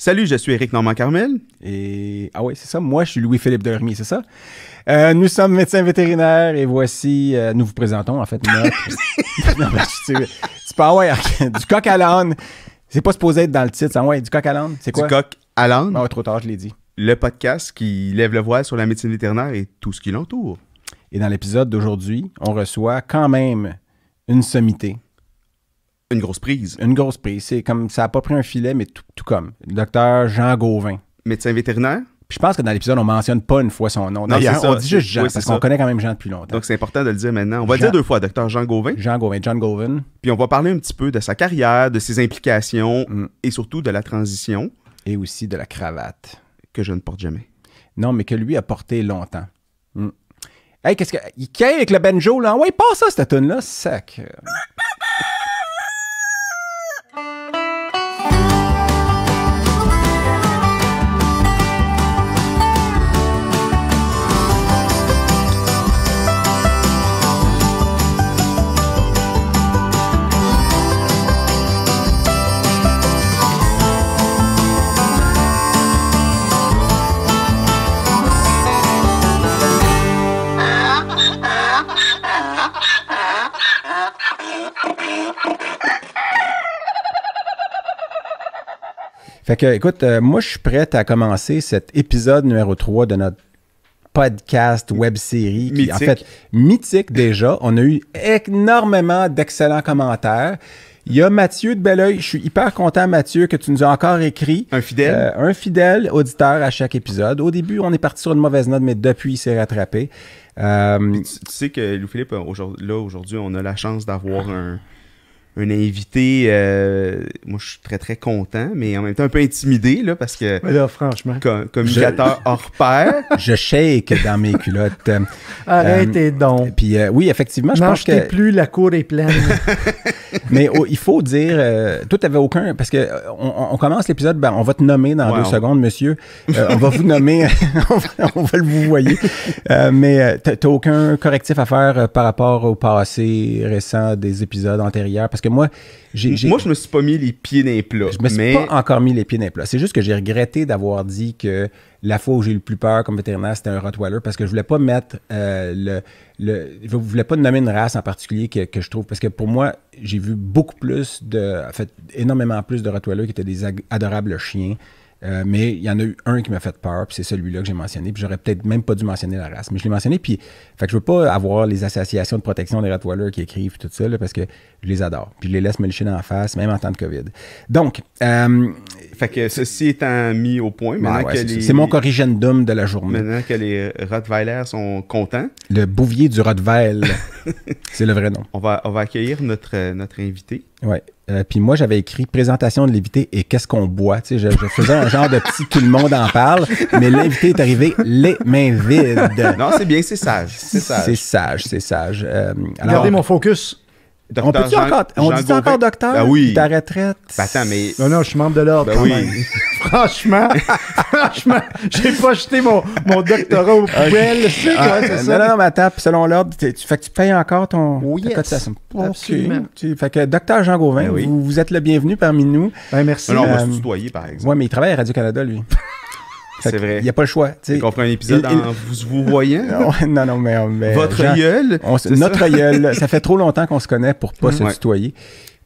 Salut, je suis Eric Normand Carmel. Et ah ouais, c'est ça. Moi, je suis Louis-Philippe Dermier, c'est ça. Euh, nous sommes médecins vétérinaires et voici, euh, nous vous présentons en fait notre. non, pas tu, tu ouais, du coq à l'âne. C'est pas supposé être dans le titre, ça. Ouais, du coq à l'âne. C'est quoi Du coq à l'âne. Ah, trop tard, je l'ai dit. Le podcast qui lève le voile sur la médecine vétérinaire et tout ce qui l'entoure. Et dans l'épisode d'aujourd'hui, on reçoit quand même une sommité une grosse prise. Une grosse prise. C'est comme ça n'a pas pris un filet, mais tout, comme. docteur Jean Gauvin. Médecin vétérinaire? Puis je pense que dans l'épisode, on mentionne pas une fois son nom. Non, ça, on dit juste Jean, parce qu'on connaît quand même Jean depuis longtemps. Donc c'est important de le dire maintenant. On va le dire deux fois, docteur Jean Gauvin. Jean Gauvin, John Gauvin. Puis on va parler un petit peu de sa carrière, de ses implications mm. et surtout de la transition. Et aussi de la cravate. Que je ne porte jamais. Non, mais que lui a porté longtemps. Mm. Hey, qu'est-ce que. Il a avec le banjo, là. Ouais, pas ça, cette tune là Sac. Fait que, écoute, euh, moi, je suis prêt à commencer cet épisode numéro 3 de notre podcast, web série, en fait, mythique déjà. On a eu énormément d'excellents commentaires. Il y a Mathieu de Belleuil. Je suis hyper content, Mathieu, que tu nous as encore écrit. Un fidèle. Euh, un fidèle auditeur à chaque épisode. Au début, on est parti sur une mauvaise note, mais depuis, il s'est rattrapé. Euh, tu, sais que, Louis-Philippe, là, aujourd'hui, on a la chance d'avoir un un invité. Euh, moi, je suis très, très content, mais en même temps un peu intimidé, là, parce que. franchement. communicateur hors pair. je shake dans mes culottes. Arrêtez euh, donc. Puis, euh, oui, effectivement, je pense que. plus, la cour est pleine. Mais il faut dire, euh, toi tu n'avais aucun, parce que euh, on, commence l'épisode, ben, on va te nommer dans deux secondes, monsieur. Euh, on va vous nommer, on, va, le vous voyez. Mais mais n'as aucun correctif à faire par rapport au passé récent des épisodes antérieurs, parce que moi, j'ai. Moi, je me suis pas mis les pieds dans les plats. Je me suis pas encore mis les pieds dans les plats. C'est juste que j'ai regretté d'avoir dit que la fois où j'ai eu le plus peur comme vétérinaire, c'était un Rottweiler parce que je voulais pas mettre euh, le, le, Je voulais pas nommer une race en particulier que, que je trouve. Parce que pour moi, j'ai vu beaucoup plus de. En fait, énormément plus de Rottweilers qui étaient des adorables chiens euh, mais il y en a eu un qui m'a fait peur, puis c'est celui-là que j'ai mentionné. Puis j'aurais peut-être même pas dû mentionner la race, mais je l'ai mentionné. Puis, fait que je veux pas avoir les associations de protection des Rottweilers qui écrivent tout ça, parce que je les adore. Puis je les laisse me licher dans la face, même en temps de COVID. Donc. Euh, fait que ceci étant mis au point, ben C'est mon corrigendum de la journée. Maintenant que les Rottweilers sont contents. Le bouvier du Rottweil. c'est le vrai nom. On va, on va accueillir notre, euh, notre invité. Oui. Euh, puis moi, j'avais écrit présentation de l'invité et qu'est-ce qu'on boit. Tu sais, je, faisais un genre de petit tout le monde en parle, mais l'invité est arrivé les mains vides. Non, c'est bien, c'est sage. C'est sage. C'est sage, c'est euh, sage. Regardez mon focus. On peut-tu encore, on dit encore docteur? Ben oui. Ta retraite? Ben, attends, mais... Non, non, je suis membre de l'ordre. Ben oui. franchement, franchement, j'ai pas jeté mon, mon doctorat au poubelles. Okay. Ah, c'est ah, ça? Non, non, mais attends, selon l'ordre, tu, fais que tu payes encore ton... Oui, oh, yes. Absolument. tu Fait que docteur Jean Gauvin, ben vous, vous, êtes le bienvenu parmi nous. Ben merci. Euh, Alors on va se tutoyer, par exemple. Ouais mais il travaille à Radio-Canada, lui. C'est vrai. Il n'y a pas le choix. Tu comprends un épisode vous, vous voyant? non, non, mais. Votre gueule? notre ça? Ça fait trop longtemps qu'on se connaît pour pas se tutoyer.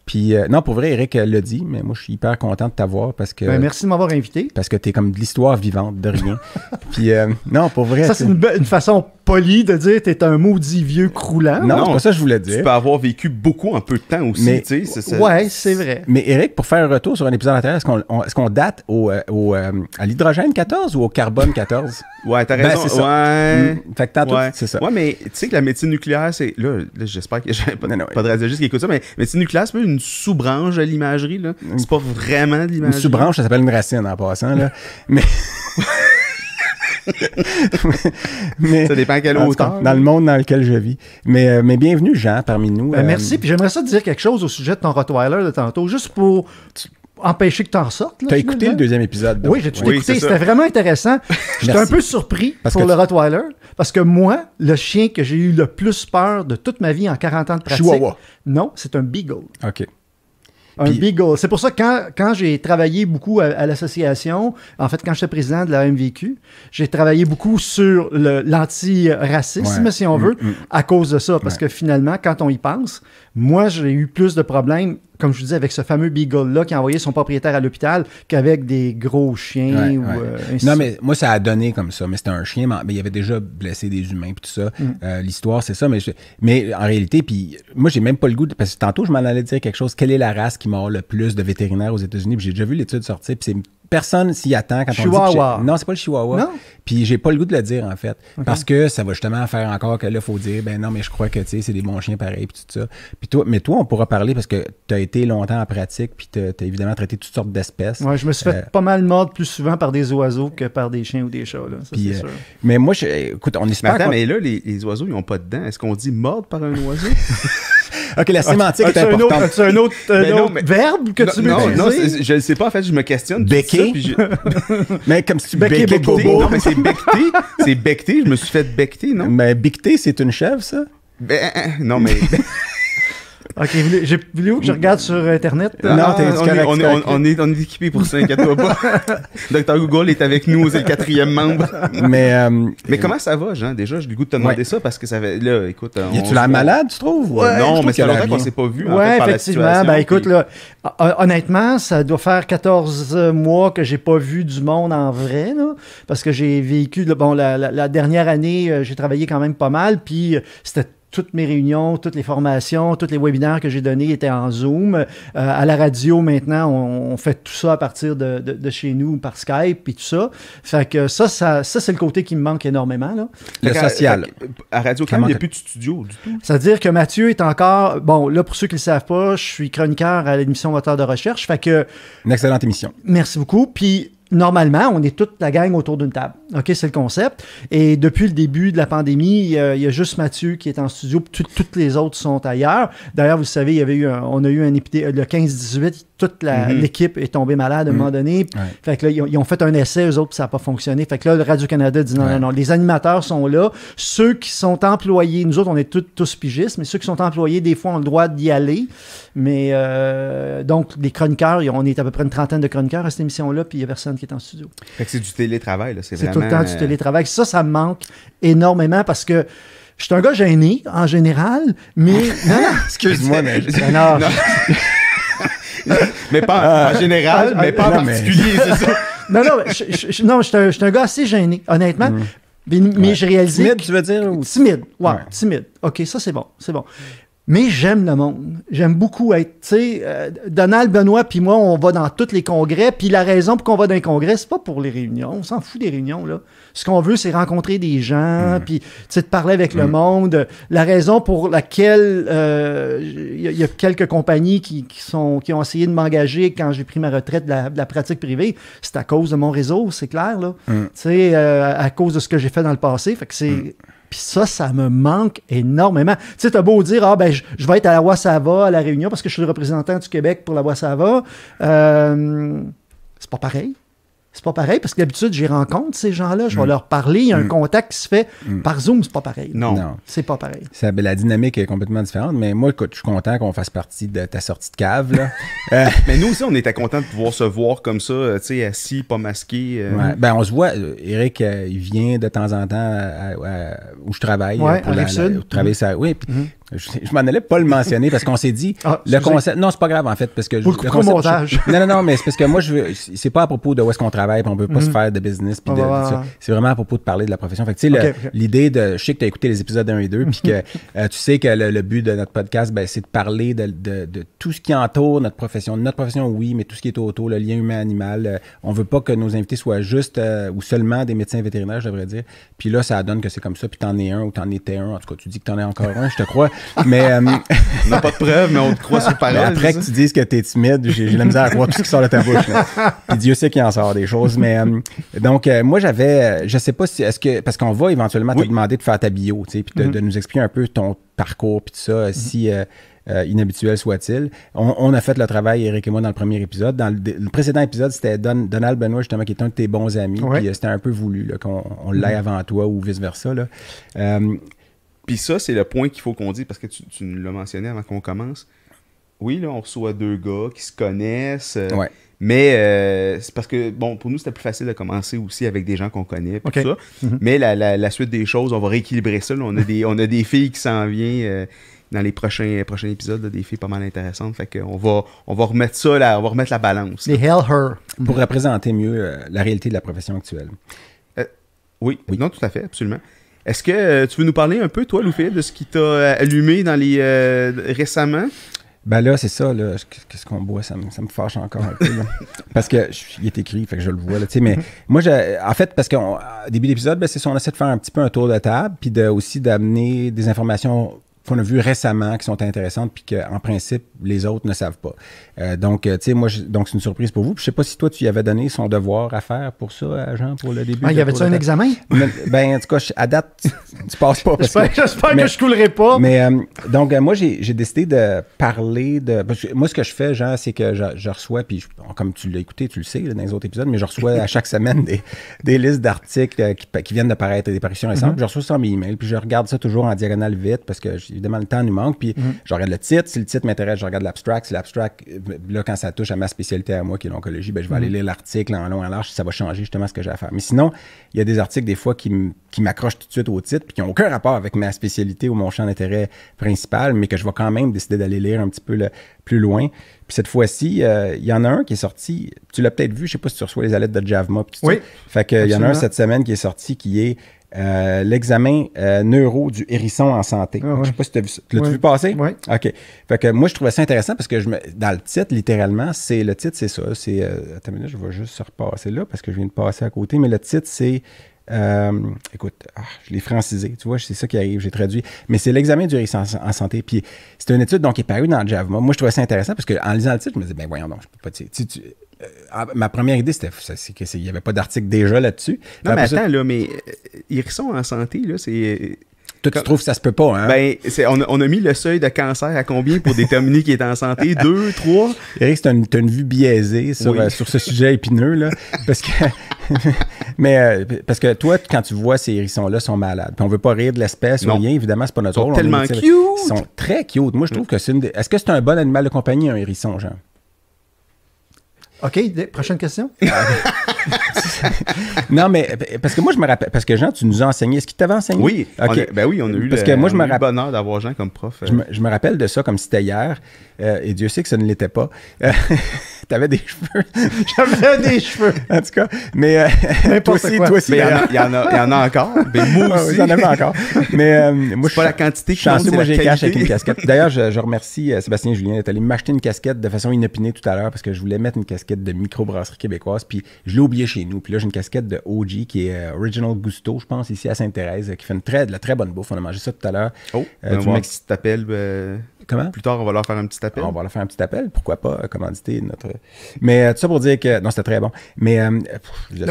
Puis, euh, non, pour vrai, Eric l'a dit, mais moi, je suis hyper content de t'avoir parce que. Ben, merci de m'avoir invité. Parce que tu es comme de l'histoire vivante, de rien. Puis, euh, non, pour vrai. Ça, c'est une, une, façon poli de dire t'es un maudit vieux croulant. Non, c'est pas ça que je voulais dire. Tu peux avoir vécu beaucoup en peu de temps aussi. tu sais, c'est, Ouais, c'est vrai. Mais Eric, pour faire un retour sur un épisode antérieur, est-ce qu'on, est-ce qu'on date au, euh, euh, à l'hydrogène 14 ou au carbone 14? ouais, t'as raison. Ben, ouais. Mm. Fait que ouais. c'est ça. Ouais, mais tu sais que la médecine nucléaire, c'est. Là, là j'espère que j'ai pas, pas de radiologiste qui écoute ça, mais médecine nucléaire, c'est pas une sous-branche de l'imagerie. Là. C'est pas vraiment de l'imagerie. Une sous-branche, ça s'appelle une racine en passant. Là. mais. mais, ça dépend à quelle hauteur. Dans le monde dans lequel je vis. Mais, euh, mais bienvenue, Jean, parmi nous. Ben, euh, merci. puis j'aimerais ça te dire quelque chose au sujet de ton Rottweiler de tantôt, juste pour empêcher que tu en sortes. as écouté le deuxième épisode. Oui, j'ai tout écouté. C'était vraiment intéressant. J'étais un peu surpris pour le Rottweiler parce que moi, le chien que j'ai eu le plus peur de toute ma vie en 40 ans de pratique, Chihuahua. non, c'est un Beagle. OK. Un C'est pour ça que quand, j'ai travaillé beaucoup à, l'association, en fait, quand j'étais président de la MVQ, j'ai travaillé beaucoup sur l'anti-racisme, si on mm, veut, mm. à cause de ça. Parce que finalement, quand on y pense, moi, j'ai eu plus de problèmes comme je vous disais, avec ce fameux Beagle-là qui a envoyé son propriétaire à l'hôpital qu'avec des gros chiens. ou, euh, non, mais moi, ça a donné comme ça. Mais c'était un chien, mais il avait déjà blessé des humains, puis tout ça. Mm. Euh, l'histoire, c'est ça. Mais, mais en réalité, puis moi, j'ai même pas le goût. parce que tantôt, je m'en allais dire quelque chose. Quelle est la race qui mord le plus de vétérinaires aux États-Unis? j'ai déjà vu l'étude sortir, puis c'est personne s'y attend quand on dit Chihuahua. Non, c'est pas le chihuahua. Non. Puis j'ai pas le goût de le dire en fait parce que ça va justement faire encore que là faut dire ben non mais je crois que tu sais c'est des bons chiens pareil puis tout ça. Puis toi mais toi on pourra parler parce que tu as été longtemps en pratique puis tu as, évidemment traité toutes sortes d'espèces. Ouais, je me suis fait euh, pas mal mordre plus souvent par des oiseaux que par des chiens ou des chats là, ça, euh, sûr. mais moi je, écoute on espère mais, là les, les, oiseaux ils ont pas de dents. Est-ce qu'on dit mordre par un oiseau OK, la ah, sémantique est importante. C'est un autre, ben verbe que tu veux Non, non, je ne sais pas. En fait, je me questionne. Becquer? mais comme si tu becquais Bobo. Non, mais c'est becté. C'est becté, Je me suis fait becté, non? Mais becquer, c'est une chèvre, ça? Ben, hein, hein, non, mais... Ok, que je regarde sur Internet? Non, ah, on, est, on, équipé pour ça, inquiète-toi pas. Docteur Google est avec nous, c'est le quatrième membre. Mais, euh, mais comment ça va, Jean? Déjà, j'ai le goût de te demander ça parce que ça va. Là, écoute. tu la malade, tu trouves? non, mais c'est longtemps qu'on s'est pas vu. Ouais, effectivement. ben, écoute, là, honnêtement, ça doit faire 14 euh, mois que j'ai pas vu du monde en vrai, parce que j'ai vécu. Bon, la dernière année, euh, j'ai travaillé quand même pas mal, puis c'était toutes mes réunions, toutes les formations, tous les webinaires que j'ai donnés étaient en Zoom. Euh, à la radio, maintenant, on, fait tout ça à partir de, chez nous par Skype et tout ça. Fait que ça, ça, c'est le côté qui me manque énormément. Là. Le social. Euh, à radio il n'y a plus de studio du tout. C'est-à-dire que Mathieu est encore... Bon, là, pour ceux qui ne le savent pas, je suis chroniqueur à l'émission Moteur de recherche. Fait que... Une excellente émission. Merci beaucoup. Puis normalement, on est toute la gang autour d'une table. OK, c'est le concept. Et depuis le début de la pandémie, il y a juste Mathieu qui est en studio, puis toutes les autres sont ailleurs. D'ailleurs, vous savez, il y avait eu on a eu un épidémie euh, le 15-18, toute mhm. l'équipe est tombée malade à un mhm. moment donné. Fait que là, ils ont, fait un essai, eux autres, puis ça n'a pas fonctionné. Fait que là, le Radio-Canada dit non, non, non, les animateurs sont là. Ceux qui sont employés, nous autres, on est tous, tous pigistes, mais ceux qui sont employés, des fois, ont le droit d'y aller. Mais euh, donc, les chroniqueurs, on est à peu près une trentaine de chroniqueurs à cette émission-là, puis il n'y a personne est en studio. c'est du télétravail, là. C'est vraiment... tout le temps du euh, télétravail. Ça, ça me manque énormément parce que je suis un gars gêné en général, mais. Excuse-moi, mais. Ben non, non. Je... mais pas en euh, général, euh, mais pas en particulier, c'est ça. non, non, je, non, je suis un, je suis un gars assez gêné, honnêtement. Mm. Mais, mais ouais. je Timide, que... tu veux dire? Ou... Timide, ouais, timide. OK, ça, c'est bon, c'est bon. Mais j'aime le monde. J'aime beaucoup être. Euh, Donald, Benoît, puis moi, on va dans tous les congrès. Puis la raison pour qu'on va dans les congrès, c'est pas pour les réunions. On s'en fout des réunions, là. Ce qu'on veut, c'est rencontrer des gens, mmh. puis, de parler avec le mmh. monde. La raison pour laquelle il euh, y, a quelques compagnies qui, sont, qui ont essayé de m'engager quand j'ai pris ma retraite de la, pratique privée, c'est à cause de mon réseau, c'est clair, là. Mmh. Tu sais, euh, à cause de ce que j'ai fait dans le passé. Fait que c'est puis ça, ça me manque énormément. Tu sais, t'as beau dire, ah ben, je, vais être à la Wassava, à la Réunion, parce que je suis le représentant du Québec pour la Wassava. Euh, c'est pas pareil c'est pas pareil parce que d'habitude, j'y rencontre ces gens-là, je vais mm. leur parler, il y a un mm. contact qui se fait mm. par Zoom, c'est pas pareil. Non. non. C'est pas pareil. Ça, ben, la dynamique est complètement différente, mais moi, écoute, je suis content qu'on fasse partie de ta sortie de cave. Euh. mais nous aussi, on était content de pouvoir se voir comme ça, euh, tu sais, assis, pas masqué. Euh. ben, on se voit. Eric, il vient de temps en temps où je travaille. pour la, travailler ça. Oui, puis je, m'en allais pas le mentionner parce qu'on s'est dit ah, le concept. Non, c'est pas grave en fait parce que le, non, non, non, mais c'est parce que moi je veux. C'est pas à propos de où est-ce qu'on travaille, on peut pas se mhm. faire de business ah, de, C'est vraiment à propos de parler de la profession. Fait tu sais, l'idée de. Je sais que tu as écouté les épisodes 1 et 2, puis que euh, tu sais que le, but de notre podcast, ben, c'est de parler de, tout ce qui entoure notre profession. Notre profession, oui, mais tout ce qui est autour, le lien humain-animal. Euh, on veut pas que nos invités soient juste euh, ou seulement des médecins vétérinaires, je devrais dire. Puis là, ça donne que c'est comme ça, puis t'en es un ou t'en étais un. En tout cas, tu dis que t'en es encore un, je te crois. Mais. Euh, on n'a pas de preuves, mais on te croit sur parole. après que tu dises que tu es timide, j'ai la misère à croire tout ce qui sort de ta bouche. Puis Dieu sait qu'il en sort des choses. Mais euh, donc, euh, moi, j'avais. Je sais pas si. Est-ce que. Parce qu'on va éventuellement te demander de faire ta bio, tu sais, puis mm-hmm. de, nous expliquer un peu ton parcours, puis tout ça, si. Mm-hmm. inhabituel soit-il. On, a fait le travail, Eric et moi, dans le premier épisode. Dans le, précédent épisode, c'était Donald Benoît, justement, qui est un de tes bons amis. Puis c'était un peu voulu qu'on l'aille mm-hmm. avant toi ou vice-versa. Puis ça, c'est le point qu'il faut qu'on dise, parce que tu, nous l'as mentionné avant qu'on commence. Oui, là, on reçoit deux gars qui se connaissent. Euh, oui. Mais euh, c'est parce que, bon, pour nous, c'était plus facile de commencer aussi avec des gens qu'on connaît. Mhm. Mais la, suite des choses, on va rééquilibrer ça. On, a des, on a des filles qui s'en viennent euh, dans les prochains, prochains épisodes, des filles pas mal intéressantes. Fait qu'on va, on va remettre ça, on va remettre la balance. Les hell her. Pour représenter mieux la réalité de la profession actuelle. Oui, oui, non, tout à fait, absolument. Est-ce que euh, tu veux nous parler un peu, toi, Lou de ce qui t'a euh, allumé dans les euh, récemment? Ben là, c'est ça, Qu'est-ce qu'on boit? Ça me, fâche encore un peu. parce que il est écrit, fait que je le vois. Là, mais moi, en fait, parce qu'au début d'épisode, ben, c'est ça, on essaie de faire un petit peu un tour de table, puis de, aussi d'amener des informations qu'on a vu récemment qui sont intéressantes puis qu'en principe les autres ne savent pas. Euh, donc euh, tu sais moi donc c'est une surprise pour vous. je sais pas si toi tu y avais donné son devoir à faire pour ça euh, Jean pour le début. Ah, il y avait tu un examen Ben en tout cas à date tu, passes pas. J'espère que je ne coulerai pas. Mais donc moi j'ai décidé de parler de moi ce que je fais Jean c'est que je, reçois puis comme tu l'as écouté tu le sais dans les autres épisodes mais je reçois à chaque semaine des, listes d'articles qui, viennent de paraître des parutions récentes. Mm-hmm. Je reçois ça en email puis je regarde ça toujours en diagonale vite parce que évidemment, le temps nous manque. Puis mm regarde le titre. Si le titre m'intéresse, je regarde l'abstract. Si l'abstract, là, quand ça touche à ma spécialité à moi, qui est l'oncologie, ben, je vais aller mm-hmm. lire l'article en long, en large. Ça va changer justement ce que j'ai à faire. Mais sinon, il y a des articles, des fois, qui m'accrochent tout de suite au titre, puis qui n'ont aucun rapport avec ma spécialité ou mon champ d'intérêt principal, mais que je vais quand même décider d'aller lire un petit peu plus loin. Puis cette fois-ci, euh, il y en a un qui est sorti. Tu l'as peut-être vu, je ne sais pas si tu reçois les alertes de Javma. Puis oui. Fait que il y en a un cette semaine qui est sorti qui est euh, l'examen euh, neuro du hérisson en santé. Ah je ne sais pas si tu as vu ça. L'as-tu vu passer? Oui. OK. Fait que moi, je trouvais ça intéressant parce que je me, dans le titre, littéralement, c'est le titre, c'est ça. C'est. Euh, attends une minute, je vais juste se repasser là parce que je viens de passer à côté. Mais le titre, c'est. écoute, ah, je l'ai francisé, tu vois, c'est ça qui arrive, j'ai traduit. Mais c'est l'examen du hérisson en, santé. Puis c'est une étude donc, qui est parue dans le JAVMA. Moi, je trouvais ça intéressant parce qu'en lisant le titre, je me disais, ben voyons donc, je peux pas. Euh, ah, ma première idée, c'était qu'il n'y avait pas d'article déjà là-dessus. Non, mais attends, là, mais euh, en santé, là, c'est. Euh, toi, tu trouves que ça se peut pas, hein? Ben, on a, mis le seuil de cancer à combien pour déterminer qu'il est en santé? Deux, trois? Eric, c'est une, une vue biaisée sur, ce sujet épineux, là. Parce que. mais parce que toi, quand tu vois ces hérissons-là, sont malades. Puis on veut pas rire de l'espèce ou rien, évidemment, c'est pas notre rôle. Ils sont tellement cute! Ils sont très cute. Moi, je trouve que c'est une. Est-ce que c'est un bon animal de compagnie, un hérisson, genre? OK, prochaine question. non, mais parce que moi, je me rappelle, parce que Jean, tu nous as enseigné. Est-ce qu'il t'avait enseigné? Oui, Ok. Ah, ben oui, on a eu parce le, que moi, je me bonheur d'avoir Jean comme prof. Euh. Je me, rappelle de ça comme si c'était hier, euh, et Dieu sait que ça ne l'était pas. Euh, j'avais des cheveux. J'avais des cheveux. en tout cas, mais euh, toi aussi, toi ben, ah aussi. Il y, en a, y en a encore. Mais moi aussi. en encore. Mais moi, je pas la quantité. Je suis moi, j'ai caché avec une casquette. D'ailleurs, je, remercie euh, Sébastien Julien d'être allé m'acheter une casquette de façon inopinée tout à l'heure parce que je voulais mettre une casquette de microbrasserie québécoise. Puis je l'ai oublié chez nous. Puis là, j'ai une casquette de OG qui est euh, Original Gusto, je pense, ici à Sainte-Thérèse, qui fait une très, de la très bonne bouffe. On a mangé ça tout à l'heure. Oh, euh, du ben t'appelles. Comment? Plus tard, on va leur faire un petit appel. On va leur faire un petit appel. Pourquoi pas euh, commanditer notre. Mais euh, tout ça pour dire que. Non, c'était très bon. Mais. Euh,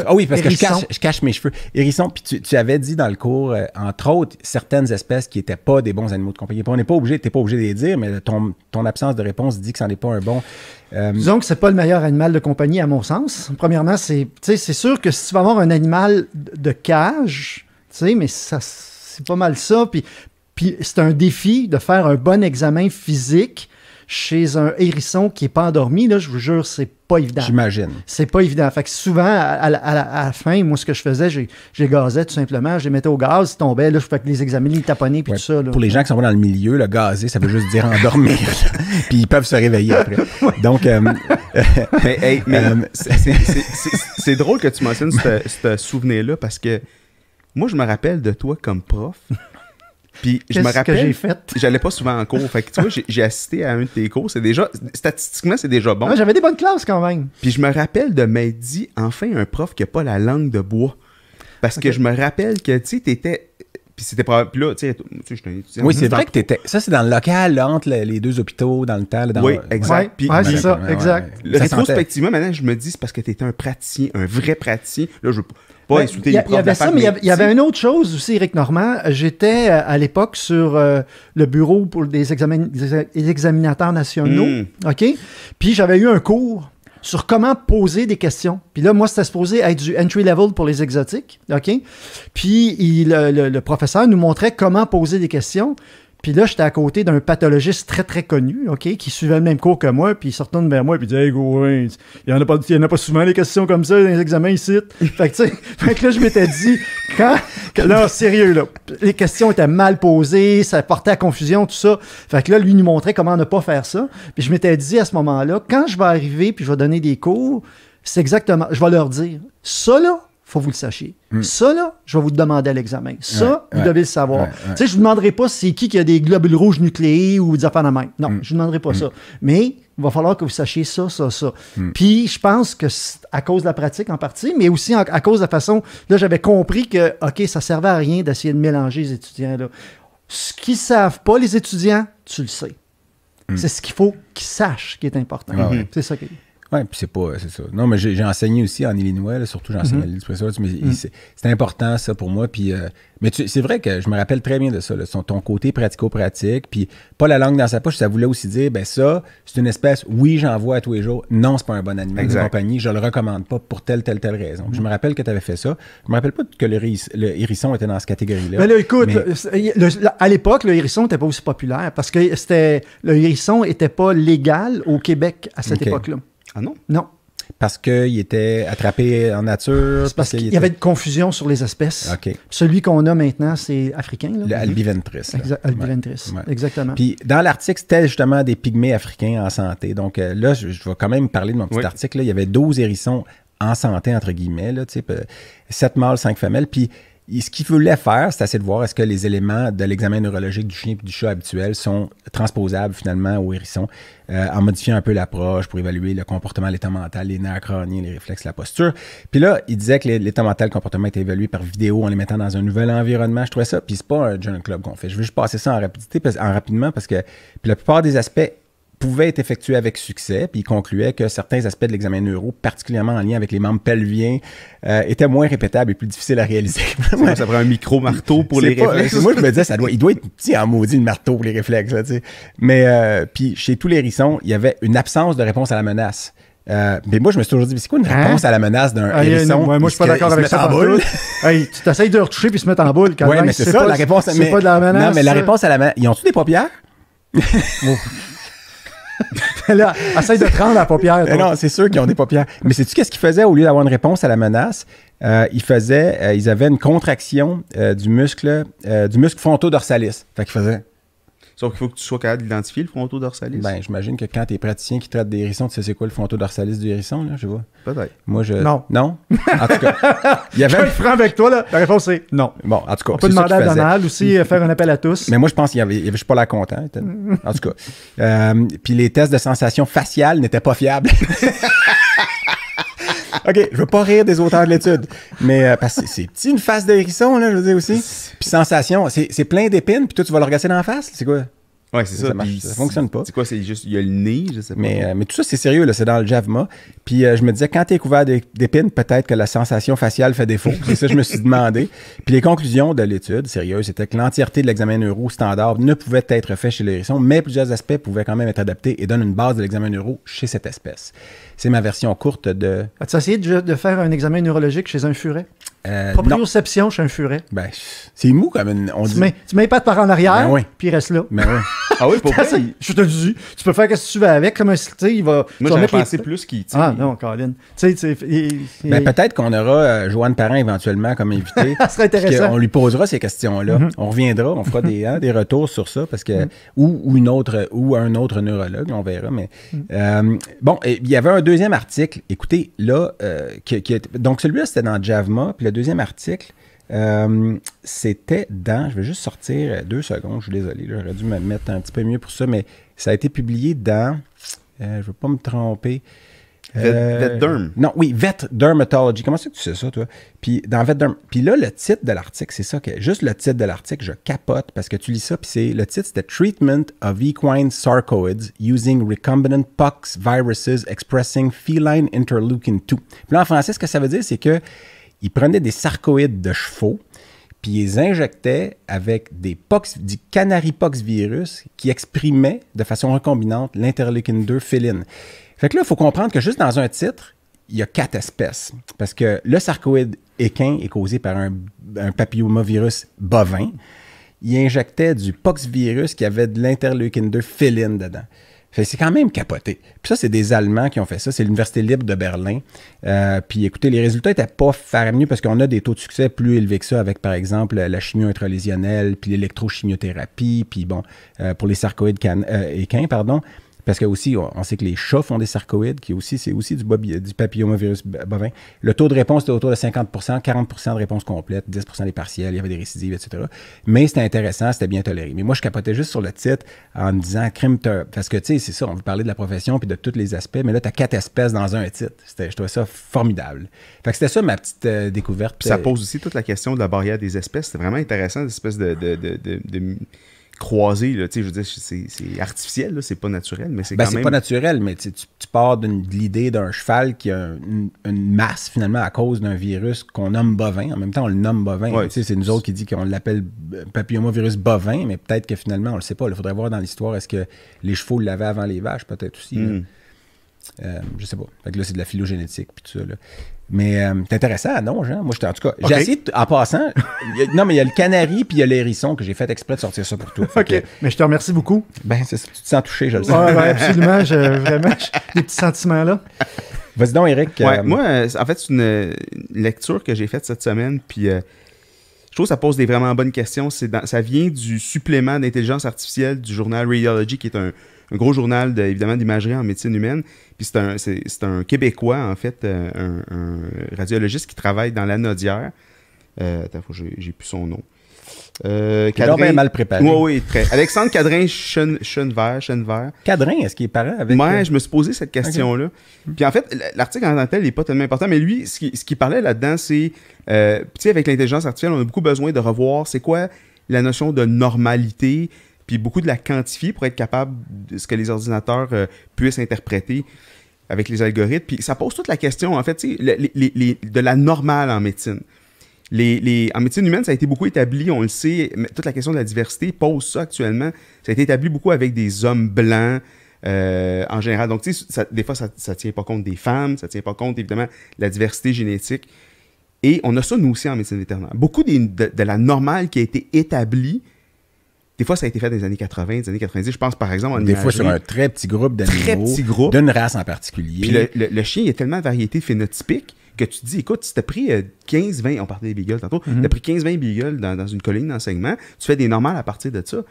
ah oui, parce que je cache, mes cheveux. Hérisson, puis tu, tu, avais dit dans le cours, entre autres, certaines espèces qui n'étaient pas des bons animaux de compagnie. on n'est pas obligé, tu n'es pas obligé de les dire, mais ton, ton absence de réponse dit que ce n'est pas un bon. Donc Disons que c'est pas le meilleur animal de compagnie, à mon sens. Premièrement, c'est sûr que si tu vas avoir un animal de cage, tu sais, mais ça c'est pas mal ça. Puis c'est un défi de faire un bon examen physique chez un hérisson qui n'est pas endormi, là, je vous jure, c'est pas évident. J'imagine. C'est pas évident. Fait que souvent, à, la fin, moi, ce que je faisais, j'ai gazais tout simplement, je les mettais au gaz, ils tombaient, là, je faisais les examiner, les taponner, puis tout ça. Pour les gens qui sont dans le milieu, le gazé, ça veut juste dire endormir. puis ils peuvent se réveiller après. Donc, c'est drôle que tu mentionnes ce souvenir-là parce que moi, je me rappelle de toi comme prof. Puis je me rappelle, que j'ai fait. J'allais pas souvent en cours. Fait que tu vois, j'ai assisté à un de tes cours. C'est déjà, statistiquement, c'est déjà bon. Ah, j'avais des bonnes classes quand même. Puis je me rappelle de dit, « enfin un prof qui a pas la langue de bois. Parce que je me rappelle que tu sais, t'étais puis c'était là, tu sais, j'étais étudiant. Oui, c'est vrai que t'étais. Ça, c'est dans le local, entre les deux hôpitaux, dans le temps. dans oui, exact. Oui, c'est ça, exact. Le rétrospectivement, maintenant, je me dis, c'est parce que t'étais un praticien, un vrai praticien. Là, je veux pas ben, insulter les profs. Il y avait ça, mais il y avait une autre chose aussi, Eric Normand. J'étais euh, à l'époque sur euh, le bureau pour des, examinateurs nationaux. Hmm. OK? Puis j'avais eu un cours sur comment poser des questions. Puis là, moi, c'était supposé être du entry level pour les exotiques, OK? Puis le, professeur nous montrait comment poser des questions. Puis là, j'étais à côté d'un pathologiste très, très connu, OK, qui suivait le même cours que moi, puis il se retourne vers moi, puis il dit Hey, Gouin, il n'y en, a pas, en a pas souvent les questions comme ça dans les examens ici. fait que, fait que là, je m'étais dit, quand. Là, sérieux, là, les questions étaient mal posées, ça portait à confusion, tout ça. Fait que là, lui, il nous montrait comment ne pas faire ça. Puis je m'étais dit à ce moment-là, quand je vais arriver, puis je vais donner des cours, c'est exactement. Je vais leur dire Ça, là, faut que vous le sachiez. Hmm. Ça, là, je vais vous le demander à l'examen. Ça, vous devez le savoir. tu sais, je ne vous demanderai pas c'est qui qui a des globules rouges nucléés ou des affaires Non, hmm. je ne vous demanderai pas hmm. ça. Mais il va falloir que vous sachiez ça, ça, ça. Puis, je pense que à cause de la pratique en partie, mais aussi à cause de la façon. Là, j'avais compris que, OK, ça servait à rien d'essayer de mélanger les étudiants. Là. Ce qu'ils ne savent pas, les étudiants, tu le sais. C'est ce qu'il faut qu'ils sachent qui est important. Ah c'est ça qui oui, puis c'est pas, euh, c'est ça. Non, mais j'ai enseigné aussi en Illinois, surtout j'enseigne à -hmm. de mm mais mhm. c'est important ça pour moi. Puis, euh, mais c'est vrai que je me rappelle très bien de ça, là, son, ton côté pratico-pratique, puis pas la langue dans sa poche, ça voulait aussi dire, ben ça, c'est une espèce, oui, j'en vois à tous les jours, non, c'est pas un bon animal de compagnie, je le recommande pas pour telle, telle, telle raison. Je me mhm. rappelle que tu avais fait ça. Je me rappelle pas que le, hérisson était dans cette catégorie-là. Ben là, écoute, euh, à l'époque, le hérisson n'était pas aussi populaire parce que c'était le hérisson n'était pas légal au Québec à cette époque-là. Ah non? Non. Parce qu'il était attrapé en nature. Parce, qu'il y avait une confusion sur les espèces. Celui qu'on a maintenant, c'est africain. Là. albiventris. exactement. Puis dans l'article, c'était justement des pygmées africains en santé. Donc euh, là, je, vais quand même parler de mon petit article. Il y avait 12 hérissons en santé, entre guillemets, là, 7 mâles, 5 femelles. Puis ce qu'il voulait faire, c'est assez de voir est-ce que les éléments de l'examen neurologique du chien et du chat habituel sont transposables finalement au hérisson euh, en modifiant un peu l'approche pour évaluer le comportement, l'état mental, les nerfs crâniens, les réflexes, la posture. Puis là, il disait que l'état mental, le comportement était évalué par vidéo en les mettant dans un nouvel environnement. Je trouvais ça, puis c'est pas un journal club qu'on fait. Je veux juste passer ça en rapidité, en rapidement parce que la plupart des aspects pouvait être effectué avec succès, puis il concluait que certains aspects de l'examen neuro, particulièrement en lien avec les membres pelviens, euh, étaient moins répétables et plus difficiles à réaliser. ça prend un micro-marteau pour les réflexes. Moi, je me disais, ça doit, il doit être petit en maudit le marteau pour les réflexes. Là, Mais euh, puis chez tous les hérissons, il y avait une absence de réponse à la menace. Euh, mais moi, je me suis toujours dit, mais c'est quoi une hein? réponse à la menace d'un ah, hérisson? Ouais, moi, je suis pas d'accord avec ça. tu t'essayes de retoucher puis se mettre en boule quand Oui, mais c'est ça, la réponse. à la menace. Non, mais la réponse à la menace. Ils ont-tu des paupières? là, essaye de prendre la paupière. non, c'est sûr qu'ils ont des paupières. Mais sais-tu qu'est-ce qu'ils faisaient au lieu d'avoir une réponse à la menace? Euh, ils faisaient, euh, ils avaient une contraction euh, du muscle, euh, du muscle fronto-dorsalis. Fait qu'ils faisaient. Sauf qu'il faut que tu sois capable d'identifier le fronto Ben, j'imagine que quand t'es praticien qui traite des hérissons, tu sais c'est quoi le frontodorsalis du hérisson, là, je vois. Peut-être. Moi, je. Non. Non? En tout cas. Il y avait... Je vais être franc avec toi, là. La réponse est non. Bon, en tout cas. On peut demander à Donald aussi, euh, faire un appel à tous. Mais moi, je pense qu'il y avait. Je suis pas la contente. Hein, en tout cas. Euh, puis les tests de sensation faciale n'étaient pas fiables. OK, je veux pas rire des auteurs de l'étude, mais euh, parce que c'est une face d'hérisson, je veux dire aussi. Puis sensation, c'est plein d'épines, puis toi, tu vas le regarder dans la face, c'est quoi? Ouais, c'est ça. Ça, marche, ça fonctionne pas. C'est quoi, c'est juste, il y a le nez, je sais pas. Mais, euh, tout ça, c'est sérieux, là, c'est dans le Javma. Puis euh, je me disais, quand tu es couvert d'épines, peut-être que la sensation faciale fait défaut. c'est ça, je me suis demandé. Puis les conclusions de l'étude, sérieuse, c'était que l'entièreté de l'examen neuro standard ne pouvait être fait chez l'hérisson, mais plusieurs aspects pouvaient quand même être adaptés et donnent une base de l'examen neuro chez cette espèce. C'est ma version courte de. As-tu essayé de, faire un examen neurologique chez un furet? Euh, Proprioception chez un furet. Ben, c'est mou comme une, tu dit. Mets, tu mets pas de par en arrière, ben puis il reste là. Ben oui. Ah oui, pour vrai? Je te dis, tu peux faire ce que tu veux avec, comme un, il va. Moi, j'en pensé plus qu'il. Ah non, Colin. Tu sais, ben, peut-être qu'on aura euh, Joanne Parent éventuellement comme invité. ça serait intéressant. On lui posera ces questions-là. Mm-hmm. On reviendra, on fera des, hein, des retours sur ça parce que mm-hmm. ou, ou, une autre ou un autre neurologue, on verra. Mais mm-hmm. euh, bon, il y avait un deuxième article, écoutez, là, euh, qui, est, donc celui-là, c'était dans Java, puis le deuxième article, euh, c'était dans, je vais juste sortir euh, deux secondes, je suis désolé, j'aurais dû me mettre un petit peu mieux pour ça, mais ça a été publié dans, je ne veux pas me tromper, Vet, euh, Derm. Non, oui, Vet Dermatology. Comment ça que tu sais ça, toi? Puis dans Vet Derm. Puis là, le titre de l'article, c'est ça Juste le titre de l'article, je capote parce que tu lis ça, puis c'est. Le titre, c'était Treatment of Equine Sarcoids Using Recombinant Pox Viruses Expressing Feline Interleukin 2. Puis là, en français, ce que ça veut dire, c'est que ils prenaient des sarcoïdes de chevaux, puis ils injectaient avec des pox, du pox virus qui exprimait de façon recombinante l'interleukin 2 féline. Fait que là, il faut comprendre que juste dans un titre, il y a quatre espèces. Parce que le sarcoïde équin est causé par un, papillomavirus bovin. Il injectait du poxvirus qui avait de l'interleukin 2 féline dedans. Fait C'est quand même capoté. Puis ça, c'est des Allemands qui ont fait ça. C'est l'Université libre de Berlin. Euh, puis écoutez, les résultats n'étaient pas faramineux parce qu'on a des taux de succès plus élevés que ça avec, par exemple, la chimio intralésionnelle, puis l'électrochimiothérapie, puis bon, euh, pour les sarcoïdes euh, équins, pardon. Parce que aussi, on, sait que les chats font des sarcoïdes, qui aussi, c'est aussi du, papillomavirus bovin. Le taux de réponse était autour de 50 40 de réponse complète, 10 des partiels, il y avait des récidives, etc. Mais c'était intéressant, c'était bien toléré. Mais moi, je capotais juste sur le titre en disant crime Parce que, tu sais, c'est ça, on vous parler de la profession puis de tous les aspects, mais là, tu as quatre espèces dans un titre. Je trouvais ça formidable. Fait que c'était ça ma petite euh, découverte. ça euh, pose aussi toute la question de la barrière des espèces. C'est vraiment intéressant, l'espèce de, de croisé. Là, je veux dire, c'est, artificiel, c'est pas naturel, mais c'est ben, pas naturel, mais tu, tu, pars de l'idée d'un cheval qui a une, masse, finalement, à cause d'un virus qu'on nomme bovin. En même temps, on le nomme bovin. C'est nous autres qui dit qu'on l'appelle euh, papillomavirus bovin, mais peut-être que finalement, on le sait pas. Il faudrait voir dans l'histoire, est-ce que les chevaux l'avaient avant les vaches, peut-être aussi. Hmm. Euh, je sais pas. là, c'est de la phylogénétique, puis tout ça. Mais euh, c'est intéressant, non, Jean? Moi, j'étais en tout cas. J'ai essayé, en passant. non, mais il y a le canari puis il y a l'hérisson que j'ai fait exprès de sortir ça pour toi. OK. mais je te remercie beaucoup. Ben, tu te sens touché, je le sais. Ouais, absolument. j'ai vraiment, des petits sentiments là. Vas-y donc, Eric. Euh, moi, euh, en fait, c'est une lecture que j'ai faite cette semaine. Puis je trouve que ça pose des vraiment bonnes questions. ça vient du supplément d'intelligence artificielle du journal Radiology, qui est un, un gros journal, évidemment, d'imagerie en médecine humaine. Puis c'est un, Québécois, en fait, euh, un, radiologiste qui travaille dans la Nodière. Euh, j'ai, plus son nom. Euh, Cadrin... mal préparé. Oui, oui, très. Alexandre Cadrin Chenevert. Cadrin, est-ce qu'il est parent avec. Ouais, euh, je me suis posé cette question-là. Puis en fait, l'article en tant que tel n'est pas tellement important, mais lui, ce qu'il parlait là-dedans, c'est. Euh, tu sais, avec l'intelligence artificielle, on a beaucoup besoin de revoir c'est quoi la notion de normalité, puis beaucoup de la quantifier pour être capable de ce que les ordinateurs euh, puissent interpréter avec les algorithmes. Puis ça pose toute la question, en fait, de la normale en médecine. en médecine humaine, ça a été beaucoup établi, on le sait, mais toute la question de la diversité pose ça actuellement. Ça a été établi beaucoup avec des hommes blancs, euh, en général. Donc, tu sais, des fois, ça ne tient pas compte des femmes, ça ne tient pas compte, évidemment, de la diversité génétique. Et on a ça, nous aussi, en médecine vétérinaire. Beaucoup de, de, la normale qui a été établie des fois, ça a été fait dans les années 80, des années 90. Je pense, par exemple, Des fois, sur un très petit groupe d'animaux. Très petit groupe. D'une race en particulier. Puis le, chien, il y a tellement de variétés phénotypiques que tu te dis, écoute, si t'as pris 15, euh, 20, on parlait des beagles tantôt, mhm. t'as pris 15, 20 beagles dans, une colline d'enseignement, tu fais des normales à partir de ça.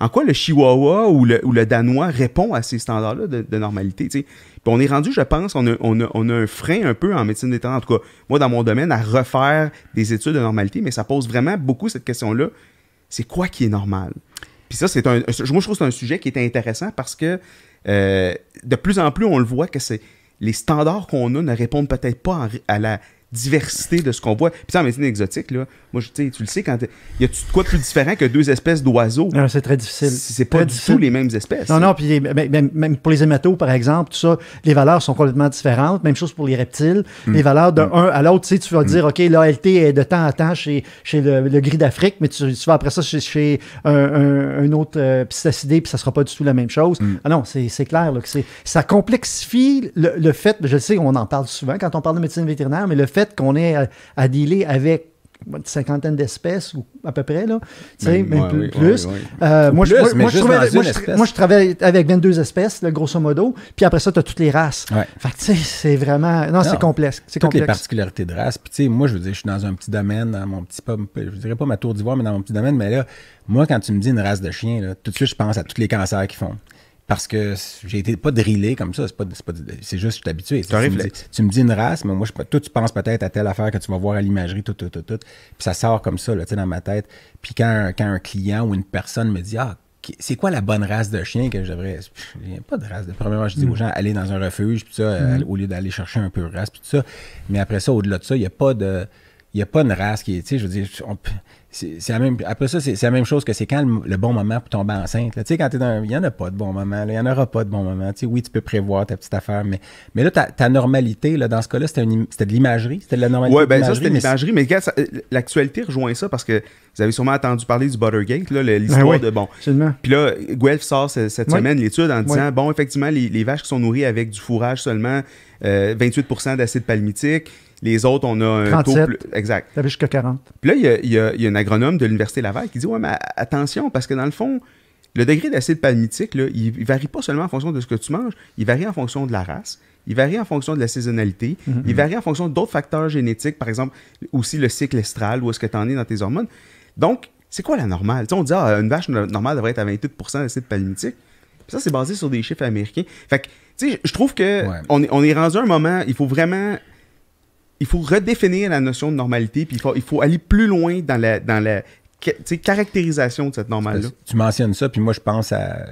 En quoi le chihuahua ou le, danois répond à ces standards-là de, normalité, Puis on est rendu, je pense, on a, un frein un peu en médecine temps. en tout cas, moi, dans mon domaine, à refaire des études de normalité, mais ça pose vraiment beaucoup cette question-là. C'est quoi qui est normal? Puis ça, c'est un, moi, je trouve que c'est un sujet qui est intéressant parce que euh, de plus en plus, on le voit que c'est les standards qu'on a ne répondent peut-être pas à la diversité de ce qu'on voit. Puis ça, en médecine exotique, là, moi, tu le sais, quand y a de quoi plus différent que deux espèces d'oiseaux? c'est très difficile. C'est pas du tout les mêmes espèces. Non, non, puis même, pour les hématos, par exemple, tout ça, les valeurs sont complètement différentes. Même chose pour les reptiles. Mm. Les valeurs d'un mm. à l'autre, tu sais, tu vas mm. dire, OK, l'ALT est de temps à temps chez, chez le, gris d'Afrique, mais tu, vas après ça chez, un, autre euh, puis ça sera pas du tout la même chose. Ah non, c'est clair, que ça complexifie le, fait, je sais, on en parle souvent quand on parle de médecine vétérinaire, mais le fait fait qu'on est à, dealer avec une cinquantaine d'espèces ou à peu près là, tu sais, même plus. moi, je, travaille, avec 22 espèces, grosso modo. Puis après ça, tu as toutes les races. tu sais, c'est vraiment, non, c'est complexe. C'est les particularités de race. Puis tu sais, moi, je veux dire, je suis dans un petit domaine, dans mon petit, je dirais pas ma tour d'ivoire, mais dans mon petit domaine. Mais là, moi, quand tu me dis une race de chien, là, tout de suite, je pense à tous les cancers qu'ils font parce que j'ai été pas drillé comme ça. C'est pas, c'est juste, je suis habitué. Tu, me dis, une race, mais moi, je, toi, tu penses peut-être à telle affaire que tu vas voir à l'imagerie, tout, tout, tout, tout. Puis ça sort comme ça, là, tu sais, dans ma tête. Puis quand un, client ou une personne me dit, ah, c'est quoi la bonne race de chien que je devrais. Pas de race. Premièrement, je dis hmm. aux gens, allez dans un refuge, puis ça, euh, hmm. au lieu d'aller chercher un peu de race, puis tout ça. Mais après ça, au-delà de ça, il n'y a pas de. Il a pas une race qui est, tu sais, je veux dire, on c'est même après ça c'est la même chose que c'est quand le, bon moment pour tomber enceinte tu sais quand il y en a pas de bon moment il y en aura pas de bon moment oui tu peux prévoir ta petite affaire mais mais là ta, normalité là dans ce cas-là c'était de l'imagerie c'était de la normalité ouais ben ça c'était l'imagerie mais, euh, l'actualité rejoint ça parce que vous avez sûrement entendu parler du Buttergate ben l'histoire de bon puis là Guelph sort cette, semaine l'étude en disant bon effectivement les, vaches qui sont nourries avec du fourrage seulement 28% euh, d'acide palmitique les autres, on a un taux plus. Exact. T'avais jusqu'à 40. Puis là, il y a, un agronome de l'Université Laval qui dit Ouais, mais attention, parce que dans le fond, le degré d'acide palmitique, il, varie pas seulement en fonction de ce que tu manges, il varie en fonction de la race, il varie en fonction de la saisonnalité, mhm. il varie en fonction d'autres facteurs génétiques, par exemple, aussi le cycle estral, ou est-ce que tu en es dans tes hormones. Donc, c'est quoi la normale? on dit, ah, une vache normale devrait être à 28 d'acide palmitique. ça, c'est basé sur des chiffres américains. Fait que, tu sais, je trouve qu'on est, rendu à un moment, il faut vraiment il faut redéfinir la notion de normalité, puis il faut, aller plus loin dans la, dans la caractérisation de cette normale-là. Tu mentionnes ça, puis moi, je pense à.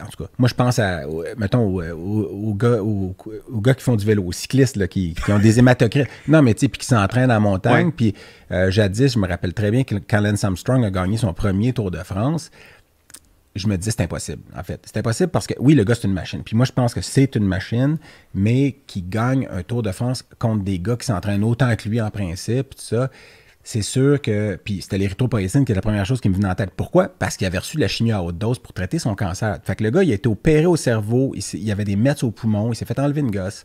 En tout cas, moi, je pense à, mettons, aux, gars, qui font du vélo, aux cyclistes, qui, ont des hématocrites. Non, mais tu sais, puis qui s'entraînent en montagne. Puis euh, jadis, je me rappelle très bien que quand Armstrong a gagné son premier Tour de France, je me dis c'est impossible, en fait. C'est impossible parce que oui, le gars, c'est une machine. Puis moi, je pense que c'est une machine, mais qui gagne un tour de France contre des gars qui s'entraînent autant que lui en principe, tout ça. C'est sûr que. Puis c'était l'érythropoïétine qui est la première chose qui me venait en tête. Pourquoi? Parce qu'il avait reçu de la chimie à haute dose pour traiter son cancer. Fait que le gars, il a été opéré au cerveau, il, y avait des mètres au poumon, il s'est fait enlever une gosse.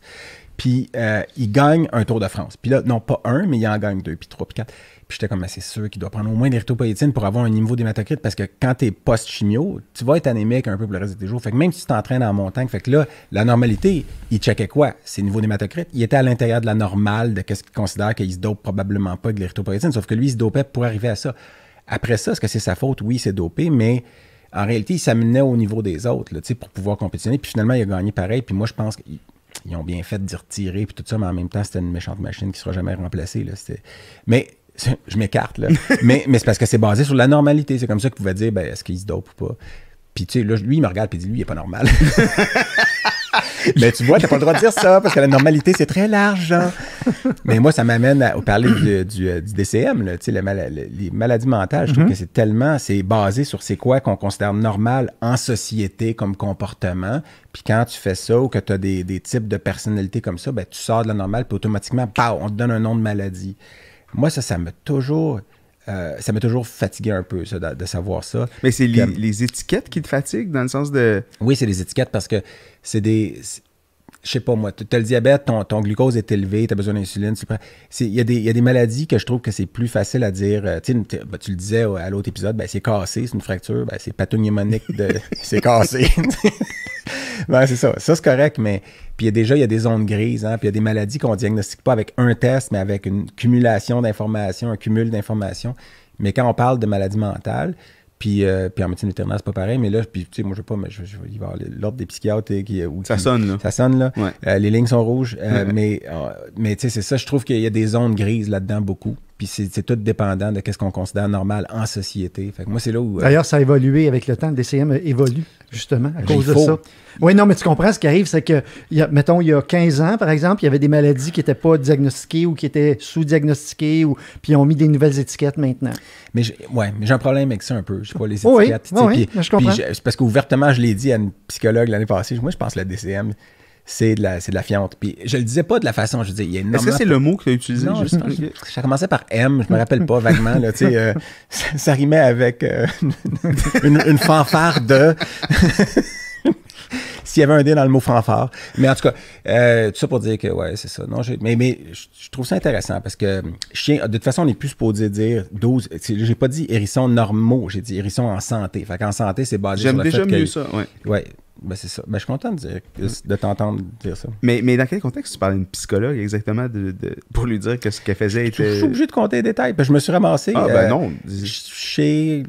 Puis euh, il gagne un Tour de France. Puis là, non, pas un, mais il en gagne deux, puis trois, puis quatre. Puis j'étais comme, c'est sûr qu'il doit prendre au moins de pour avoir un niveau d'hématocrite parce que quand t'es post-chimio, tu vas être anémique un peu pour le reste des jours. Fait que même si tu t'entraînes en montagne, fait que là, la normalité, il checkait quoi? Ses niveaux d'hématocrite. Il était à l'intérieur de la normale de qu'est-ce qu'il considère qu'il se dope probablement pas de les sauf que lui, il se dopait pour arriver à ça. Après ça, est-ce que c'est sa faute? Oui, c'est dopé, mais en réalité, il s'amenait au niveau des autres là, pour pouvoir compétitionner. Puis finalement, il a gagné pareil. Puis moi, je pense ils ont bien fait d'y retirer, puis tout ça, mais en même temps, c'était une méchante machine qui ne sera jamais remplacée. mais je m'écarte, là. mais c'est parce que c'est basé sur la normalité. C'est comme ça que pouvait dire, ben, est-ce qu'il se dope ou pas? Puis, tu sais, là, lui, il me regarde, puis il dit, lui, il est pas normal. Mais tu vois, t'as pas le droit de dire ça parce que la normalité, c'est très large. Hein. Mais moi, ça m'amène à, parler du, DCM, euh, les maladies mentales. Je trouve mm-hmm. que c'est tellement, c'est basé sur c'est quoi qu'on considère normal en société comme comportement. Puis quand tu fais ça ou que tu as des, types de personnalités comme ça, ben, tu sors de la normale, puis automatiquement, pow, bah, on te donne un nom de maladie. Moi, ça, ça m'a toujours. Euh, ça m'a toujours fatigué un peu ça, de, savoir ça. Mais c'est les, étiquettes qui te fatiguent dans le sens de. Oui, c'est les étiquettes parce que c'est des je sais pas moi, tu as le diabète, ton, glucose est élevé, tu as besoin d'insuline. Il y, a des, y a des maladies que je trouve que c'est plus facile à dire. Euh, ben, tu le disais à l'autre épisode, ben, c'est cassé, c'est une fracture, ben, c'est pathognémonique, de, c'est cassé. ben, c'est ça. Ça, c'est correct, mais puis déjà, il y a des zones grises, hein, puis il y a des maladies qu'on ne diagnostique pas avec un test, mais avec une cumulation d'informations, un cumul d'informations. Mais quand on parle de maladies mentales, euh, puis, en médecine vétérinaire, c'est pas pareil. Mais là, puis, tu sais, moi, je veux pas, mais je, je il y avoir l'ordre des psychiatres. Euh, qui, euh, ça sonne, là. Ça sonne, là. les lignes sont rouges. Mais, mais tu sais, c'est ça. Je trouve qu'il y a des zones grises là-dedans beaucoup. Puis c'est tout dépendant de ce qu'on considère normal en société. Fait moi, c'est là où. Euh, D'ailleurs, ça a évolué avec le temps. Le DCM évolue, justement, à cause de ça. Oui, non, mais tu comprends ce qui arrive, c'est que, mettons, il y a 15 ans, par exemple, il y avait des maladies qui n'étaient pas diagnostiquées ou qui étaient sous-diagnostiquées, ou puis ils ont mis des nouvelles étiquettes maintenant. Mais j'ai un problème avec ça un peu. Je sais pas, les étiquettes. Oui, je parce qu'ouvertement, je l'ai dit à une psychologue l'année passée. Moi, je pense que le DCM, c'est de la, c'est de la fiente. Puis je le disais pas de la façon, je dis, Est-ce que c'est le mot que tu as utilisé? juste, par M, je me rappelle pas vaguement, là, tu sais, euh, ça, rimait avec euh, une, fanfare de... s'il y avait un D dans le mot fanfare. Mais en tout cas, euh, tout ça pour dire que, ouais, c'est ça. Non, mais, mais je trouve ça intéressant parce que chien, de toute façon, on est plus pour dire 12. J'ai pas dit hérisson normaux, j'ai dit hérissons en santé. Fait en santé, c'est basé J'aime déjà mieux ça, ouais. Ouais. Ben, c'est ça. Ben, je suis content de, t'entendre dire ça. Mais, mais dans quel contexte tu parlais d'une psychologue exactement de, pour lui dire que ce qu'elle faisait était. Je, suis obligé de compter les détails. Ben, je me suis ramassé. Ah, ben euh, non. Chez.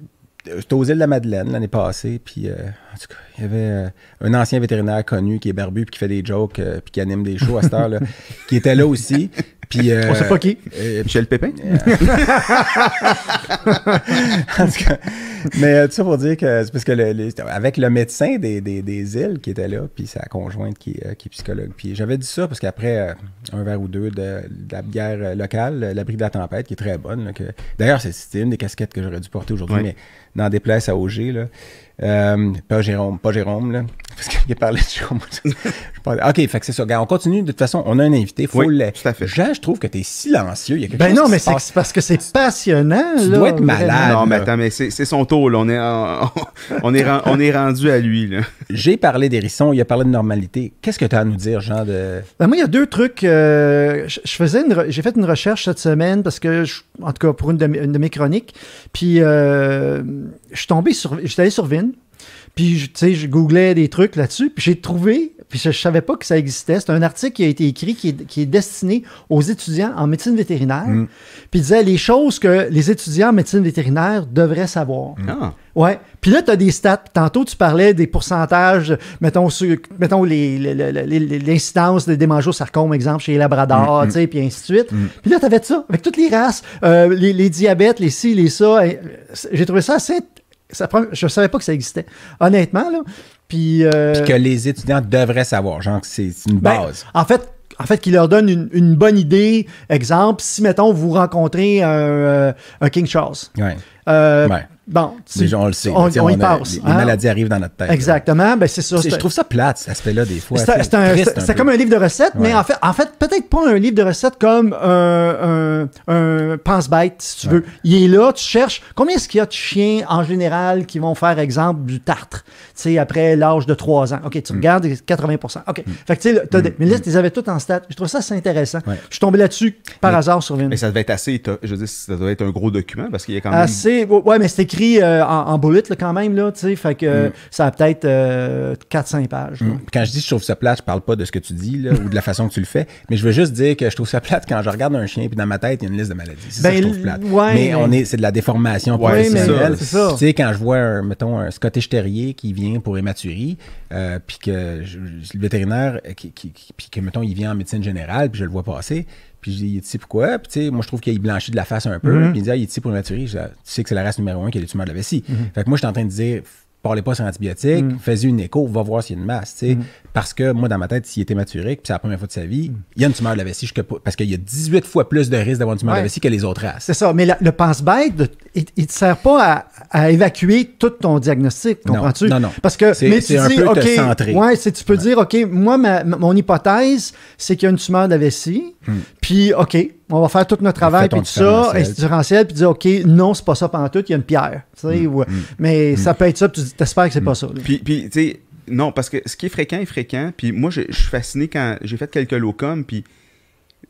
J'étais euh, aux îles de la Madeleine l'année passée, puis euh, en tout cas, il y avait euh, un ancien vétérinaire connu qui est barbu puis qui fait des jokes euh, puis qui anime des shows à cette heure-là, qui était là aussi. Puis, euh, sait pas qui. Euh, Michel Pépin. en tout cas, mais tout ça pour dire que c'est parce que le, avec le médecin des, des, des, îles qui était là, puis sa conjointe qui, est psychologue. Puis j'avais dit ça parce qu'après un verre ou deux de, la guerre locale, l'abri de la tempête, qui est très bonne. D'ailleurs, c'est une des casquettes que j'aurais dû porter aujourd'hui, mais dans des places à OG, là. Euh, pas Jérôme, pas Jérôme, là parce qu'il a parlé de OK, fait que c'est ça. on continue. De toute façon, on a un invité. Faut Jean, je trouve que tu es silencieux. ben non, mais c'est parce que c'est passionnant. Tu dois être malade. Non, mais attends, mais c'est son tour. On, est on, est on est rendu à lui. J'ai parlé d'hérisson. Il a parlé de normalité. Qu'est-ce que tu as à nous dire, Jean? Ben, moi, il y a deux trucs. Euh, je J'ai fait une recherche cette semaine parce que, en tout cas, pour une de, mes, chroniques. Puis, euh, je suis tombé sur... J'étais allé sur Vine. Puis, tu sais, je googlais des trucs là-dessus, puis j'ai trouvé, puis je, ne savais pas que ça existait. C'est un article qui a été écrit qui est, destiné aux étudiants en médecine vétérinaire. Mm. Puis il disait les choses que les étudiants en médecine vétérinaire devraient savoir. Mm. Ah. Ouais. Puis là, tu as des stats. Tantôt, tu parlais des pourcentages, mettons, sur, mettons l'incidence des démangeosarcomes, exemple, chez les labradors, mm, tu sais, puis ainsi de suite. Puis là, tu avais ça, avec toutes les races, euh, les, les, diabètes, les ci, les ça. Euh, j'ai trouvé ça assez je ne savais pas que ça existait. Honnêtement, là. Euh, puis, que les étudiants devraient savoir, genre que c'est une ben, base. en fait, en fait, qui leur donne une, bonne idée. Exemple, si, mettons, vous rencontrez un, euh, King Charles. Ouais. Euh, bon. Déjà, on le sait. On, y Les, hein? maladies arrivent dans notre tête. Exactement. Ben, c'est ça. Je trouve ça plate, cet aspect-là, des fois. C'est comme un livre de recettes, mais en fait, en fait peut-être pas un livre de recettes comme euh, un, un pense-bête, si tu veux. Il est là, tu cherches. Combien est-ce qu'il y a de chiens en général qui vont faire, exemple, du tartre, tu sais, après l'âge de 3 ans? OK, tu mm. regardes 80 OK. Mm. Fait que, tu sais, mm. mais là, tu les avais toutes en stats. Je trouve ça assez intéressant. Je suis tombé là-dessus par hasard sur une. Mais ça devait être assez, je veux ça devait être un gros document parce qu'il y a quand même. Assez, ouais, mais c'est écrit euh, en, en, bullet quand même, là, fait que euh, mm. ça a peut-être 4-5 euh, pages. Mm. Quand je dis je trouve ça plate, je parle pas de ce que tu dis là, ou de la façon que tu le fais, mais je veux juste dire que je trouve ça plate quand je regarde un chien puis dans ma tête, il y a une liste de maladies. C'est ben, plate. mais on est, c'est de la déformation professionnelle. Tu sais, quand je vois, un, mettons, un Scottish Terrier qui vient pour hématurie, puis que le vétérinaire, qui, qui, que, mettons, il vient en médecine générale, puis je le vois passer, puis je il est pourquoi? Puis tu sais, moi, je trouve qu'il blanchit de la face un peu. Mhm. Puis il dit, il ah, est ici pour le tu sais que c'est la race numéro un qui a les tumeurs de la vessie. Mhm. Fait que moi, je suis en train de dire, parlez pas sur antibiotiques, mm. fais une écho, va voir s'il y a une masse, mm. Parce que moi, dans ma tête, s'il était maturique, c'est la première fois de sa vie, mm. il y a une tumeur de la vessie, parce qu'il y a 18 fois plus de risque d'avoir une tumeur de la vessie que les autres races. C'est ça, mais le pense-bête, il, ne te sert pas à, évacuer tout ton diagnostic, comprends-tu? Non, non, Parce que, mais tu dis, peu OK, tu peux dire, OK, moi, ma, mon hypothèse, c'est qu'il y a une tumeur de la vessie, puis OK, on va faire tout notre travail, puis tout ça, différentiel, puis dire, OK, non, c'est pas ça pendant tout, il y a une pierre. Mm. Mm. mais mm. ça peut être ça, puis tu espères que c'est pas ça. Puis, puis tu sais, non, parce que ce qui est fréquent est fréquent, puis moi, je, suis fasciné quand j'ai fait quelques locums, puis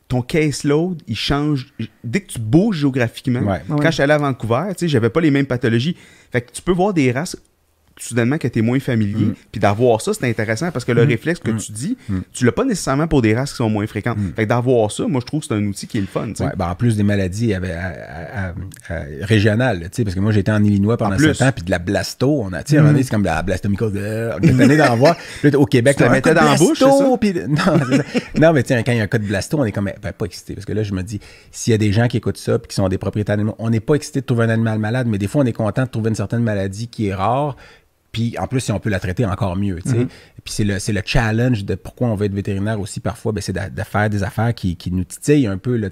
ton caseload, il change. Dès que tu bouges géographiquement, quand je suis allé à Vancouver, tu sais, j'avais pas les mêmes pathologies. Fait que tu peux voir des races soudainement que tu es moins familier. Mm. Puis d'avoir ça, c'est intéressant parce que le mm. réflexe que mm. tu dis, tu l'as pas nécessairement pour des races qui sont moins fréquentes. Fait que d'avoir ça, moi, je trouve que c'est un outil qui est le fun. Ouais, ben en plus des maladies à, euh, euh, euh, régionales, parce que moi, j'étais en Illinois pendant 7 temps, puis de la blasto, on a, tu c'est comme la blastomycose. On d'en voir. Au Québec, tu la mettais dans la bouche. Non, non, mais tiens, quand il y a un cas de blasto, on est comme, ben, pas excité. Parce que là, je me dis, s'il y a des gens qui écoutent ça, puis qui sont des propriétaires d'animaux, on n'est pas excité de trouver un animal malade, mais des fois, on est content de trouver une certaine maladie qui est rare, puis en plus, si on peut la traiter encore mieux, tu sais. Mm-hmm. Puis c'est le, challenge de pourquoi on veut être vétérinaire aussi parfois, ben, c'est de, faire des affaires qui, nous titillent un peu, là,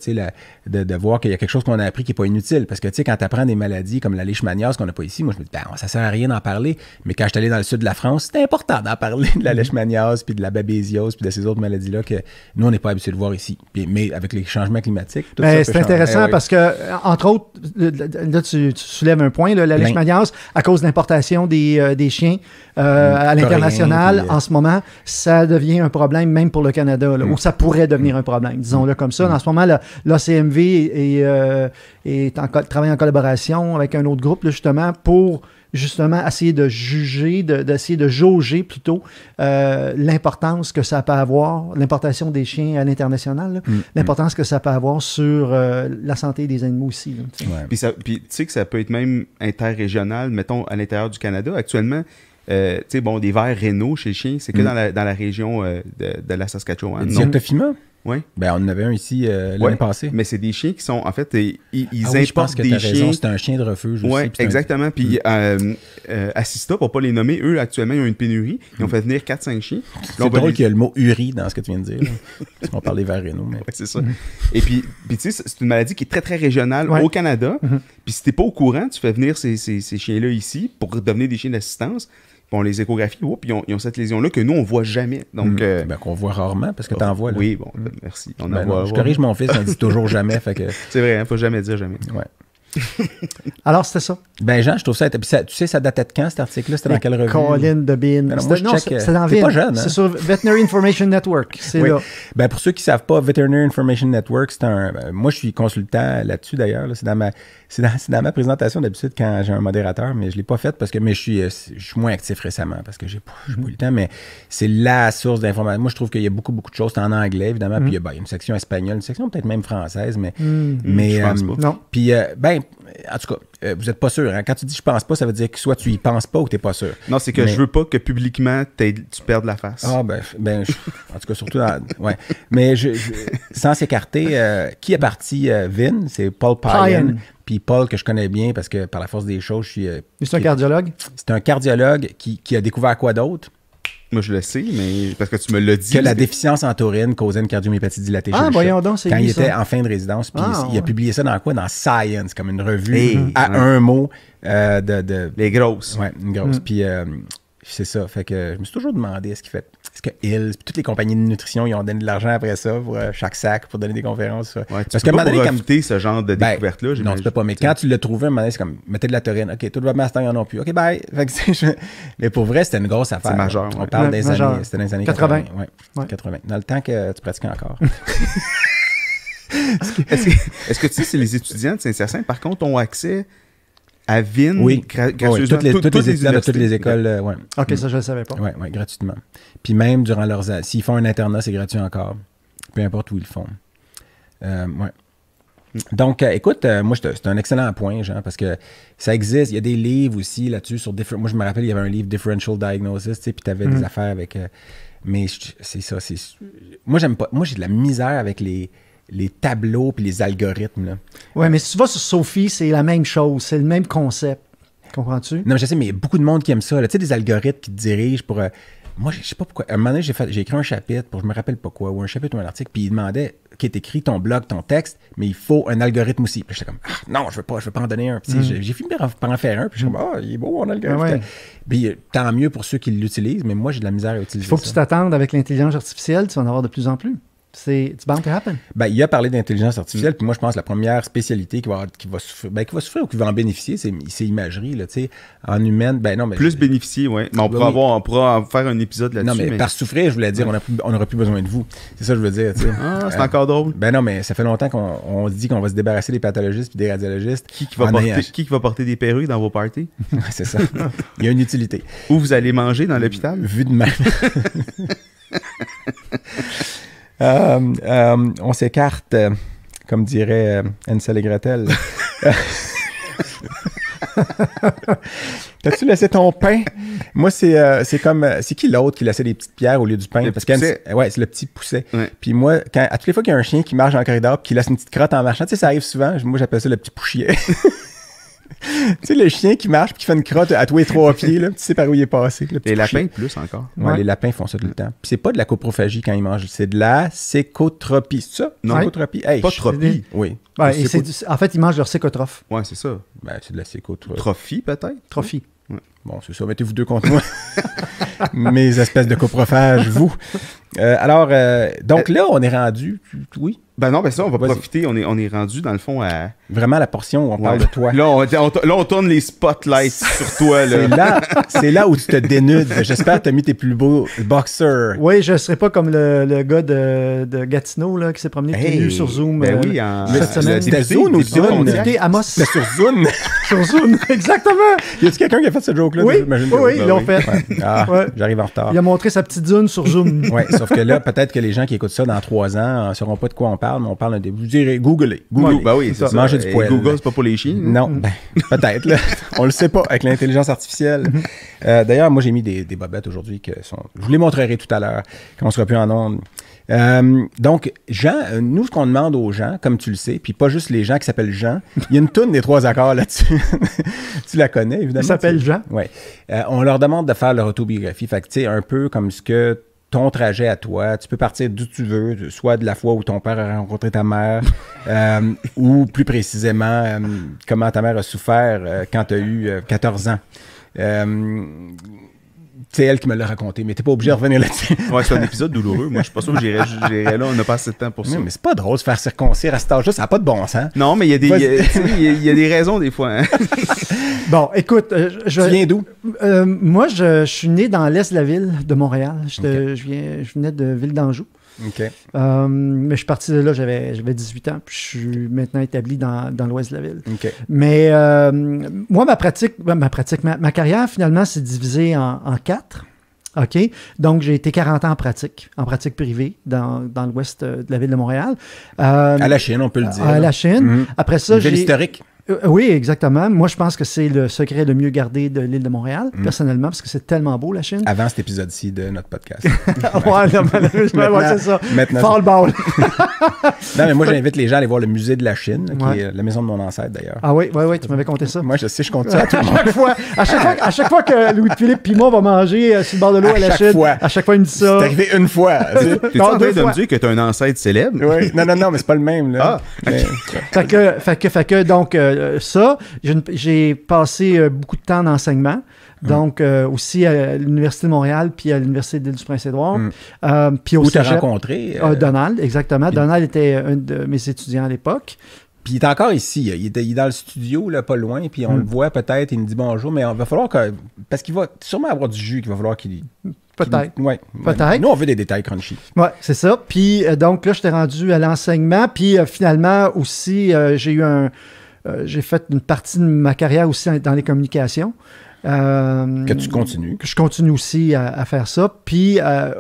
de, voir qu'il y a quelque chose qu'on a appris qui n'est pas inutile. Parce que quand tu apprends des maladies comme la leishmaniose qu'on n'a pas ici, moi je me dis, ben, ça sert à rien d'en parler. Mais quand je suis allé dans le sud de la France, c'était important d'en parler de la mm-hmm. leishmaniose, puis de la babésiose, puis de ces autres maladies-là que nous, on n'est pas habitué de voir ici. mais avec les changements climatiques, tout ben, ça. C'est intéressant ben parce que, euh, entre autres, là, tu, soulèves un point, la leishmaniose, à cause de l'importation des, euh, chiens euh, mm. à l'international, en ce moment, ça devient un problème même pour le Canada, mm. ou ça pourrait devenir mm. un problème, disons-le comme ça. Mm. En ce moment, l'OCMV est, euh, est en, travaille en collaboration avec un autre groupe, justement, pour justement essayer de juger, d'essayer de, jauger plutôt euh, l'importance que ça peut avoir, l'importation des chiens à l'international, l'importance que ça peut avoir sur euh, la santé des animaux aussi. ça, puis, tu sais que ça peut être même interrégional, mettons à l'intérieur du Canada. Actuellement, euh, tu sais, bon, des vers rénaux chez le chien, c'est que mm. dans, la, dans, la, région euh, de, de, la Saskatchewan. Oui. Ben, on en avait un ici euh, l'année passée. Mais c'est des chiens qui sont, en fait, ils, ils ah je pense que des chiens. c'est un chien de refuge ouais, aussi. Oui, exactement. Puis mm. Assista, pour ne pas les nommer, eux, actuellement, ils ont une pénurie. Ils ont mm. fait venir 4-5 chiens. C'est drôle qu'il y ait le mot URI dans ce que tu viens de dire. On qu'on parler vers rénaux. Mais... c'est ça. Et puis, tu sais, c'est une maladie qui est très, très régionale au Canada. Mm-hmm. Puis si t'es pas au courant, tu fais venir ces, ces, ces chiens-là ici pour devenir des chiens d'assistance. Bon, les échographies, ils, ont, ils, ont, cette lésion-là que nous, on ne voit jamais. Donc, hmm. euh, ben, qu'on voit rarement parce que oh, tu en vois. Oui, bon, hmm. merci. Ben, je corrige mon fils, on dit toujours jamais. que... C'est vrai, il hein, faut jamais dire jamais. Ouais. Alors, c'était ça. Ben, Jean, je trouve ça, Tu sais, ça datait de quand cet article-là C'était dans ben, quelle revue Colin de c'est dans euh, pas jeune. Hein? C'est sur Veterinary Information Network. C'est là. Ben, pour ceux qui ne savent pas, Veterinary Information Network, c'est un. moi, je suis consultant là-dessus d'ailleurs. c'est dans ma c'est dans, ma présentation d'habitude quand j'ai un modérateur, mais je ne l'ai pas fait parce que mais euh, je, suis, moins actif récemment parce que j'ai pas, pas eu le temps, mais c'est la source d'information. Moi, je trouve qu'il y a beaucoup, beaucoup de choses. en anglais, évidemment, puis il y, a, mm. ben, une section espagnole, une section peut-être même française, mais. Mm. mais euh, Non. Puis, euh, ben, en tout cas, euh, vous n'êtes pas sûr. Hein? Quand tu dis je pense pas, ça veut dire que soit tu y penses pas ou tu n'es pas sûr. Non, c'est que je veux pas que publiquement tu perdes la face. Ah, ben, ben en tout cas, surtout Mais sans s'écarter, euh, qui est parti euh, Vin C'est Paul Payan. Puis Paul, que je connais bien parce que par la force des choses, je suis. c'est un cardiologue C'est un cardiologue qui a découvert quoi d'autre moi, je le sais, mais parce que tu me l'as dit. Que la déficience en taurine causait une cardiomyopathie dilatée ah, voyons donc, c'est Quand il était en fin de résidence, puis ah, il, a publié ça dans quoi? Dans Science, comme une revue eh, à un mot euh, de, de, Les grosses. Ouais, une grosse. Mm. Puis euh, c'est ça. Fait que je me suis toujours demandé, ce qu'il fait... Parce que Hills, toutes les compagnies de nutrition, ils ont donné de l'argent après ça pour euh, chaque sac, pour donner des conférences. Parce peux que pas donné, comme... ce genre de ben, découverte-là. non, tu peux pas. Mais quand tu l'as trouvé, un c'est comme, mettez de la taurine. OK, tout le master, ils en ont plus. OK, bye. mais pour vrai, c'était une grosse affaire. C'est majeur. On parle des années. C'était dans les années 80. Oui. Ouais, 80. Dans le temps que tu pratiquais encore. Est-ce que, tu sais si les étudiants de saint saint par contre, ont accès à Vin, oui. Oui, toutes les, toutes, écoles. Euh, OK, ça, mm. je ne le savais pas. Oui, ouais, gratuitement. Puis même durant leurs. années. S'ils font un internat, c'est gratuit encore. Peu importe où ils le font. Euh, Donc, euh, écoute, moi, c'est un excellent point, Jean, parce que ça existe. Il y a des livres aussi là-dessus sur Moi, je me rappelle, il y avait un livre Differential Diagnosis, tu sais, puis tu avais des mm. affaires avec. mais c'est ça. Moi, j'aime pas. Moi, j'ai de la misère avec les, les tableaux puis les algorithmes. Oui, Ouais, mais si tu vas sur Sophie, c'est la même chose, c'est le même concept. Comprends-tu? Non, mais je sais, mais beaucoup de monde qui aime ça. Tu sais, des algorithmes qui te dirigent pour. Euh, moi, je sais pas pourquoi. À un moment donné, j'ai, écrit un chapitre, pour je me rappelle pas quoi, ou un chapitre ou un article, puis il demandait qui est écrit ton blog, ton texte, mais il faut un algorithme aussi. Puis j'étais comme, ah, non, je veux pas, je veux pas en donner un. Mm. j'ai, fini par en faire un, puis je suis comme, oh, il est beau, un algorithme. Euh, tant mieux pour ceux qui l'utilisent, mais moi, j'ai de la misère à utiliser. Il faut que tu t'attendes avec l'intelligence artificielle, tu vas en avoir de plus en plus. C'est bound to happen. Ben, il a parlé d'intelligence artificielle, puis moi, je pense que la première spécialité qui va, ben, qui va, souffrir, ou qui va en bénéficier, c'est imagerie, là, tu sais, en humaine. Ben, non, mais Plus bénéficier, ouais. Mais on, pourra on pourra faire un épisode là-dessus. Non, mais, par souffrir, je voulais dire, on n'aura plus besoin de vous. C'est ça que je veux dire, Ah, c'est euh, encore drôle. Ben non, mais ça fait longtemps qu'on dit qu'on va se débarrasser des pathologistes et des radiologistes. Qui, qui, va, porter, qui, qui va porter des perruques dans vos parties? c'est ça. il y a une utilité. Où vous allez manger dans l'hôpital? Vu de même. Euh, euh, on s'écarte, euh, comme dirait Ansel et Gretel. T'as-tu laissé ton pain? Moi, c'est euh, comme. C'est qui l'autre qui laissait des petites pierres au lieu du pain? Parce que, ouais, c'est le petit pousset. Puis moi, quand, à toutes les fois qu'il y a un chien qui marche dans le corridor puis qui laisse une petite crotte en marchant, tu sais, ça arrive souvent. Moi, j'appelle ça le petit pouchier. tu sais, le chien qui marche puis qui fait une crotte à tous les trois pieds, là, tu sais par où il est passé. Le les lapins plus encore. les lapins font ça tout le temps. Puis c'est pas de la coprophagie quand ils mangent, c'est de la sécotropie. C'est ça? Non. Sécotropie. pas tropie. Oui. En fait, ils mangent leur sécotrophe. Oui, c'est ça. Ben, c'est de la sécotrophe. Trophie, peut-être? Trophie. Bon, c'est ça. Mettez-vous deux contre moi. mes espèces de coprophages, vous. Euh, alors, euh, donc euh, là, on est rendu, oui. Ben non, ben ça, on va profiter. On est, on est rendu, dans le fond, à. Vraiment la portion où on parle de toi. Là on, tourne les spotlights sur toi. C'est là, c'est là où tu te dénudes. J'espère que tu as mis tes plus beaux boxers. Oui, je ne serai pas comme le, gars de, de, Gatineau là, qui s'est promené hey, sur Zoom. Ben oui, en... cette semaine. C'était Zoom ou à Amos. C'était sur Zoom. sur Zoom, exactement. Y a-t-il quelqu'un qui a fait ce joke-là Oui, oui, ben ils l'ont fait. Ah. J'arrive en retard. Il a montré sa petite zone sur Zoom. oui, sauf que là, peut-être que les gens qui écoutent ça dans trois ans ne euh, sauront pas de quoi on parle, mais on parle de. Vous direz, googlez. Google, bah oui, c'est ça. Manger du poil. Google, c'est pas pour les chiens. Hein? Non, ben, peut-être. on le sait pas avec l'intelligence artificielle. Euh, d'ailleurs, moi, j'ai mis des, des bobettes aujourd'hui sont... je vous les montrerai tout à l'heure quand on sera plus en ondes. Euh, donc, Jean, euh, nous, ce qu'on demande aux gens, comme tu le sais, puis pas juste les gens qui s'appellent Jean, il y a une toune des trois accords là-dessus. tu la connais, évidemment. s'appelle Jean. Oui. Euh, on leur demande de faire leur autobiographie. Fait que, tu sais, un peu comme ce que ton trajet à toi. Tu peux partir d'où tu veux, soit de la fois où ton père a rencontré ta mère, ou plus précisément, comment ta mère a souffert quand tu as eu 14 ans c'est elle qui me l'a raconté, mais t'es pas obligé de revenir là-dessus. ouais, c'est un épisode douloureux. Moi, je suis pas sûr que j'irais là. On n'a pas assez de temps pour ça. mais c'est pas drôle de se faire circoncire à cet âge-là. Ça n'a pas de bon sens. Non, mais il y, a des, y a- des raisons des fois. Hein. Bon, écoute, euh, je. Tu viens d'où? Euh, moi, je, suis né dans l'est de la ville de Montréal. Je, viens, je venais de Ville d'Anjou. – OK. Euh, – mais je suis parti de là, j'avais 18 ans, puis je suis maintenant établi dans, l'ouest de la ville. Mais euh, moi, ma pratique, ma, pratique ma, carrière, finalement, s'est divisée en, quatre. OK? Donc, j'ai été 40 ans en pratique, en pratique privée, dans, l'ouest euh, de la ville de Montréal. à la Chine, on peut le dire. À la Chine. Mhm. Après ça, j'ai. l'historique. Euh, oui, exactement. Moi, je pense que c'est le secret le mieux gardé de l'île de Montréal, mm. personnellement, parce que c'est tellement beau, la Chine. Avant cet épisode-ci de notre podcast. ouais, je malheureusement, ouais, c'est ça. Maintenant, ball. non, mais moi, j'invite les gens à aller voir le musée de la Chine, qui est la maison de mon ancêtre, d'ailleurs. Ah oui, oui, oui, tu m'avais conté ça. Moi, je sais, je compte ça à tout chaque fois, à, chaque fois, que Louis-Philippe Pimon va manger euh, sur le bord de l'eau à, la Chine, fois. à chaque fois, il me dit ça. C'est arrivé une fois. Tu tu en train de me dire que tu as un ancêtre célèbre? non, non, non, mais c'est pas le même. Là. Ah, fait que, donc, euh, euh, ça. J'ai passé euh, beaucoup de temps en enseignement. Hum. Donc, euh, aussi à l'Université de Montréal, puis à l'Université de lîle du Prince-Édouard. Hum. puis Où tu rencontré Donald, exactement. Donald était un de mes étudiants à l'époque. Puis il est encore ici. Il est, dans le studio, là, pas loin, puis on hum. le voit peut-être. Il me dit bonjour, mais il va falloir que. Parce qu'il va sûrement avoir du jus qu'il va falloir qu'il. Peut-être. Oui, peut-être. Nous, on veut des détails crunchy. Oui, c'est ça. Puis donc là, je j'étais rendu à l'enseignement. Puis finalement, aussi, j'ai eu un euh, j'ai fait une partie de ma carrière aussi dans les communications. Euh, que tu continues. Que je continue aussi à, faire ça. Puis, euh,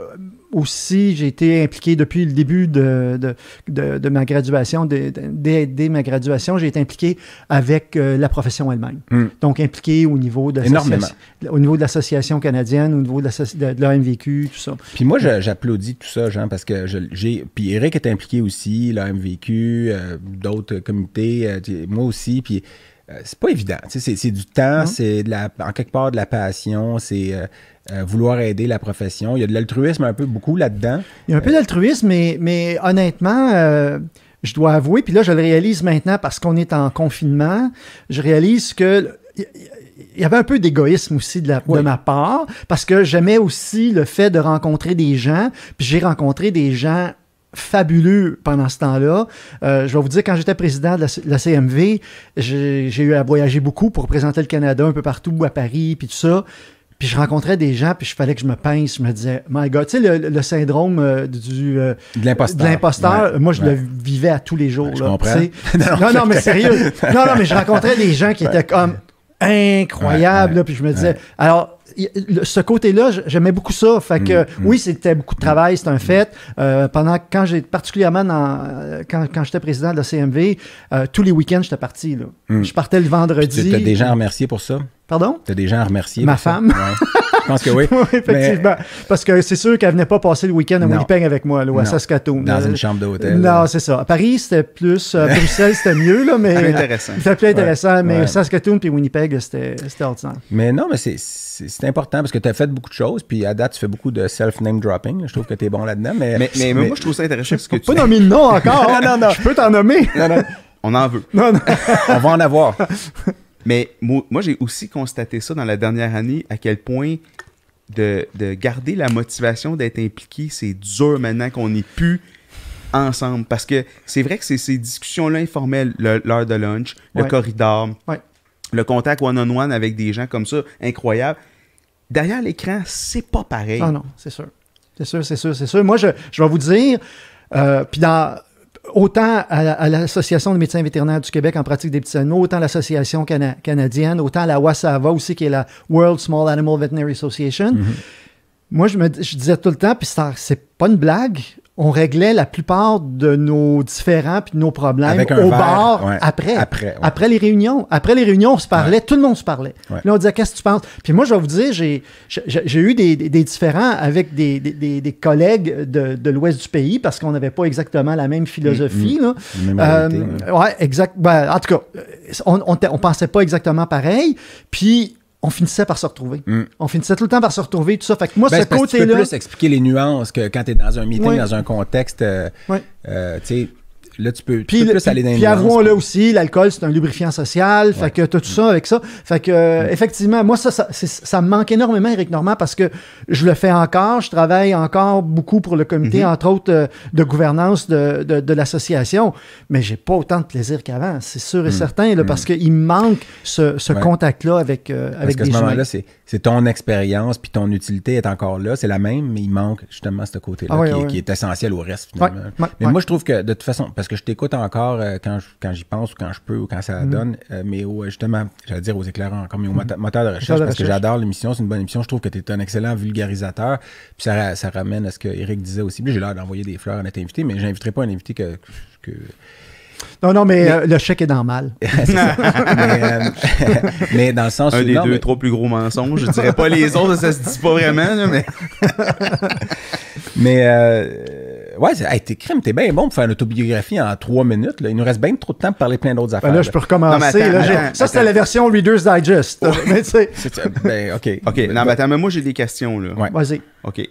aussi, j'ai été impliqué depuis le début de, de, de, ma graduation, dès, ma graduation, j'ai été impliqué avec euh, la profession elle-même. Hmm. Donc, impliqué au niveau de au niveau de l'Association canadienne, au niveau de, l'AMVQ, tout ça. Puis moi, j'applaudis tout ça, Jean, parce que j'ai. Puis Eric est impliqué aussi, l'AMVQ, euh, d'autres comités, euh, moi aussi. Puis c'est pas évident. C'est du temps, c'est en quelque part de la passion, c'est euh, vouloir aider la profession. Il y a de l'altruisme un peu beaucoup là-dedans. Il y a un peu euh, d'altruisme, mais, honnêtement, euh, je dois avouer, puis là, je le réalise maintenant parce qu'on est en confinement, je réalise que il y avait un peu d'égoïsme aussi de, ma part parce que j'aimais aussi le fait de rencontrer des gens. Puis j'ai rencontré des gens fabuleux pendant ce temps-là. je vais vous dire, quand j'étais président de la, CMV, j'ai eu à voyager beaucoup pour présenter le Canada un peu partout, à Paris, puis tout ça. Puis je rencontrais des gens, puis je fallait que je me pince. Je me disais, my God, tu sais, le, syndrome euh, du, euh, de l'imposteur, moi, je le vivais à tous les jours. je non, non, mais sérieux. non, non, mais je rencontrais des gens qui étaient comme incroyables. puis je me disais, alors, ce côté-là, j'aimais beaucoup ça. Fait que mm, mm. oui, c'était beaucoup de travail, c'est un mm. fait. Euh, pendant quand j'ai particulièrement dans, quand, j'étais président de la CMV, tous les week-ends j'étais parti. Je partais le vendredi. Tu as déjà remercié pour ça? Pardon? T'as des gens à remercier. Ma femme. Je pense que oui. oui effectivement. Parce que c'est sûr qu'elle venait pas passer le week-end à Winnipeg avec moi, là, à Saskatoon. Dans une euh, chambre d'hôtel. Non, c'est ça. À Paris, c'était plus. Euh, Bruxelles, c'était mieux, là, mais. C'était intéressant. Euh, c'était plus intéressant, mais Saskatoon puis Winnipeg, c'était ordinaire. Mais non, mais c'est important parce que tu as fait beaucoup de choses, puis à date, tu fais beaucoup de self-name dropping. Je trouve que tu es bon là-dedans. Mais, mais, moi, je trouve ça intéressant. Tu peux pas nommé nommer le nom encore. non, non, non. Je peux t'en nommer. Non, non. On en veut. Non, non. On va en avoir. Mais moi, j'ai aussi constaté ça dans la dernière année, à quel point de, garder la motivation d'être impliqué, c'est dur maintenant qu'on n'est plus ensemble. Parce que c'est vrai que c'est ces discussions-là informelles, l'heure de lunch, le corridor, le contact one-on-one avec des gens comme ça, incroyable. Derrière l'écran, c'est pas pareil. Ah non, c'est sûr. C'est sûr, c'est sûr, c'est sûr. Moi, je, vais vous dire, euh, puis dans autant à, l'Association des médecins vétérinaires du Québec en pratique des petits animaux, autant l'Association canadienne, autant la WASAVA aussi, qui est la World Small Animal Veterinary Association. Mm-hmm. Moi, je, me, je disais tout le temps, puis c'est pas une blague, on réglait la plupart de nos différents puis nos problèmes au bord, après. Après, après, les réunions. Après les réunions, on se parlait, tout le monde se parlait. là, on disait qu'est-ce que tu penses? Puis moi, je vais vous dire, j'ai, j'ai eu des, des, différents avec des, des collègues de, de l'ouest du pays parce qu'on n'avait pas exactement la même philosophie. Mm, mm, euh, exact. Ben, en tout cas, on, on, on pensait pas exactement pareil. Puis on finissait par se retrouver. Mm. On finissait tout le temps par se retrouver, tout ça. Fait que moi, ben, ce côté-là. Tu peux plus expliquer les nuances que quand tu es dans un meeting, dans un contexte. euh, euh tu sais là, tu peux, puis, plus aller dans Puis avouons là aussi, l'alcool, c'est un lubrifiant social. Fait que tout ça avec ça. Fait que, euh, effectivement, moi, ça, ça, me manque énormément, Eric Normand, parce que je le fais encore. Je travaille encore beaucoup pour le comité, mm-hmm. entre autres, euh, de gouvernance de, l'association. Mais j'ai pas autant de plaisir qu'avant, c'est sûr et mm. certain, là, mm. parce qu'il me manque ce, contact-là avec, euh, parce que ce moment-là, c'est ton expérience, puis ton utilité est encore là. C'est la même, mais il manque justement ce côté-là ah qui, est essentiel au reste, finalement. Mais moi, je trouve que, de toute façon, parce que je t'écoute encore euh, quand, j'y pense ou quand je peux ou quand ça mm. donne, euh, mais euh, justement, j'allais dire aux éclairants comme mais au mm. moteur, de recherche, parce que j'adore l'émission, c'est une bonne émission. Je trouve que tu es un excellent vulgarisateur. Puis ça, ramène à ce que Eric disait aussi. j'ai l'air d'envoyer des fleurs à notre invité, mais j'inviterai pas un invité que, non, non, mais, le chèque est dans mal. mais, dans le sens Un des deux, trois plus gros mensonges. Je dirais pas les autres, ça se dit pas vraiment, mais. mais Ouais, t'es crime, t'es bien bon pour faire une autobiographie en trois minutes. Il nous reste bien trop de temps pour parler plein d'autres ben affaires. là, je peux recommencer. ça, c'était la version Reader's Digest. mais tu sais. Ben, OK. OK. Non, mais attends, mais moi, j'ai des questions. là. Ouais. Vas-y. OK.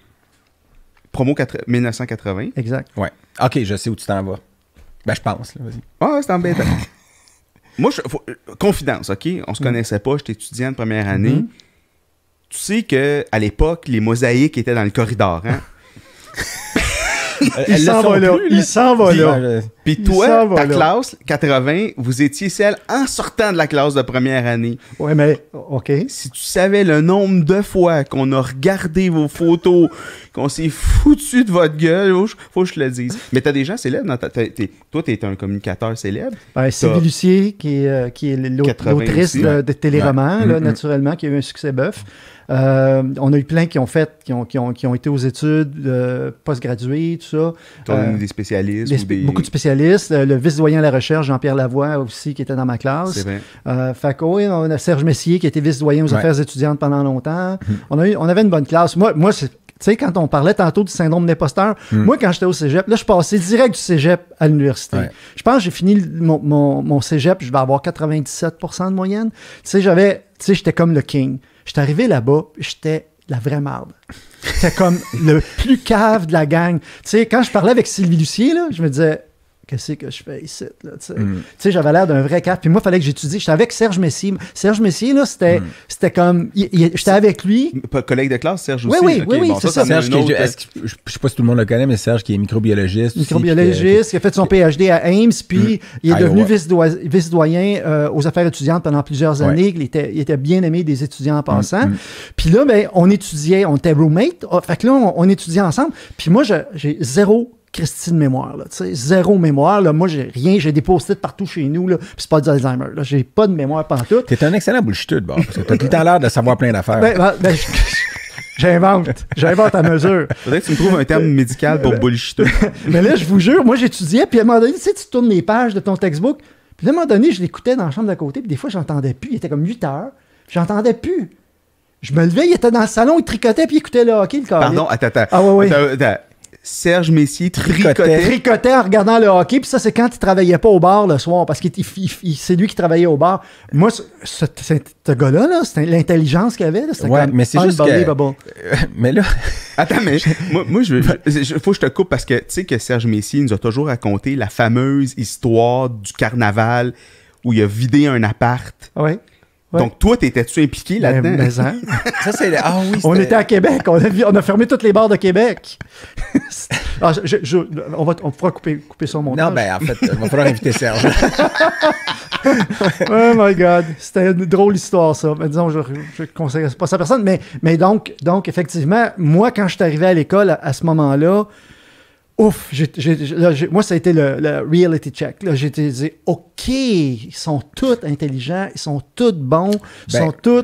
Promo 1980. Exact. Ouais. OK, je sais où tu t'en vas. Ben, je pense. Vas-y. Ah, c'est embêtant. moi, je... Euh, confidence, OK? On se mm. connaissait pas. J'étais étudiant de première année. Mm-hmm. Tu sais qu'à l'époque, les mosaïques étaient dans le corridor. Hein? il s'en va, là. Il s'en va là. Euh, puis toi, ta classe 80, vous étiez celle en sortant de la classe de première année. Oui, mais OK. Si tu savais le nombre de fois qu'on a regardé vos photos, qu'on s'est foutu de votre gueule, faut que je le dise. Mais t'as des gens célèbres toi tu es, un communicateur célèbre. C'est ben, Sylvie qui est, euh, l'autrice de, de mm-hmm. naturellement, qui a eu un succès bœuf. Euh, on a eu plein qui ont fait, qui ont, qui ont, été aux études post euh, postgraduées, tout ça. Euh, des spécialistes. Beaucoup de spécialistes. le vice-doyen à la recherche, Jean-Pierre Lavoie aussi, qui était dans ma classe. fait on a Serge Messier qui était vice-doyen aux affaires étudiantes pendant longtemps. Hmm. On, a on avait une bonne classe. Moi, moi c'est tu sais, quand on parlait tantôt du syndrome d'imposteur, hmm. moi, quand j'étais au cégep, là, je passais direct du cégep à l'université. Je pense que j'ai fini mon, mon, mon, cégep, je vais avoir 97 de moyenne. Tu sais, j'avais, tu sais, j'étais comme le king. J'étais arrivé là-bas, j'étais la vraie merde. J'étais comme le plus cave de la gang. Tu sais, quand je parlais avec Sylvie Lucier, là, je me disais, qu'est-ce que je fais ici, là, tu sais. Mm. j'avais l'air d'un vrai cap. Puis moi, il fallait que j'étudie. J'étais avec Serge Messier. Serge Messier, là, c'était, mm. c'était comme, j'étais avec lui. Collègue de classe, Serge aussi? Oui, oui, oui, c'est ça. Serge, est, euh, je, ne sais pas si tout le monde le connaît, mais Serge qui est microbiologiste. Microbiologiste, qui, a fait son PhD à Ames, puis mm. il est devenu vice-doyen euh, aux affaires étudiantes pendant plusieurs années. Il était, il était bien aimé des étudiants en passant. Puis là, ben, on étudiait, on était roommate. Ah, fait que là, on étudiait ensemble. Puis moi, j'ai zéro Christine de mémoire. Là, zéro mémoire. Là. Moi, j'ai rien. J'ai des post-it partout chez nous. Puis c'est pas là, J'ai pas de mémoire pantoute. T'es un excellent bullshit, bon, parce que t'as tout le temps l'air de savoir plein d'affaires. Ben, ben, ben J'invente. J'invente à mesure. Faudrait que tu me trouves un terme médical pour bullshit. Mais là, je vous jure, moi, j'étudiais, puis à un moment donné, tu sais, tu tournes les pages de ton textbook. Puis à un moment donné, je l'écoutais dans la chambre d'à côté, puis des fois, j'entendais plus. Il était comme 8 heures. J'entendais plus. Je me levais, il était dans le salon, il tricotait, puis écoutait le hockey, le corps. Pardon, attends, Ah ouais, ouais. attends. Serge Messier tricotait. Tricotait en regardant le hockey. Puis ça, c'est quand il travaillait pas au bar le soir, parce que c'est lui qui travaillait au bar. Moi, ce, gars-là, -là, l'intelligence qu'il avait, c'était ouais, mais c'est juste Mais là... Attends, mais moi, je, faut que je te coupe, parce que tu sais que Serge Messier nous a toujours raconté la fameuse histoire du carnaval où il a vidé un appart. Ouais donc, toi, t'étais-tu impliqué ben, là-dedans? Hein. ça, c'est... Ah oui, On était à Québec. On a, fermé toutes les bars de Québec. Ah, je, on, va, on pourra couper, couper son montage. Non, ben, en fait, on va pouvoir inviter Serge. oh my God. C'était une drôle histoire, ça. Mais ben, disons, je ne conseille pas ça personne. Mais, mais donc, donc, effectivement, moi, quand je suis arrivé à l'école à ce moment-là, ouf, moi, ça a été le, reality check. J'ai dit, OK, ils sont tous intelligents, ils sont tous bons, ils ben, sont tous.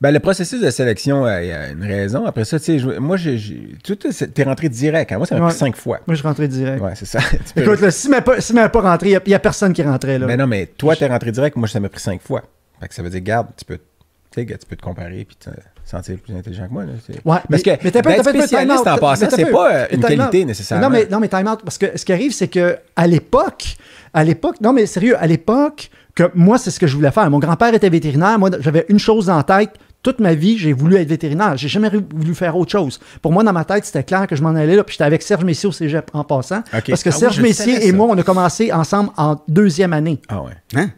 Ben, le processus de sélection, il y a une raison. Après ça, tu sais, moi, tu es rentré direct. Hein. Moi, ça m'a pris cinq fois. Moi, je suis rentré direct. Ouais, c'est ça. Écoute, si m'a pas, pas rentré, il n'y a, personne qui rentrait. Là. Mais ben non, mais toi, tu es rentré direct. Moi, ça m'a pris cinq fois. que ça veut dire, garde, tu peux, tu peux te comparer. Puis sentir plus intelligent que moi. Là, parce que mais, mais spécialiste en passant, c'est pas une qualité nécessairement. Non, mais, non, mais time out, parce que ce qui arrive, c'est que à l'époque, à l'époque, non, mais sérieux, à l'époque, que moi, c'est ce que je voulais faire. Mon grand-père était vétérinaire. Moi, j'avais une chose en tête. Toute ma vie, j'ai voulu être vétérinaire. J'ai jamais voulu faire autre chose. Pour moi, dans ma tête, c'était clair que je m'en allais là. Puis j'étais avec Serge Messier au cégep en passant. Parce que ah Serge Messier et moi, on a commencé ensemble en deuxième année. Ah ouais. Hein?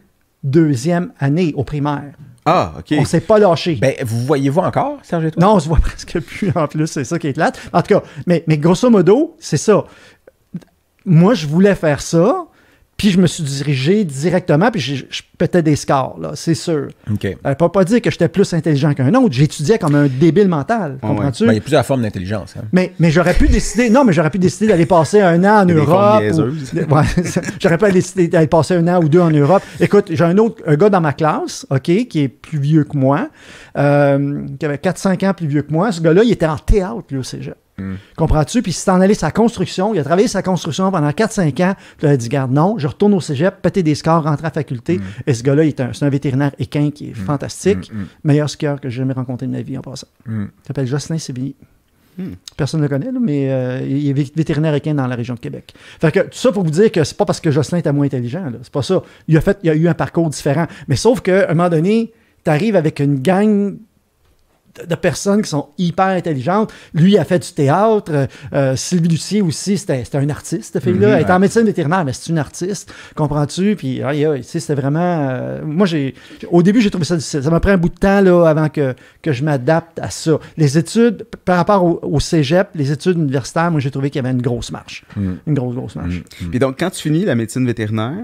Deuxième année au primaire. Ah, OK. On s'est pas lâché. Ben, vous voyez-vous encore, Serge et toi? Non, on se voit presque plus en plus, c'est ça qui est là. En tout cas, mais, mais grosso modo, c'est ça. Moi, je voulais faire ça. Puis je me suis dirigé directement, puis je, peut pétais des scores, là, c'est sûr. Ok. ne euh, peut pas dire que j'étais plus intelligent qu'un autre. J'étudiais comme un débile mental, comprends-tu? Ben, il y a plusieurs formes d'intelligence. Hein. Mais, mais j'aurais pu décider, non, mais j'aurais pu décider d'aller passer un an en Europe. j'aurais pu décider d'aller passer un an ou deux en Europe. Écoute, j'ai un autre, un gars dans ma classe, OK, qui est plus vieux que moi, euh, qui avait 4-5 ans plus vieux que moi. Ce gars-là, il était en théâtre, lui, au cégep. Mm. Comprends-tu? Puis s'est en allé sa construction, il a travaillé sa construction pendant 4-5 ans, puis il a dit Garde, non, je retourne au cégep, péter des scores, rentrer à faculté. Mm. Et ce gars-là, c'est un, un vétérinaire équin qui est mm. fantastique, meilleur skieur que j'ai jamais rencontré de ma vie en passant. Il s'appelle Jocelyn Sévigny. Personne ne le connaît, mais euh, il est vétérinaire équin dans la région de Québec. Fait que tout ça pour vous dire que c'est pas parce que Jocelyn était moins intelligent, c'est pas ça. Il a, fait, il a eu un parcours différent. Mais sauf qu'à un moment donné, tu arrives avec une gang de personnes qui sont hyper intelligentes. Lui, il a fait du théâtre. Euh, euh, Sylvie Lucier aussi, c'était un artiste, cette là mhm. Elle est en médecine vétérinaire, mais c'est une artiste. Comprends-tu? Puis, c'était vraiment. Euh, moi, j'ai. Au début, j'ai trouvé ça difficile. Ça m'a pris un bout de temps là, avant que, que je m'adapte à ça. Les études, par rapport au, cégep, les études universitaires, moi, j'ai trouvé qu'il y avait une grosse marche. Mhm. Une grosse, grosse marche. Mhm. Puis, donc, quand tu finis la médecine vétérinaire,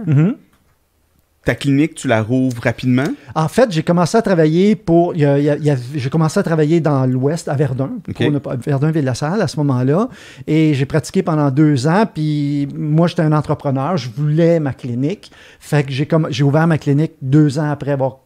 ta clinique, tu la rouvres rapidement? En fait, j'ai commencé à travailler pour. j'ai commencé à travailler dans l'Ouest, à Verdun, Verdun, Ville-la-Salle, à ce moment-là. Et j'ai pratiqué pendant deux ans. Puis moi, j'étais un entrepreneur. Je voulais ma clinique. Fait que j'ai, j'ai ouvert ma clinique deux ans après avoir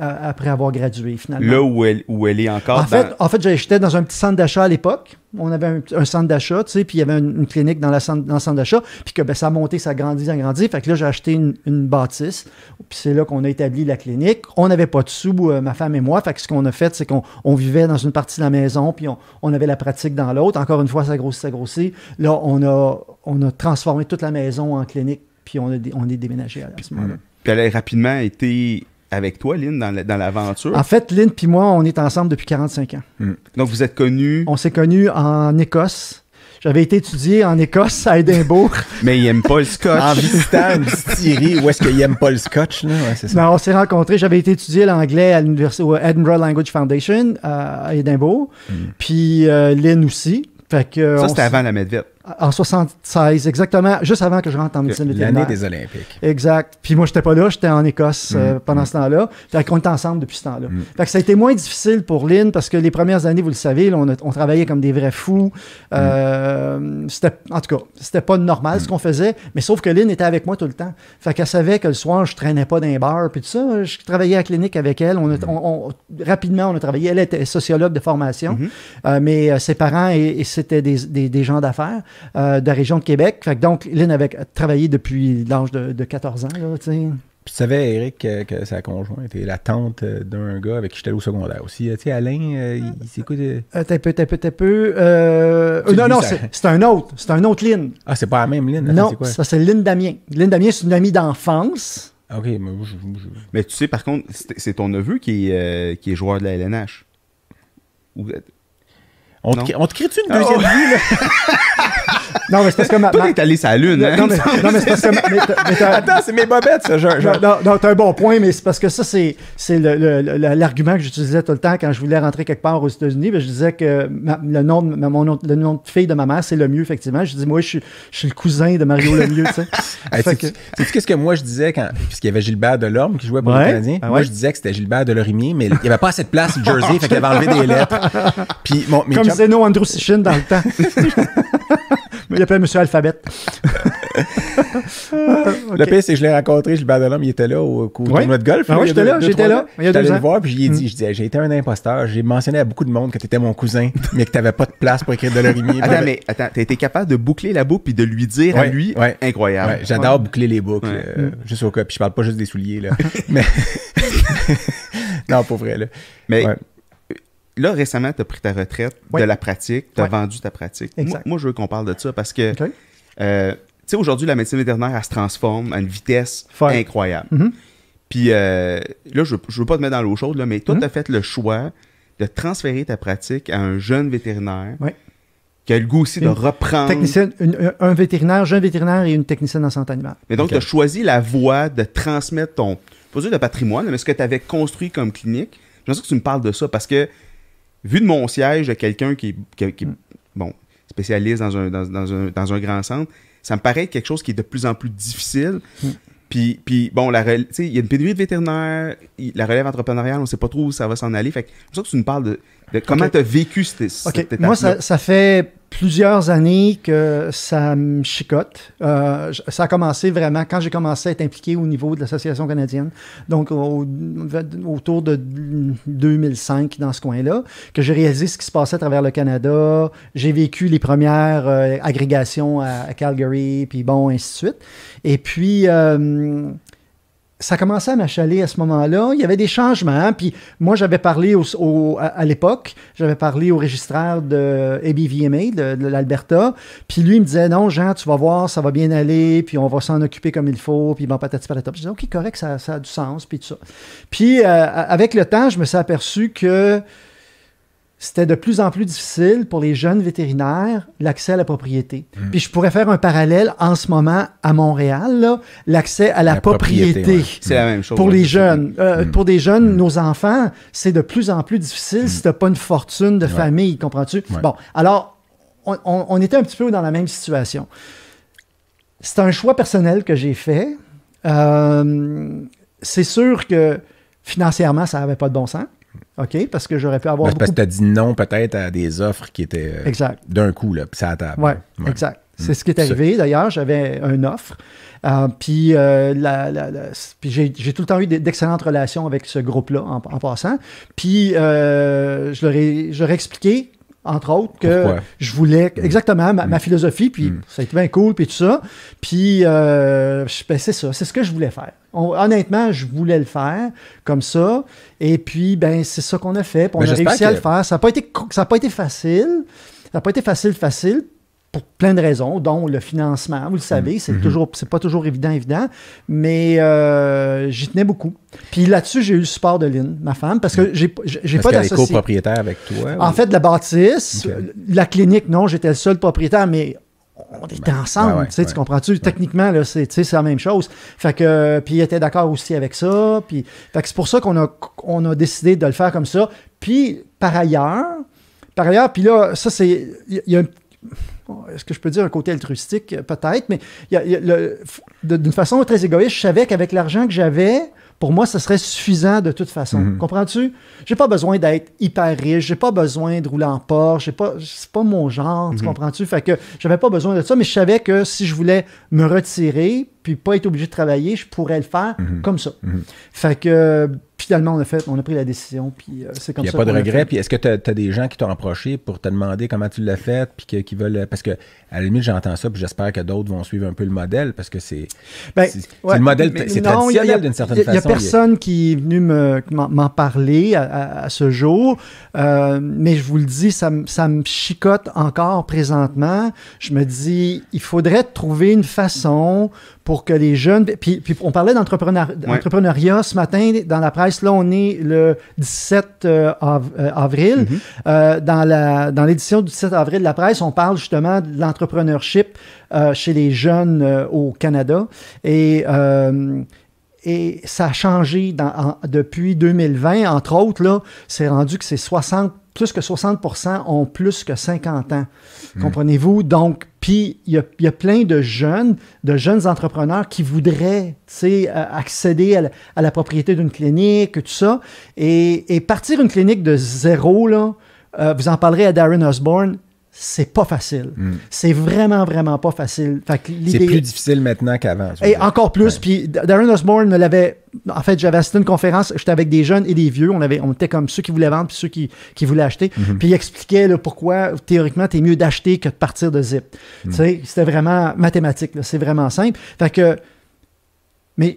après avoir gradué, finalement. Là où elle, où elle est encore. En fait, en fait j'étais dans un petit centre d'achat à l'époque. On avait un, centre d'achat, tu sais, puis il y avait une, clinique dans, la le centre d'achat, puis que ben, ça a monté, ça a grandi, ça a grandi. Fait que là, j'ai acheté une, bâtisse, puis c'est là qu'on a établi la clinique. On n'avait pas de sous, euh, ma femme et moi. Fait que ce qu'on a fait, c'est qu'on vivait dans une partie de la maison, puis on, avait la pratique dans l'autre. Encore une fois, ça grossit, ça grossit. Là, on a, on a transformé toute la maison en clinique, puis on, a, on est déménagé à, ce moment mm. Puis elle a rapidement été avec toi, Lynn, dans l'aventure. En fait, Lynn et moi, on est ensemble depuis 45 ans. Hmm. Donc, vous êtes connus... On s'est connus en Écosse. J'avais été étudié en Écosse, à Édimbourg. Mais il aime pas le scotch. en visitant une distillerie, où est-ce qu'il aime pas le scotch? Là? ça. on s'est rencontrés. J'avais été étudié l'anglais à l'université Edinburgh Language Foundation à Édimbourg. Hmm. Puis euh, Lynn aussi. ça, c'était avant la Medvette en 76, exactement, juste avant que je rentre en médecine vétérinaire. L'année des Olympiques. Exact. Puis moi, j'étais pas là, j'étais en Écosse mm. euh, pendant mm. ce temps-là. Fait qu'on était ensemble depuis ce temps-là. Mm. Fait que ça a été moins difficile pour Lynn parce que les premières années, vous le savez, on, on, travaillait comme des vrais fous. Euh, c'était, en tout cas, c'était pas normal ce qu'on faisait, mais sauf que Lynn était avec moi tout le temps. Fait qu'elle savait que le soir, je traînais pas dans les bars, puis tout ça. Je travaillais à la clinique avec elle. On, a, rapidement, on a travaillé. Elle était sociologue de formation, mm-hmm. euh, mais ses parents, et, c'était des, des, des gens d'affaires. Euh, de la région de Québec. donc, Lynn avait travaillé depuis l'âge de, 14 ans. tu savais, Eric, que, sa conjointe était la tante euh, d'un gars avec qui j'étais au secondaire aussi. Euh, tu sais, Alain, il s'écoute. quoi? peu, un peu, un peu. non, non, c'est un autre. C'est un autre Lynn. Ah, c'est pas la même Lynn? Non, ça c'est Lynn Damien. Lynn Damien, c'est une amie d'enfance. Ah, OK, mais je, je... Mais tu sais, par contre, c'est ton neveu qui est, qui est joueur de la LNH. On, te, on crée-tu une ah, deuxième oh. vie, Non, mais c'est parce que ma. Toi, t'es allé sa lune, hein? Non, mais, c'est parce que. Attends, c'est mes bobettes, ce Non, t'as un bon point, mais c'est parce que ça, c'est, c'est l'argument que j'utilisais tout le temps quand je voulais rentrer quelque part aux États-Unis. Ben, je disais que le, nom de, mon le nom de fille de ma mère, c'est le mieux, effectivement. Je dis, moi, je suis, je suis le cousin de Mario Lemieux, tu sais. qu'est-ce que moi, je disais quand. Puisqu'il y avait Gilbert Delorme qui jouait pour les Canadiens. Ben moi, je disais que c'était Gilbert Delorimier, mais il n'y avait pas assez de place, Jersey, fait qu'il avait enlevé des lettres. Puis, bon, Comme Zeno Andrew Sichin dans le temps. il appelle Monsieur Alphabet. Ah, le pire, c'est que je l'ai rencontré, Gilbert Delhomme, il était là au, cours de notre de golf. Ah oui, j'étais là, j'étais là. J'étais allé le voir, puis j'ai dit, mm. je disais, j'ai été un imposteur, j'ai mentionné à beaucoup de monde que t'étais mon cousin, mais que t'avais pas de place pour écrire de l'orimier. attends, mais attends, t'as été capable de boucler la boucle puis de lui dire à lui, incroyable. J'adore boucler les boucles, euh, mm. juste au cas, puis je parle pas juste des souliers, là. mais... non, pour vrai, là. Mais là, récemment, tu as pris ta retraite de la pratique, tu as vendu ta pratique. Moi, je veux qu'on parle de ça parce que, euh, tu sais, aujourd'hui, la médecine vétérinaire, elle se transforme à une vitesse incroyable. Mm-hmm. Puis euh, là, je, ne veux pas te mettre dans l'eau chaude, là, mais toi, mm-hmm. tu as fait le choix de transférer ta pratique à un jeune vétérinaire. Qui a le goût aussi de reprendre. un vétérinaire, jeune vétérinaire et une technicienne en santé animale. Mais donc, tu as choisi la voie de transmettre ton, pas dire de patrimoine, mais ce que tu avais construit comme clinique. J'aimerais que tu me parles de ça parce que vu de mon siège de quelqu'un qui, qui, mm. bon, spécialiste dans un, dans, grand centre, ça me paraît quelque chose qui est de plus en plus difficile. Mm. Puis, puis, bon, il y a une pénurie de vétérinaires, la relève entrepreneuriale, on ne sait pas trop où ça va s'en aller. Fait que, je ça que tu nous parles de, comment tu as vécu cette, cette Moi, ça fait plusieurs années que ça me chicote. Euh, ça a commencé vraiment quand j'ai commencé à être impliqué au niveau de l'Association canadienne, donc autour de 2005 dans ce coin-là, que j'ai réalisé ce qui se passait à travers le Canada. J'ai vécu les premières euh, agrégations à, Calgary, puis bon, ainsi de suite. Et puis, euh, ça commençait à m'achaler à ce moment-là. Il y avait des changements. Hein, puis moi, j'avais parlé au, à, l'époque, j'avais parlé au registraire de ABVMA, de, l'Alberta. Puis lui, il me disait Non, Jean, tu vas voir, ça va bien aller, puis on va s'en occuper comme il faut, puis bon, patati patata. top. » je disais Ok, correct, ça, ça, a du sens, puis tout ça. Puis euh, avec le temps, je me suis aperçu que c'était de plus en plus difficile pour les jeunes vétérinaires l'accès à la propriété. Hmm. Puis je pourrais faire un parallèle en ce moment à Montréal, l'accès à la, propriété. C'est la même chose. Pour les jeunes. Euh, hmm. Pour des jeunes, hmm. nos enfants, c'est de plus en plus difficile si tu pas une fortune de famille, comprends-tu? Bon, alors, on, était un petit peu dans la même situation. C'est un choix personnel que j'ai fait. Euh, c'est sûr que financièrement, ça n'avait pas de bon sens. OK, parce que j'aurais pu avoir. Ben, parce que tu as dit non peut-être à des offres qui étaient euh, d'un coup, là, puis ça à Oui, exact. Hum. C'est ce qui est arrivé. D'ailleurs, j'avais une offre. Euh, puis, euh, la, puis j'ai, tout le temps eu d'excellentes relations avec ce groupe-là en, passant. Puis je, leur ai, je leur ai expliqué entre autres, que je voulais mm. exactement ma, mm. philosophie, puis mm. ça a été bien cool, puis tout ça. Puis euh, ben, c'est ça, c'est ce que je voulais faire. honnêtement, je voulais le faire comme ça, et puis ben c'est ça qu'on a fait, puis ben, on a réussi à le faire. Ça n'a pas pas été facile, ça n'a pas été facile facile pour plein de raisons, dont le financement. Vous le savez, c'est mhm. toujours, c'est pas toujours évident, évident, mais euh, j'y tenais beaucoup. Puis là-dessus, j'ai eu le support de Lynn, ma femme, parce que j'ai, pas d'associé. copropriétaire avec toi. En fait, la bâtisse, la clinique, non, j'étais le seul propriétaire, mais on était ensemble, tu, comprends-tu? Techniquement, c'est, la même chose. Fait que, puis il était d'accord aussi avec ça. Puis, c'est pour ça qu'on a, a décidé de le faire comme ça. Puis, par ailleurs, par ailleurs, puis là, ça, c'est, il a est-ce que je peux dire un côté altruistique, peut-être, mais d'une façon très égoïste, je savais qu'avec l'argent que j'avais, pour moi, ça serait suffisant de toute façon. Mm-hmm. Comprends-tu? J'ai pas besoin d'être hyper riche, j'ai pas besoin de rouler en Porsche, j'ai pas, c'est pas mon genre, tu mm-hmm. comprends-tu? Fait que j'avais pas besoin de ça, mais je savais que si je voulais me retirer, puis pas être obligé de travailler, je pourrais le faire mhm. comme ça. Mhm. Fait que finalement, on a fait, on a pris la décision, puis euh, c'est comme ça. Il n'y a pas de regret. Puis est-ce que tu as, des gens qui t'ont approché pour te demander comment tu l'as fait, puis qui veulent. Parce que, à la limite, j'entends ça, puis j'espère que d'autres vont suivre un peu le modèle, parce que c'est. Ben, le modèle, c'est traditionnel d'une certaine façon. Il n'y a personne qui est venu m'en parler à, ce jour, euh, mais je vous le dis, ça, ça me chicote encore présentement. Je me dis, il faudrait trouver une façon pour que les jeunes. Puis, on parlait d'entrepreneuriat ce matin dans la presse. Là, on est le 17 euh, euh, avril. Mhm. Euh, dans la dans l'édition du 17 avril de la presse, on parle justement de l'entrepreneurship chez les jeunes au Canada. Et et ça a changé dans, depuis 2020. Entre autres, là, c'est rendu que c'est 60, plus que 60 ont plus que 50 ans. Mhm. Comprenez-vous? Donc, il y, a, plein de jeunes, de jeunes entrepreneurs qui voudraient euh, accéder à la, propriété d'une clinique, tout ça. Et, partir une clinique de zéro, euh, vous en parlerez à Darren Osborne, c'est pas facile. Hmm. C'est vraiment, vraiment pas facile. c'est plus difficile maintenant qu'avant. Et encore plus. Puis Darren Osborne me l'avait. En fait, j'avais assisté à une conférence, j'étais avec des jeunes et des vieux. On, avait, on était comme ceux qui voulaient vendre puis ceux qui, qui voulaient acheter. Mhm. Puis il expliquait pourquoi, théoriquement, t'es mieux d'acheter que de partir de zip. Hmm. sais, C'était vraiment mathématique. C'est vraiment simple. Fait que. Mais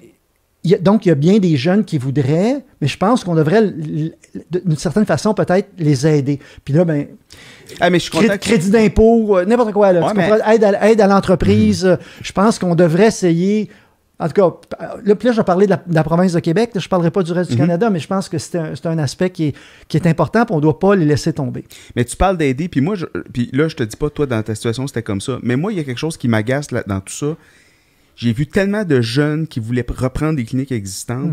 donc, il y a bien des jeunes qui voudraient, mais je pense qu'on devrait, d'une certaine façon, peut-être les aider. Puis là, ben, ah, mais je crédit d'impôt, euh, n'importe quoi, aide à, l'entreprise. Euh, je pense qu'on devrait essayer en tout cas, euh, là, je vais parler de la, province de Québec, je ne parlerai pas du reste du mm-hmm. Canada, mais je pense que c'est un, aspect qui est, important, on ne doit pas les laisser tomber. Mais tu parles d'aider, puis moi, je, puis là, je te dis pas, toi, dans ta situation, c'était comme ça, mais moi, il y a quelque chose qui m'agace dans tout ça, j'ai vu tellement de jeunes qui voulaient reprendre des cliniques existantes,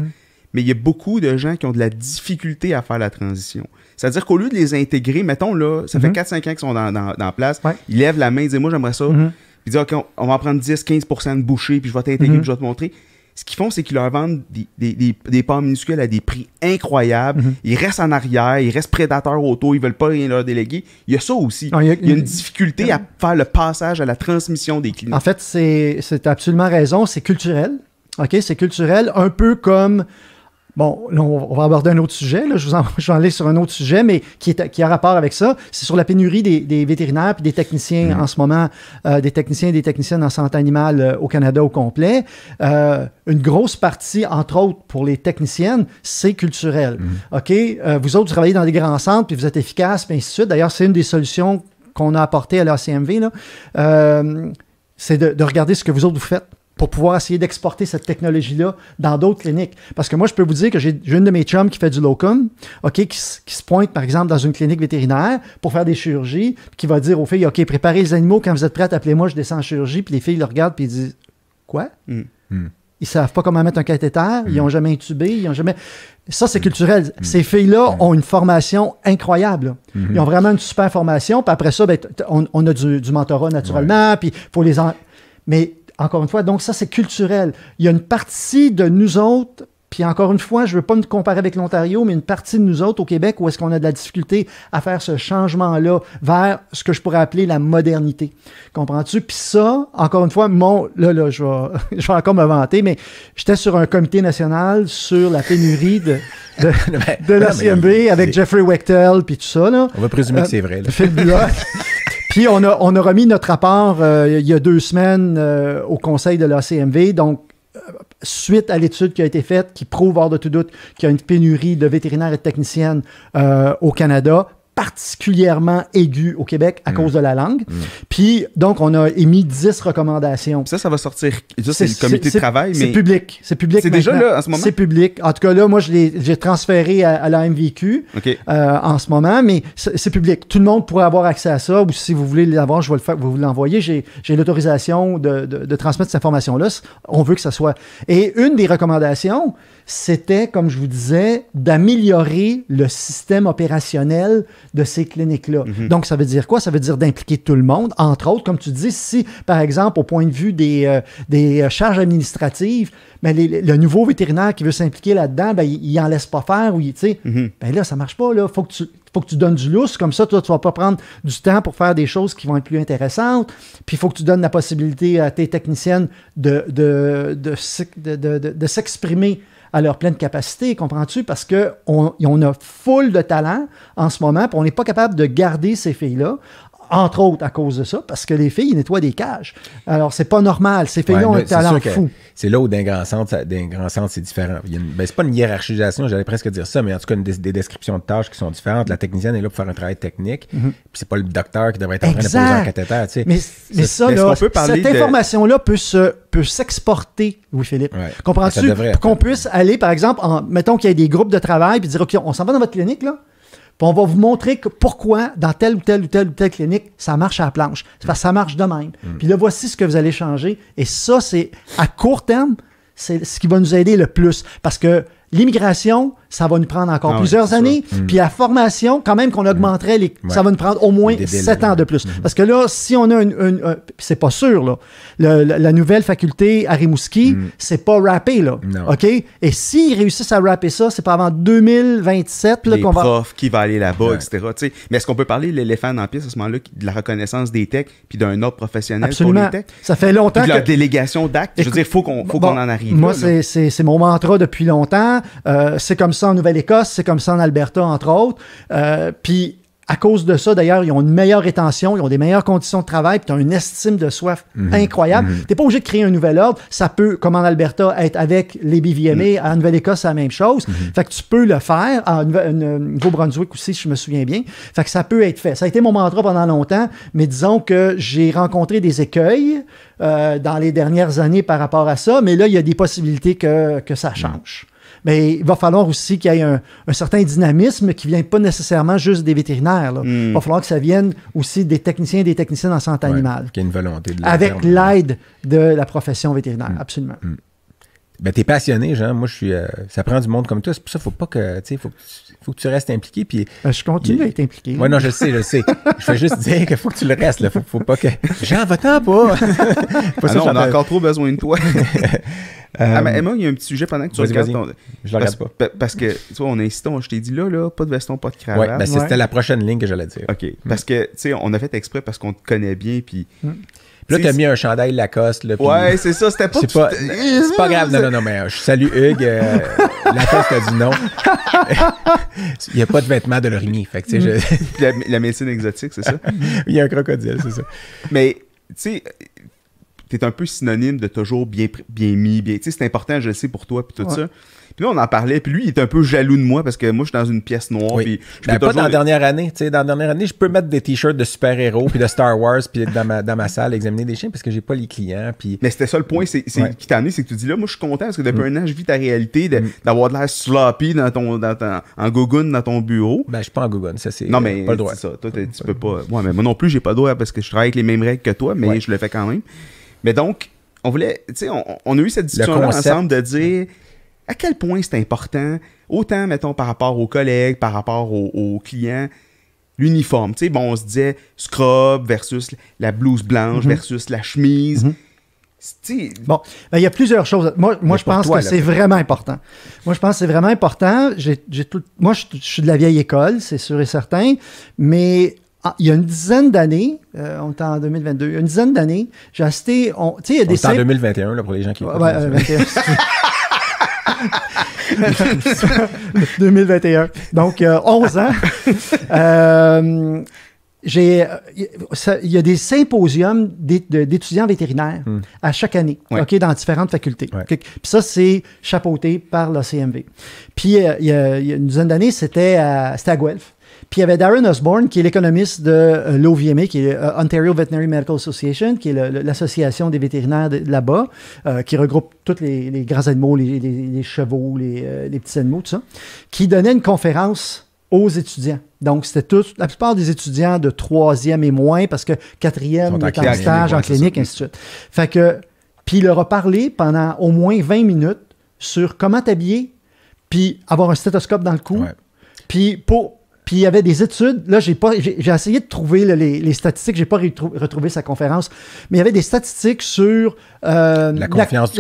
mais il y a beaucoup de gens qui ont de la difficulté à faire la transition. C'est-à-dire qu'au lieu de les intégrer, mettons là, ça fait 4-5 mm-hmm. ans qu'ils sont dans, dans, place, ils lèvent la main, ils disent Moi, j'aimerais ça. Mm-hmm. ils disent OK, on, va prendre 10-15 de bouchée, puis je vais t'intégrer, mm-hmm. puis je vais te montrer ce qu'ils font, c'est qu'ils leur vendent des, des, des, parts minuscules à des prix incroyables. Mhm. Ils restent en arrière, ils restent prédateurs auto, ils veulent pas rien leur déléguer. Il y a ça aussi. il, y a, une difficulté euh, à faire le passage à la transmission des clients. En fait, c'est absolument raison. C'est culturel. OK? C'est culturel, un peu comme Bon, on va aborder un autre sujet. Je vous en, aller sur un autre sujet, mais qui, est, qui a rapport avec ça. C'est sur la pénurie des, vétérinaires et des techniciens mm. en ce moment, euh, des techniciens et des techniciennes en santé animale euh, au Canada au complet. Euh, une grosse partie, entre autres, pour les techniciennes, c'est culturel. Mm. OK? vous autres, vous travaillez dans des grands centres, puis vous êtes efficaces, mais ainsi de suite. D'ailleurs, c'est une des solutions qu'on a apportées à la CMV. c'est de, regarder ce que vous autres vous faites pour pouvoir essayer d'exporter cette technologie-là dans d'autres cliniques. Parce que moi, je peux vous dire que j'ai une de mes chums qui fait du locum, OK, qui, se pointe, par exemple, dans une clinique vétérinaire pour faire des chirurgies, puis qui va dire aux filles, OK, préparez les animaux, quand vous êtes prêtes, appelez-moi, je descends en chirurgie, puis les filles le regardent, puis ils disent, Quoi? Ils mm. ne mm. Ils savent pas comment mettre un cathéter, ils n'ont mm. jamais intubé, ils n'ont jamais. Ça, c'est culturel. Ces filles-là ont une formation incroyable. Mm-hmm. Ils ont vraiment une super formation, puis après ça, ben, on, a du, mentorat naturellement, puis il faut les. Mais encore une fois, donc ça, c'est culturel. Il y a une partie de nous autres, puis encore une fois, je ne veux pas me comparer avec l'Ontario, mais une partie de nous autres au Québec où est-ce qu'on a de la difficulté à faire ce changement-là vers ce que je pourrais appeler la modernité. Comprends-tu? Puis ça, encore une fois, mon, là, là, je vais, je vais encore me vanter, mais j'étais sur un comité national sur la pénurie de, la CMB avec Jeffrey Wechtel puis tout ça, là. On va présumer que c'est vrai, là. Euh, Puis on a, remis notre rapport euh, il y a deux semaines euh, au conseil de la CMV. Donc, euh, suite à l'étude qui a été faite, qui prouve hors de tout doute qu'il y a une pénurie de vétérinaires et de techniciennes au Canada, particulièrement aiguë au Québec à mm. cause de la langue. Mm. Puis, donc, on a émis 10 recommandations. ça, ça va sortir. Ça, c'est le comité de travail. C'est public. C'est public. C'est déjà là, en ce moment? C'est public. En tout cas, là, moi, je l'ai transféré à, la MVQ euh, en ce moment, mais c'est public. Tout le monde pourrait avoir accès à ça, ou si vous voulez l'avoir, je vais le faire, vous l'envoyer. J'ai l'autorisation de, de, de transmettre cette information-là. On veut que ça soit. Et une des recommandations, c'était, comme je vous disais, d'améliorer le système opérationnel de ces cliniques-là. Mhm. Donc, ça veut dire quoi? Ça veut dire d'impliquer tout le monde, entre autres, comme tu dis, si, par exemple, au point de vue des, euh, euh, charges administratives, le nouveau vétérinaire qui veut s'impliquer là-dedans, ben, il, n'en laisse pas faire ou mhm. ben là, ça ne marche pas, Il faut que tu, faut que tu donnes du lousse, comme ça, toi, tu vas pas prendre du temps pour faire des choses qui vont être plus intéressantes. Puis il faut que tu donnes la possibilité à tes techniciennes de, de, de s'exprimer à leur pleine capacité, comprends-tu? Parce qu'on on a full de talent en ce moment, puis on n'est pas capable de garder ces filles-là entre autres à cause de ça, parce que les filles nettoient des cages. Alors, c'est pas normal. Ces filles là ont un talent fou. C'est là où d'un grand centre, c'est différent. Ce ben, c'est pas une hiérarchisation, j'allais presque dire ça, mais en tout cas, des, descriptions de tâches qui sont différentes. La technicienne est là pour faire un travail technique, mm puis c'est pas le docteur qui devrait être en train de poser un cathéter. Mais, ça, cette information-là peut s'exporter, oui, philippe Comprends-tu? Qu'on puisse aller, par exemple, en, mettons qu'il y a des groupes de travail, puis dire, OK, on s'en va dans votre clinique, là, on va vous montrer que pourquoi dans telle ou telle ou telle ou telle clinique, ça marche à la planche. ça marche de même. Mm. Puis là, voici ce que vous allez changer. Et ça, c'est à court terme, c'est ce qui va nous aider le plus. Parce que L'immigration, ça va nous prendre encore ah plusieurs années. Mm. Puis la formation, quand même qu'on augmenterait, les, ça va nous prendre au moins sept ans de plus. Mm. Parce que là, si on a une... c'est pas sûr, là. la, nouvelle faculté à Rimouski, mm. c'est pas rappé, là. OK? Et s'ils réussissent à rapper ça, c'est pas avant 2027 là, qu'on va... profs, qui va aller là-bas, etc. Mais est-ce qu'on peut parler de l'éléphant dans pièce à ce moment-là, de la reconnaissance des techs puis d'un autre professionnel pour les techs? Ça fait longtemps puis la délégation d'actes, je veux dire, il faut qu'on faut qu'on en arrive Moi, c'est mon mantra depuis longtemps euh, c'est comme ça en Nouvelle-Écosse, c'est comme ça en Alberta, entre autres. Euh, puis à cause de ça, d'ailleurs, ils ont une meilleure rétention, ils ont des meilleures conditions de travail, puis tu as une estime de soif mhm. incroyable. Mhm. Tu n'es pas obligé de créer un nouvel ordre. Ça peut, comme en Alberta, être avec les BVMA. Mhm. En Nouvelle-Écosse, c'est la même chose. Fait que tu peux le faire. En euh, Nouveau-Brunswick aussi, si je me souviens bien. Fait que ça peut être fait. Ça a été mon mantra pendant longtemps, mais disons que j'ai rencontré des écueils dans les dernières années par rapport à ça. Mais là, il y a des possibilités que, que ça change mais il va falloir aussi qu'il y ait un, certain dynamisme qui ne vient pas nécessairement juste des vétérinaires. Il hmm. va falloir que ça vienne aussi des techniciens et des techniciennes en santé animale. une volonté Avec l'aide de la profession vétérinaire, hmm. absolument. Hmm. Ben, t'es passionné, genre. Moi, je suis. Euh, ça prend du monde comme toi. C'est pour ça, faut pas que. Tu faut, que tu, faut que tu restes impliqué. Puis, ben, je continue à être impliqué. Oui, non, je sais, je sais. je veux juste dire qu'il faut que tu le restes. Là. Faut, faut pas que. Jean, va-t'en pas. pas ça, ah non, on a encore trop besoin de toi. Euh, ah, mais Emma, il y a un petit sujet pendant que tu regardes ton... Je le regarde pas. Parce que, tu vois, on insistant, je t'ai dit là, là, pas de veston, pas de cravate. Oui, ben, c'était la prochaine ligne que j'allais dire. OK. Hmm. Parce que, tu sais, on a fait exprès parce qu'on te connaît bien, puis. Hmm. Là, t'as mis un chandail Lacoste. le pis... Ouais, c'est ça. C'était pas. Ben, c'est pas... grave. Non, non, non, mais euh, je salue Hugues. Euh, la Lacoste a dit non. Il n'y a pas de vêtements de l'origine. Fait mm. la, médecine exotique, c'est ça? Il y a un crocodile, c'est ça. Mais, tu sais, t'es un peu synonyme de toujours bien, bien mis, bien. Tu sais, c'est important, je le sais, pour toi, puis tout ça. Puis là, on en parlait. Puis lui, il était un peu jaloux de moi parce que moi, je suis dans une pièce noire. Puis je ben, pas dans la dernière année. dans la dernière année, je peux mettre des t-shirts de super-héros puis de Star Wars puis dans ma, salle examiner des chiens parce que j'ai pas les clients. Puis... Mais c'était ça le point c'est, qui t'a amené, c'est que tu dis là, moi, je suis content parce que depuis mm. un an, je vis ta réalité mm. d'avoir de, la l'air sloppy ton, dans en gogoon dans ton bureau. Ben, je suis pas en gogoon. Ça, c'est non, euh, mais, pas le droit. Toi, tu peux pas. moi non plus, j'ai pas le droit parce que je travaille avec les mêmes règles que toi, mais je le fais quand même. Mais donc, on voulait, tu on, on, a eu cette discussion ensemble de dire, à quel point c'est important, autant, mettons, par rapport aux collègues, par rapport aux, clients, l'uniforme. Tu sais, bon, on se disait scrub versus la blouse blanche mhm. versus la chemise. Mhm. Bon, ben, il y a plusieurs choses. Moi, moi je pense que c'est vraiment important. Moi, je pense que c'est vraiment important. J'ai, Moi, je, suis de la vieille école, c'est sûr et certain, mais il y a une dizaine d'années, euh, on est en 2022, il y a une dizaine d'années, j'ai assisté. On, il y a des en 2021, là, pour les gens qui. Ouais, 2021. Donc, 11 euh, ans. Euh, j'ai, il y a des symposiums d'étudiants vétérinaires hmm. à chaque année, dans différentes facultés. Puis ça, c'est chapeauté par la CMV. Puis euh, il, y a, une dizaine d'années, c'était à, à Guelph. Puis il y avait Darren Osborne, qui est l'économiste de euh, l'OVMA, qui est euh, Ontario Veterinary Medical Association, qui est l'association des vétérinaires de, là-bas, euh, qui regroupe tous les, grands animaux, les, chevaux, les, petits animaux, tout ça, qui donnait une conférence aux étudiants. Donc, c'était tous, la plupart des étudiants de troisième et moins, parce que quatrième, en stage, en clinique, ainsi de suite. Fait que, puis il leur a parlé pendant au moins 20 minutes sur comment t'habiller, puis avoir un stéthoscope dans le cou, puis pour, puis il y avait des études. Là, j'ai pas, j'ai essayé de trouver les, les, statistiques. J'ai pas retrouvé sa conférence, mais il y avait des statistiques sur euh, la confiance,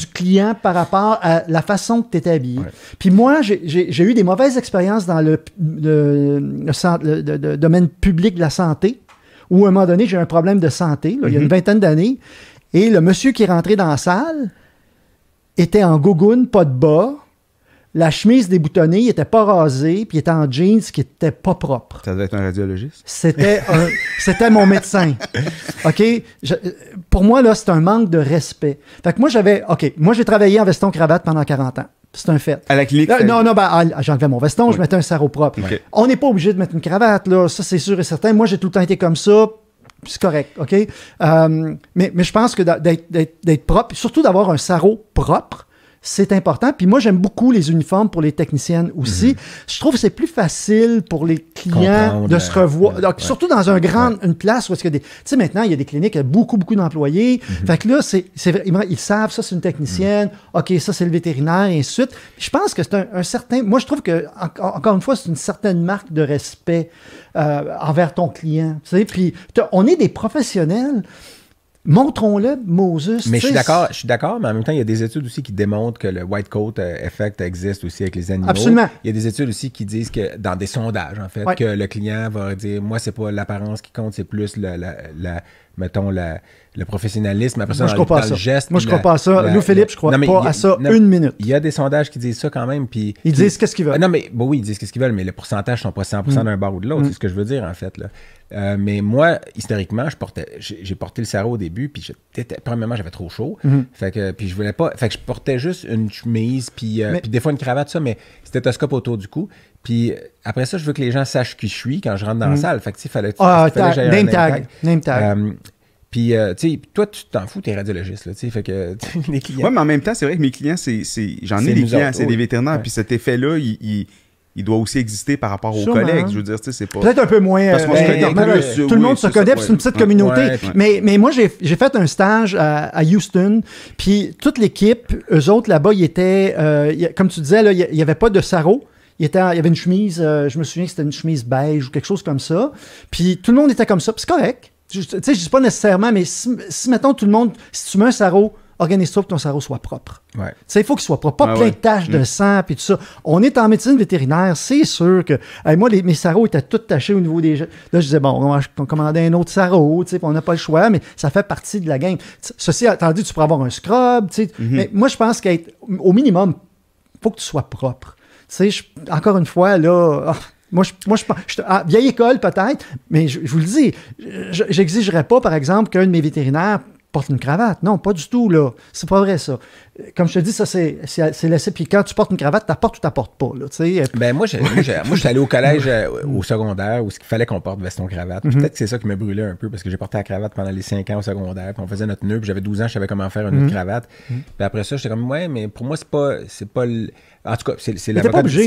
du, client, par rapport à la façon que tu étais habillé. Puis moi, j'ai eu des mauvaises expériences dans le, domaine public de la santé, où à un moment donné, j'ai eu un problème de santé. Il y a une mm-hmm. vingtaine d'années, et le monsieur qui est rentré dans la salle était en gougoune, pas de bas la chemise déboutonnée, il était pas rasé, puis il était en jeans qui était pas propre. Ça devait être un radiologiste. C'était c'était mon médecin. OK? pour moi, là, c'est un manque de respect. Fait que moi, j'avais, OK, moi, j'ai travaillé en veston-cravate pendant 40 ans. C'est un fait. À la clinique? non, non, ben, ah, j'enlevais mon veston, je mettais un sarreau propre. On n'est pas obligé de mettre une cravate, là. Ça, c'est sûr et certain. Moi, j'ai tout le temps été comme ça. C'est correct, OK? Euh, mais, mais je pense que d'être propre, surtout d'avoir un sarrau propre, c'est important. Puis moi, j'aime beaucoup les uniformes pour les techniciennes aussi. Mhm. Je trouve que c'est plus facile pour les clients de se euh, revoir. surtout dans un grand, une place où est-ce a des. Tu sais, maintenant, il y a des cliniques, il y a beaucoup, beaucoup d'employés. Mhm. Fait que là, c'est, ils savent, ça, c'est une technicienne. Mhm. OK, ça, c'est le vétérinaire, et ainsi de suite. je pense que c'est un, certain. Moi, je trouve que, encore une fois, c'est une certaine marque de respect euh, envers ton client. Tu sais, puis on est des professionnels. Montrons-le, Moses. Mais je suis d'accord, je suis d'accord, mais en même temps, il y a des études aussi qui démontrent que le white coat euh, effect existe aussi avec les animaux. Il y a des études aussi qui disent que dans des sondages, en fait, que le client va dire moi, c'est pas l'apparence qui compte, c'est plus la mettons, le professionnalisme, après ça, je geste. Moi, je crois pas ça. Philippe, je crois pas à ça une minute. Il y a des sondages qui disent ça quand même. Puis, ils disent qu'est-ce qu'ils veulent. Ah, non, mais oui, ils disent qu'est-ce qu'ils veulent, mais le pourcentage sont pas 100% mm. d'un bar ou de l'autre. C'est mm. ce que je veux dire, en fait. Là. Euh, mais moi, historiquement, je portais, j'ai porté le cerveau au début, puis j'étais, premièrement, j'avais trop chaud. Mm-hmm. Fait que, puis je voulais pas, fait que je portais juste une chemise, puis, euh, des fois une cravate, ça, mais c'était un scope autour du cou. Puis après ça, je veux que les gens sachent qui je suis quand je rentre dans la mm. salle. Fait que, tu ah, fallait, tag, euh, puis, euh, tu sais, toi, tu t'en fous, t'es radiologiste, tu sais, fait que les clients... Oui, mais en même temps, c'est vrai que mes clients, c'est... J'en ai des clients, c'est des vétérinaires, puis cet effet-là, il, doit aussi exister par rapport aux collègues, je veux dire, c'est pas... Peut-être un peu moins... Parce euh, tout, le monde se connaît, c'est une petite communauté. Mais, mais moi, j'ai fait un stage à, Houston, puis toute l'équipe, eux autres, là-bas, ils étaient... comme tu disais, là, il n'y avait pas de sarro. Il, y avait une chemise, euh, je me souviens que c'était une chemise beige ou quelque chose comme ça. Puis tout le monde était comme ça, puis c'est correct. Tu sais, je dis pas nécessairement, mais si, mettons tout le monde, si tu mets un sarreau, organise-toi que ton sarreau soit propre. il faut qu'il soit propre, pas ah plein de taches de mm. sang puis tout ça. On est en médecine vétérinaire, c'est sûr que moi mes sarreaux étaient tous tachés au niveau des là je disais bon, on, va commandait un autre sarreau, tu sais, on n'a pas le choix, mais ça fait partie de la game. ceci attendu tu pourras avoir un scrub, tu sais, mm-hmm. mais moi je pense qu'au minimum faut que tu sois propre sais, encore une fois, là. Ah, moi, je, moi, je, à, ah, vieille école peut-être, mais je, vous le dis, j'exigerais pas, par exemple, qu'un de mes vétérinaires porte une cravate. Non, pas du tout, là. C'est pas vrai, ça. Comme je te dis, ça, c'est laissé. Puis quand tu portes une cravate, t'apportes ou t'apportes pas, là, tu Ben, moi, moi, j'étais allé au collège, euh, au secondaire, où ce qu'il fallait qu'on porte veston-cravate. Mhm. Peut-être que c'est ça qui me brûlait un peu, parce que j'ai porté la cravate pendant les 5 ans au secondaire, puis on faisait notre nœud, puis j'avais 12 ans, je savais comment faire une autre mhm. cravate. Mhm. Puis après ça, j'étais comme, ouais, mais pour moi, c'est pas, c'est pas en tout cas, c'est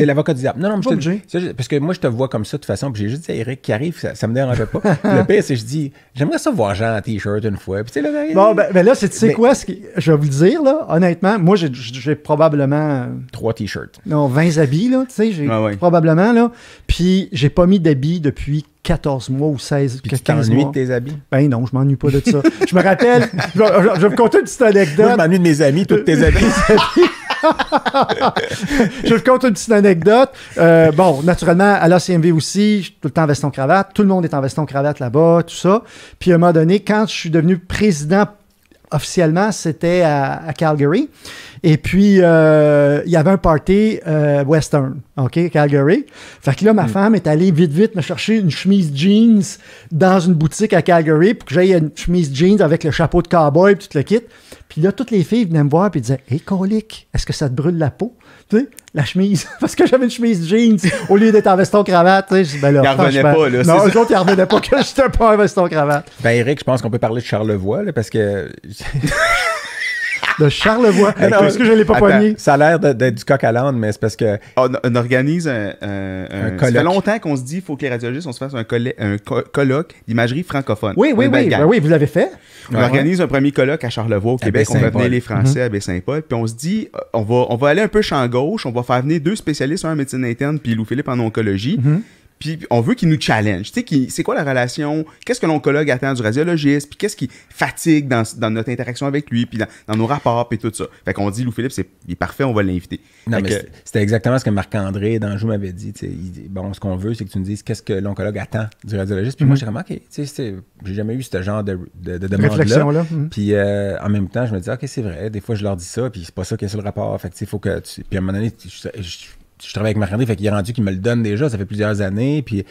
l'avocat du diable. Non, non, je te, parce que moi, je te vois comme ça de toute façon. Puis j'ai juste dit à Eric qui arrive, ça, ça me dérange pas. le pire, c'est que je dis, j'aimerais ça voir Jean en t-shirt une fois. Puis tu là, ben, bon, ben, ben, là, c'est tu sais quoi, ce que je vais vous dire, là, honnêtement, moi, j'ai probablement. Euh, Trois t-shirts. Non, 20 habits, là, tu sais, j'ai ah probablement, là. Puis j'ai pas mis d'habits depuis 14 mois ou 16 Puis 15 tu t'ennuies de tes habits? Ben non, je m'ennuie pas de ça. je me rappelle, je, vais vous conter une petite anecdote. Moi, je m'ennuie de mes amis, tous tes habits. je vous compte une petite anecdote. Euh, bon, naturellement, à l'ACMV aussi, je suis tout le temps en veston-cravate. Tout le monde est en veston-cravate là-bas, tout ça. Puis à un moment donné, quand je suis devenu président officiellement, c'était à Calgary. Et puis, euh, il y avait un party euh, western, OK, Calgary. Fait que là, ma hmm. femme est allée vite, vite me chercher une chemise jeans dans une boutique à Calgary pour que j'aille une chemise jeans avec le chapeau de cowboy et tout le kit. Puis là, toutes les filles venaient me voir et disaient Hé, colique, est-ce que ça te brûle la peau Tu sais, la chemise. Parce que j'avais une chemise jeans au lieu d'être en veston cravate. Tu sais, ben là, pas, là. Non, eux autres, ils revenaient pas que j'étais pas en veston cravate. Ben, Eric, je pense qu'on peut parler de Charlevoix, là, parce que. de Charlevoix. Est-ce que je l'ai pas poigné? Ça a l'air d'être du coq à l'âne, mais c'est parce que. On, organise un, colloque. Ça fait longtemps qu'on se dit qu'il faut que les radiologistes, on se fasse un, colloque, d'imagerie francophone. Oui, oui, oui, ben oui. vous l'avez fait. On organise un premier colloque à Charlevoix, au Québec. On va venir les Français mhm. à Baie-Saint-Paul. Puis on se dit, euh, on va, on va aller un peu champ gauche. On va faire venir deux spécialistes, un en médecine interne, puis Lou Philippe en oncologie. Mhm puis on veut qu'il nous challenge. Tu sais, c'est quoi la relation? Qu'est-ce que l'oncologue attend du radiologiste? Puis qu'est-ce qui fatigue dans, notre interaction avec lui, puis dans, nos rapports, puis tout ça. Fait qu'on dit, louis Philippe, c'est, il est parfait, on va l'inviter. Non, mais c'était exactement ce que Marc-André Danjou m'avait dit. bon, ce qu'on veut, c'est que tu nous dises qu'est-ce que l'oncologue attend du radiologiste. Puis moi, mhm. j'ai vraiment, OK, tu sais, j'ai jamais eu ce genre de, demande-là. Mhm. Puis euh, en même temps, je me dis, OK, c'est vrai. Des fois, je leur dis ça, puis c'est pas ça qui est sur le rapport. Fait que, faut que Puis à un moment donné, je, je travaille avec Marc-André, fait qu'il est rendu qu'il me le donne déjà, ça fait plusieurs années, puis...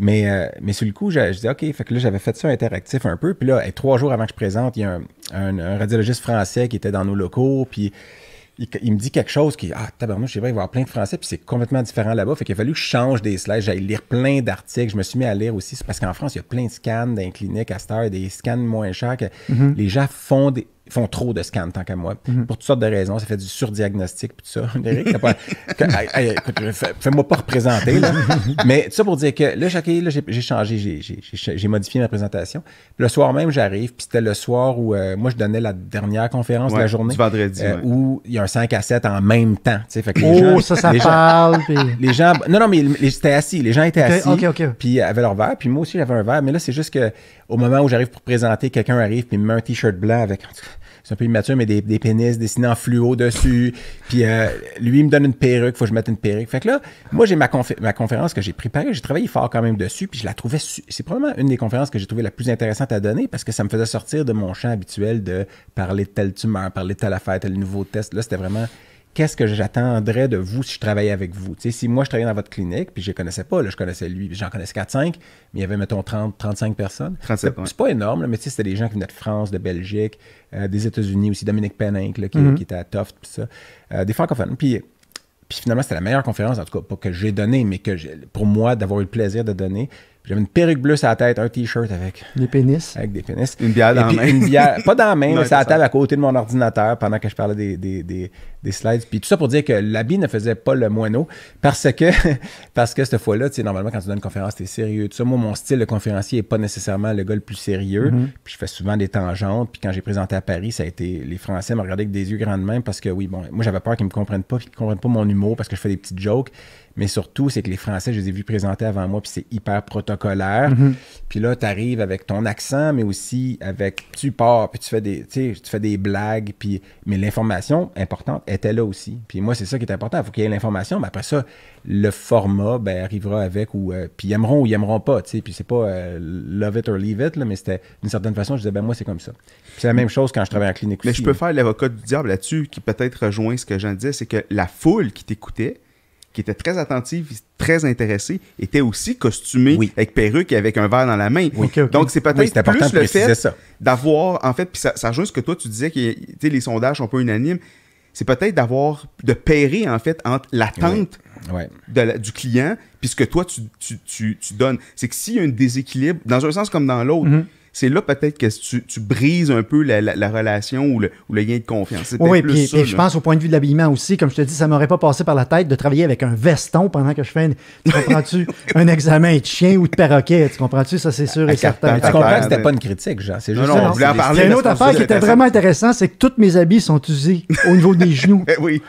Mais, euh, mais sur le coup, je, dis OK, fait que là, j'avais fait ça interactif un peu. Puis là, trois jours avant que je présente, il y a un, radiologiste français qui était dans nos locaux. Puis il, me dit quelque chose qui, ah, tabarnouche, c'est vrai, il va y avoir plein de français, puis c'est complètement différent là-bas. Fait qu'il a fallu que je change des slides, j'allais lire plein d'articles. Je me suis mis à lire aussi, parce qu'en France, il y a plein de scans dans clinique à cette heure, des scans moins chers que mm-hmm. les gens font des font trop de scans tant qu'à moi. Mhm. Pour toutes sortes de raisons, ça fait du surdiagnostic puis tout ça. fais-moi pas représenter. Là. Mais tout ça pour dire que là, j'ai changé, j'ai modifié ma présentation. le soir même, j'arrive, puis c'était le soir où euh, moi je donnais la dernière conférence de la journée. vendredi. Euh, où il y a un 5 à 7 en même temps. les oh, ça, ça parle. Non, non, mais j'étais assis. Les gens étaient assis. Puis avaient leur verre. Puis moi aussi, j'avais un verre. Mais là, c'est juste que au moment où j'arrive pour présenter, quelqu'un arrive puis me met un t-shirt blanc avec c'est un peu immature, mais des, pénis dessinés en fluo dessus. Puis euh, lui, il me donne une perruque, faut que je mette une perruque. Fait que là, moi, j'ai ma, conférence que j'ai préparée, j'ai travaillé fort quand même dessus, puis je la trouvais. C'est probablement une des conférences que j'ai trouvée la plus intéressante à donner parce que ça me faisait sortir de mon champ habituel de parler de telle tumeur, parler de telle affaire, tel nouveau test. Là, c'était vraiment qu'est-ce que j'attendrais de vous si je travaillais avec vous? sais, si moi, je travaillais dans votre clinique, puis je ne connaissais pas, là, je connaissais lui, j'en connaissais 4-5, mais il y avait, mettons, 30, 35 personnes. C'est pas énorme, là, mais c'était des gens qui venaient de France, de Belgique, euh, des États-Unis aussi, Dominique Peninck, mm-hmm. qui, était à Toft, puis ça, euh, des francophones. Puis, puis finalement, c'était la meilleure conférence, en tout cas, pas que j'ai donnée, mais que pour moi, d'avoir eu le plaisir de donner. J'avais une perruque bleue sur la tête, un t-shirt avec. Des pénis. Avec des pénis. Une bière dans la main. pas dans la main, mais sur la table à côté de mon ordinateur pendant que je parlais des, des slides. Puis tout ça pour dire que l'habit ne faisait pas le moineau parce que, parce que cette fois-là, tu sais, normalement, quand tu donnes une conférence, tu es sérieux. Tout moi, mon style de conférencier n'est pas nécessairement le gars le plus sérieux. Mm-hmm. Puis je fais souvent des tangentes. Puis quand j'ai présenté à Paris, ça a été. Les Français m'ont regardé avec des yeux grands de parce que, oui, bon, moi, j'avais peur qu'ils me comprennent pas, qu'ils comprennent pas mon humour parce que je fais des petites jokes. Mais surtout, c'est que les Français, je les ai vus présenter avant moi, puis c'est hyper protocolaire. Mm-hmm. Puis là, tu arrives avec ton accent, mais aussi avec. Tu pars, puis tu fais des, tu fais des blagues. Puis, mais l'information importante était là aussi. Puis moi, c'est ça qui est important. Il faut qu'il y ait l'information, mais après ça, le format ben, arrivera avec, ou euh, puis ils aimeront ou ils aimeront pas, tu sais. Puis c'est pas euh, love it or leave it, mais c'était d'une certaine façon, je disais, ben moi, c'est comme ça. c'est la même chose quand je travaille en clinique Mais je peux faire l'avocat du diable là-dessus, qui peut-être rejoint ce que j'en disais, c'est que la foule qui t'écoutait, qui était très attentive, très intéressée, était aussi costumée avec perruque et avec un verre dans la main. Donc, c'est peut-être oui, plus le d'avoir, en fait, puis ça, ça ce que toi, tu disais, que les sondages sont peu unanimes c'est peut-être d'avoir, de pairer en fait entre l'attente du client puisque ce que toi tu, donnes. C'est que s'il y a un déséquilibre, dans un sens comme dans l'autre, mhm c'est là peut-être que tu, tu, brises un peu la, la, relation ou le, ou le, lien de confiance. Oui, plus puis, ça, je pense au point de vue de l'habillement aussi, comme je te dis, ça m'aurait pas passé par la tête de travailler avec un veston pendant que je fais, tu comprends-tu, un examen de chien ou de perroquet, tu comprends-tu, ça c'est sûr et certain. Tu comprends que c'était pas une critique, genre c'est juste non, voulait en parler. une autre affaire qui était vraiment intéressante, c'est que tous mes habits sont usés au niveau des genoux. Eh oui.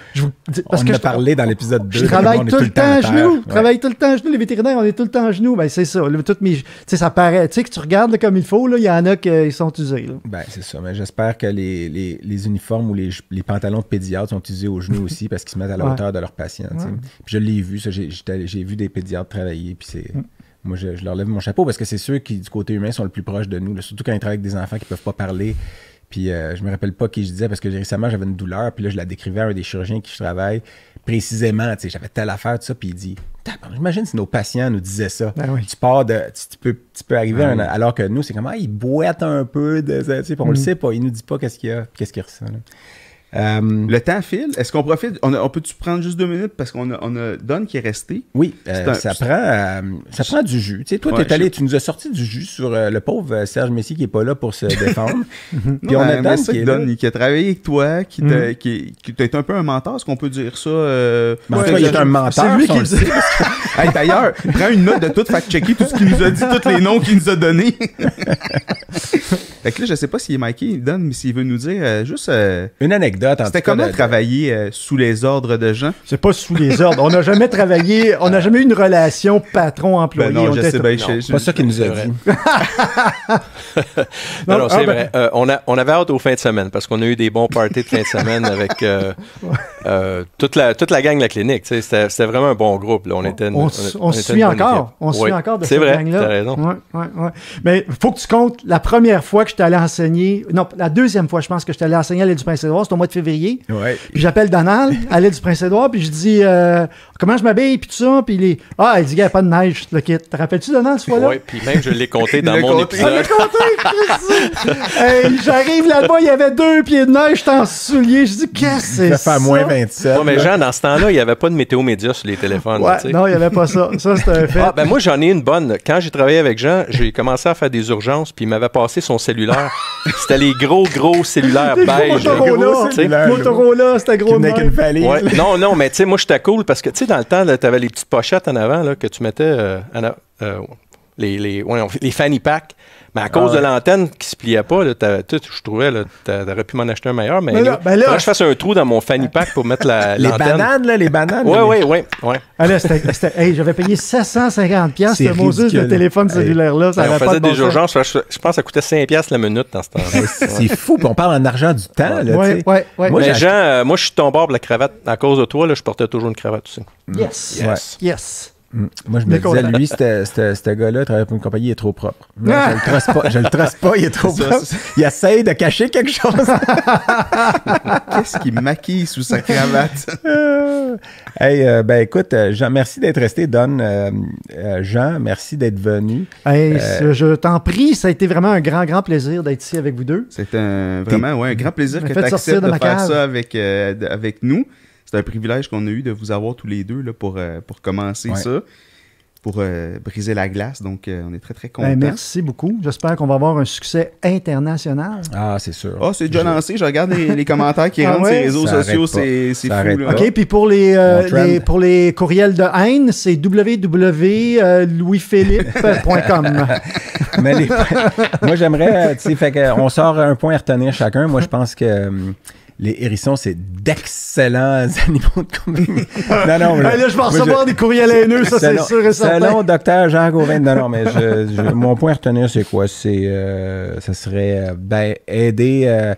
parce on que a je, parlé dans l'épisode 2. Je travaille tout le temps à genoux, je travaille tout le temps à genoux, les vétérinaires, on est tout le temps à genoux, ben, c'est ça, tu sais, ça paraît, tu sais, que tu regardes comme il faut, il y en a qui euh, sont usés. Ben, c'est ça. Mais j'espère que les, uniformes ou les, pantalons de pédiatre sont usés aux genoux aussi parce qu'ils se mettent à la hauteur de leurs patients. Puis je l'ai vu, J'ai vu des pédiatres travailler. Puis c'est. Moi, je, leur lève mon chapeau parce que c'est ceux qui, du côté humain, sont le plus proches de nous. Surtout quand ils travaillent avec des enfants qui ne peuvent pas parler. Puis euh, je me rappelle pas qui je disais parce que récemment, j'avais une douleur. Puis là, je la décrivais à un des chirurgiens qui je travaille précisément, j'avais telle affaire, tout ça, puis il dit, j'imagine si nos patients nous disaient ça. Ben tu pars de, tu, peux, arriver, ben alors que nous, c'est comme, ah, il boite un peu, de, tu on le mm. sait pas, il nous dit pas qu'est-ce qu'il y a, qu'est-ce qu'il ressent. Euh, le temps file. Est-ce qu'on profite On, peut-tu prendre juste deux minutes parce qu'on a, Don qui est resté Oui, euh, ça, prend, euh, ça prend du jus. Tu sais, toi, t'es allé, tu nous as sorti du jus sur le pauvre Serge Messi qui est pas là pour se défendre. Puis on a Don, qui, Don qui, a travaillé avec toi, qui t'a mhm. qui, été un peu un mentor. Est-ce qu'on peut dire ça un C'est lui qui le dit. hey, D'ailleurs, prends une note de tout, que checker tout ce qu'il nous a dit, tous les noms qu'il nous a donnés. fait que là, je sais pas s'il est Mikey, Don, mais s'il veut nous dire juste. Une anecdote. C'était comment travailler euh, sous les ordres de gens? C'est pas sous les ordres. on n'a jamais travaillé, on n'a jamais eu une relation patron-employé. Ben non, on c'est pas ça qu'il nous a dit. non, c'est ah, ben- vrai. Euh, on, avait hâte aux fins de semaine parce qu'on a eu des bons parties de fin de semaine avec euh, toute, la, toute la gang de la clinique. C'était vraiment un bon groupe. On était on, se suit encore. On suit encore de cette gang-là. C'est vrai, raison. Mais faut que tu comptes la première fois que je t'allais enseigner, non, la deuxième fois, je pense que je t'allais enseigner à l'île du Prince-Édouard, c'est au mois février. Puis j'appelle Donald, à l'aide du Prince-Édouard, puis je dis euh, comment je m'habille, puis tout ça. Puis il est Ah, il dit, qu'il n'y a pas de neige, le kit. Te rappelles-tu, Donald, ce fois-là? Oui, puis même, je l'ai compté dans mon épisode. Je compté, J'arrive là-bas, il y avait deux pieds de neige, j'étais en soulier. Je dis, qu'est-ce que c'est? Ça fait moins 27. Non mais Jean, dans ce temps-là, il n'y avait pas de météo média sur les téléphones. Ouais, non, il n'y avait pas ça. Ça, c'était un fait. Ah, ben, moi, j'en ai une bonne. Quand j'ai travaillé avec Jean, j'ai commencé à faire des urgences, puis il m'avait passé son cellulaire. C'était les gros, gros cellulaires beige. Motorola, c'était gros Non, non, mais tu sais, moi, j'étais cool parce que, tu sais, dans le temps, tu avais les petites pochettes en avant que tu mettais euh, euh, les, les, les fanny packs. Mais à cause ah de l'antenne qui se pliait pas, là, je trouvais, tu aurais pu m'en acheter un meilleur, mais, là, ben je faisais un trou dans mon fanny euh, pack pour mettre la, les bananes, là, les bananes. Oui, oui, oui. j'avais payé 750 pièces ce Moses de téléphone cellulaire-là. Ça ben, on faisait des urgences. Je, pense que ça coûtait 5 pièces la minute dans ce temps-là. c'est fou. Puis on parle en argent du temps. Là, ouais, ouais, ouais, Moi, euh, moi, je suis tombé à la cravate. À cause de toi, là, je portais toujours une cravate aussi. Yes. yes. yes. Moi, je me disais, lui, ce gars-là travaille pour une compagnie, il est trop propre. Je le trace pas, je le trace pas, il est trop propre. Il essaye de cacher quelque chose. Qu'est-ce qu'il maquille sous sa cravate? hey, euh, ben écoute, euh, Jean, merci d'être resté, Don. Euh, Jean, merci d'être venu. Hey, je t'en prie, ça a été vraiment un grand, grand plaisir d'être ici avec vous deux. C'est un, vraiment ouais, un grand plaisir que tu acceptes de, faire ça avec, avec nous c'est un privilège qu'on a eu de vous avoir tous les deux là, pour, euh, pour commencer ça, pour euh, briser la glace. Donc, euh, on est très, très ben, contents. merci beaucoup. J'espère qu'on va avoir un succès international. Ah, c'est sûr. Ah, c'est déjà lancé. Je regarde les, commentaires qui ah rentrent sur les réseaux sociaux. C'est fou. OK, puis pour les, pour les courriels de haine, c'est www.louisphilippe.com. Mais moi, j'aimerais, tu fait sort un point à retenir chacun. Moi, je pense que hum, les hérissons, c'est d'excellents animaux de compagnie. non, non. là, je vais recevoir des courriels haineux, ça, c'est sûr et certain. Selon docteur Jean Gauvin, non, non, mais je, mon point à retenir, c'est quoi? C'est, euh, ça serait, euh, ben, aider... Euh,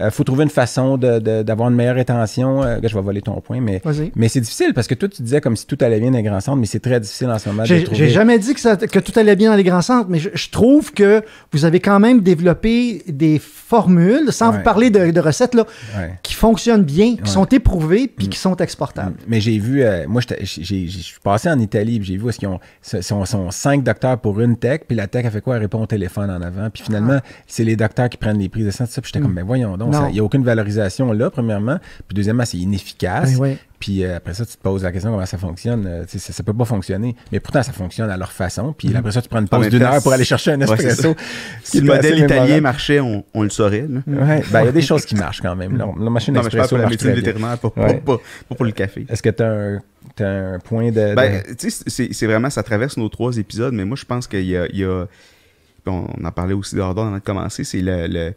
euh, faut trouver une façon d'avoir une meilleure rétention. Euh, je vais voler ton point, mais, c'est difficile parce que toi, tu disais comme si tout allait bien dans les grands centres, mais c'est très difficile en ce moment. J'ai trouver... jamais dit que, tout allait bien dans les grands centres, mais je, trouve que vous avez quand même développé des formules, sans vous parler de, recettes, qui fonctionnent bien, qui sont éprouvées puis mm. qui sont exportables. Mm. Mais j'ai vu, euh, moi, je suis passé en Italie j'ai vu ce qu'ils ont, sont, cinq docteurs pour une tech, puis la tech a fait quoi? Elle répond au téléphone en avant. Puis finalement, ah. c'est les docteurs qui prennent les prises de santé. Puis j'étais mm. comme, mais voyons donc il n'y a aucune valorisation là, premièrement. Puis deuxièmement, c'est inefficace. Ben Puis euh, après ça, tu te poses la question comment ça fonctionne. Euh, ça, ne peut pas fonctionner. Mais pourtant, ça fonctionne à leur façon. Puis mm-hmm. après ça, tu prends une pause d'une heure pour aller chercher un espresso. si le modèle italien marchait, on, le saurait. Mm-hmm. Ben, il y a des choses qui marchent quand même. La, mm-hmm. la machine non, espresso mais je pour la médecine vétérinaire, pas, pour le café. Est-ce que tu as un point de. Ben, tu sais, c'est vraiment, ça traverse nos trois épisodes, mais moi, je pense qu'il y a. Il on en parlait aussi dehors, avant de commencer, c'est le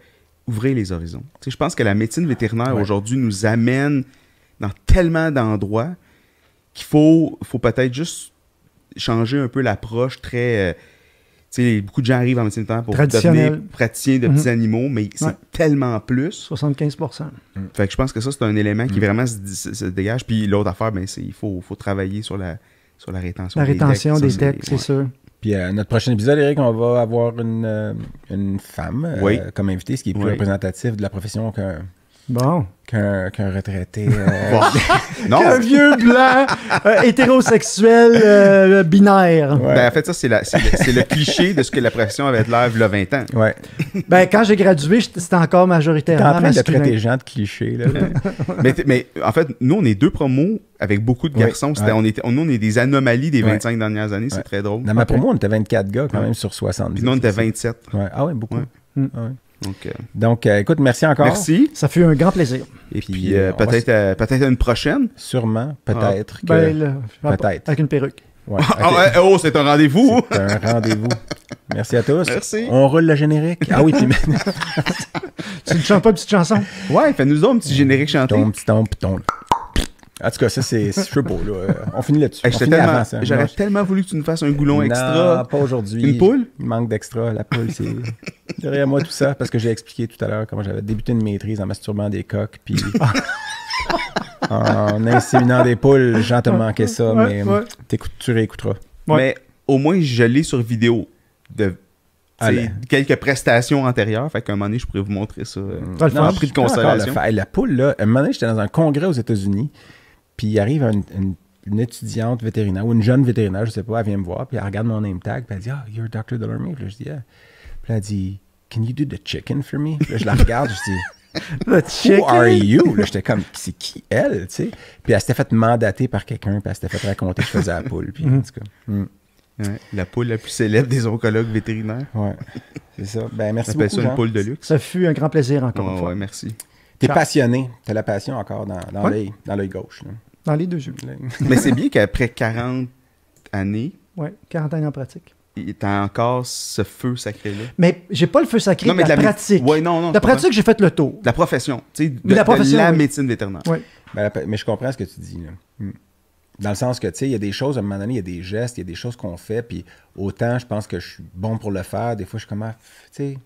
ouvrir les horizons. je pense que la médecine vétérinaire aujourd'hui nous amène dans tellement d'endroits qu'il faut, faut peut-être juste changer un peu l'approche très. Euh, beaucoup de gens arrivent en médecine vétérinaire pour devenir praticien de petits mhm. animaux, mais c'est tellement plus. 75 mm. Fait je pense que ça, c'est un élément qui mm. vraiment se, dégage. Puis l'autre affaire, ben, c'est il faut, travailler sur la, sur la rétention. La rétention des textes, c'est sûr. Puis à euh, notre prochain épisode, Eric, on va avoir une, euh, une femme euh, comme invitée, ce qui est plus représentatif de la profession qu'un Bon. Qu'un retraité. Euh, non. Qu'un vieux blanc euh, hétérosexuel euh, binaire. Ben, en fait, ça, c'est le, le, cliché de ce que la profession avait de l'air il y a 20 ans. Ouais. Ben, quand j'ai gradué, c'était encore majoritairement. en train de traiter gens de clichés. mais, en fait, nous, on est deux promos avec beaucoup de garçons. On était, nous, on est des anomalies des 25 dernières années. C'est très drôle. Dans ma promo, on était 24 gars quand même sur 70. nous, on était 27. Ah oui, beaucoup. Hmm. Ah donc, euh, écoute, merci encore. Merci. Ça fut un grand plaisir. Et puis, euh, euh, peut-être peut-être une prochaine. Sûrement, ah. peut-être. Ben, peut-être. Avec une perruque. Ah, ouais, oh, c'est un rendez-vous. C'est un rendez-vous. Merci à tous. Merci. On roule le générique. Ah oui, puis Tu ne chantes pas une petite chanson? Ouais, fais-nous un petit générique chanté. Tom, petit en tout cas, ça, c'est. super beau. Euh, on finit là-dessus. J'aurais tellement voulu que tu nous fasses un goulon extra. pas aujourd'hui. Une poule Il manque d'extra. La poule, c'est. Derrière moi, tout ça, parce que j'ai expliqué tout à l'heure comment j'avais débuté une maîtrise en masturbant des coques, puis. en inséminant des poules. J'en te manquais ça, mais tu réécouteras. Mais au moins, je l'ai sur vidéo. De, quelques prestations antérieures. Fait qu'à un moment donné, je pourrais vous montrer ça. Euh, ah, le La, la poule, là, à un moment donné, j'étais dans un congrès aux États-Unis. Puis il arrive une, étudiante vétérinaire ou une jeune vétérinaire, je ne sais pas, elle vient me voir, puis elle regarde mon name tag, puis elle dit Ah, oh, you're Dr. Delorme? » Puis là, je dis Puis elle dit Can you do the chicken for me? là, je la regarde, je dis The chicken. Who are you? J'étais comme, c'est qui elle? Tu sais? Puis elle s'était faite mandater par quelqu'un, puis elle s'était fait raconter que je faisais la poule. Puis, en tout cas, mm. Mm. la poule la plus célèbre des oncologues vétérinaires. Ouais. C'est ça. Ben, merci ça beaucoup. Ça une poule de luxe. Ça fut un grand plaisir encore. une fois. Ouais, merci. T'es passionné. T'as la passion encore dans, dans l'œil gauche. Là. Dans les deux jeux. Mais c'est bien qu'après 40 années. Oui, 40 années en pratique. T'as encore ce feu sacré-là. Mais j'ai pas le feu sacré non, mais de, la, pratique. Oui, non, non, la pratique, j'ai fait le tour. De la profession. de, la, profession, de la médecine vétérinaire. Oui. Ben, mais je comprends ce que tu dis. Mm. Dans le sens que, tu sais, il y a des choses, à un moment donné, il y a des gestes, il y a des choses qu'on fait, puis autant je pense que je suis bon pour le faire, des fois je suis comme, ah, tu sais,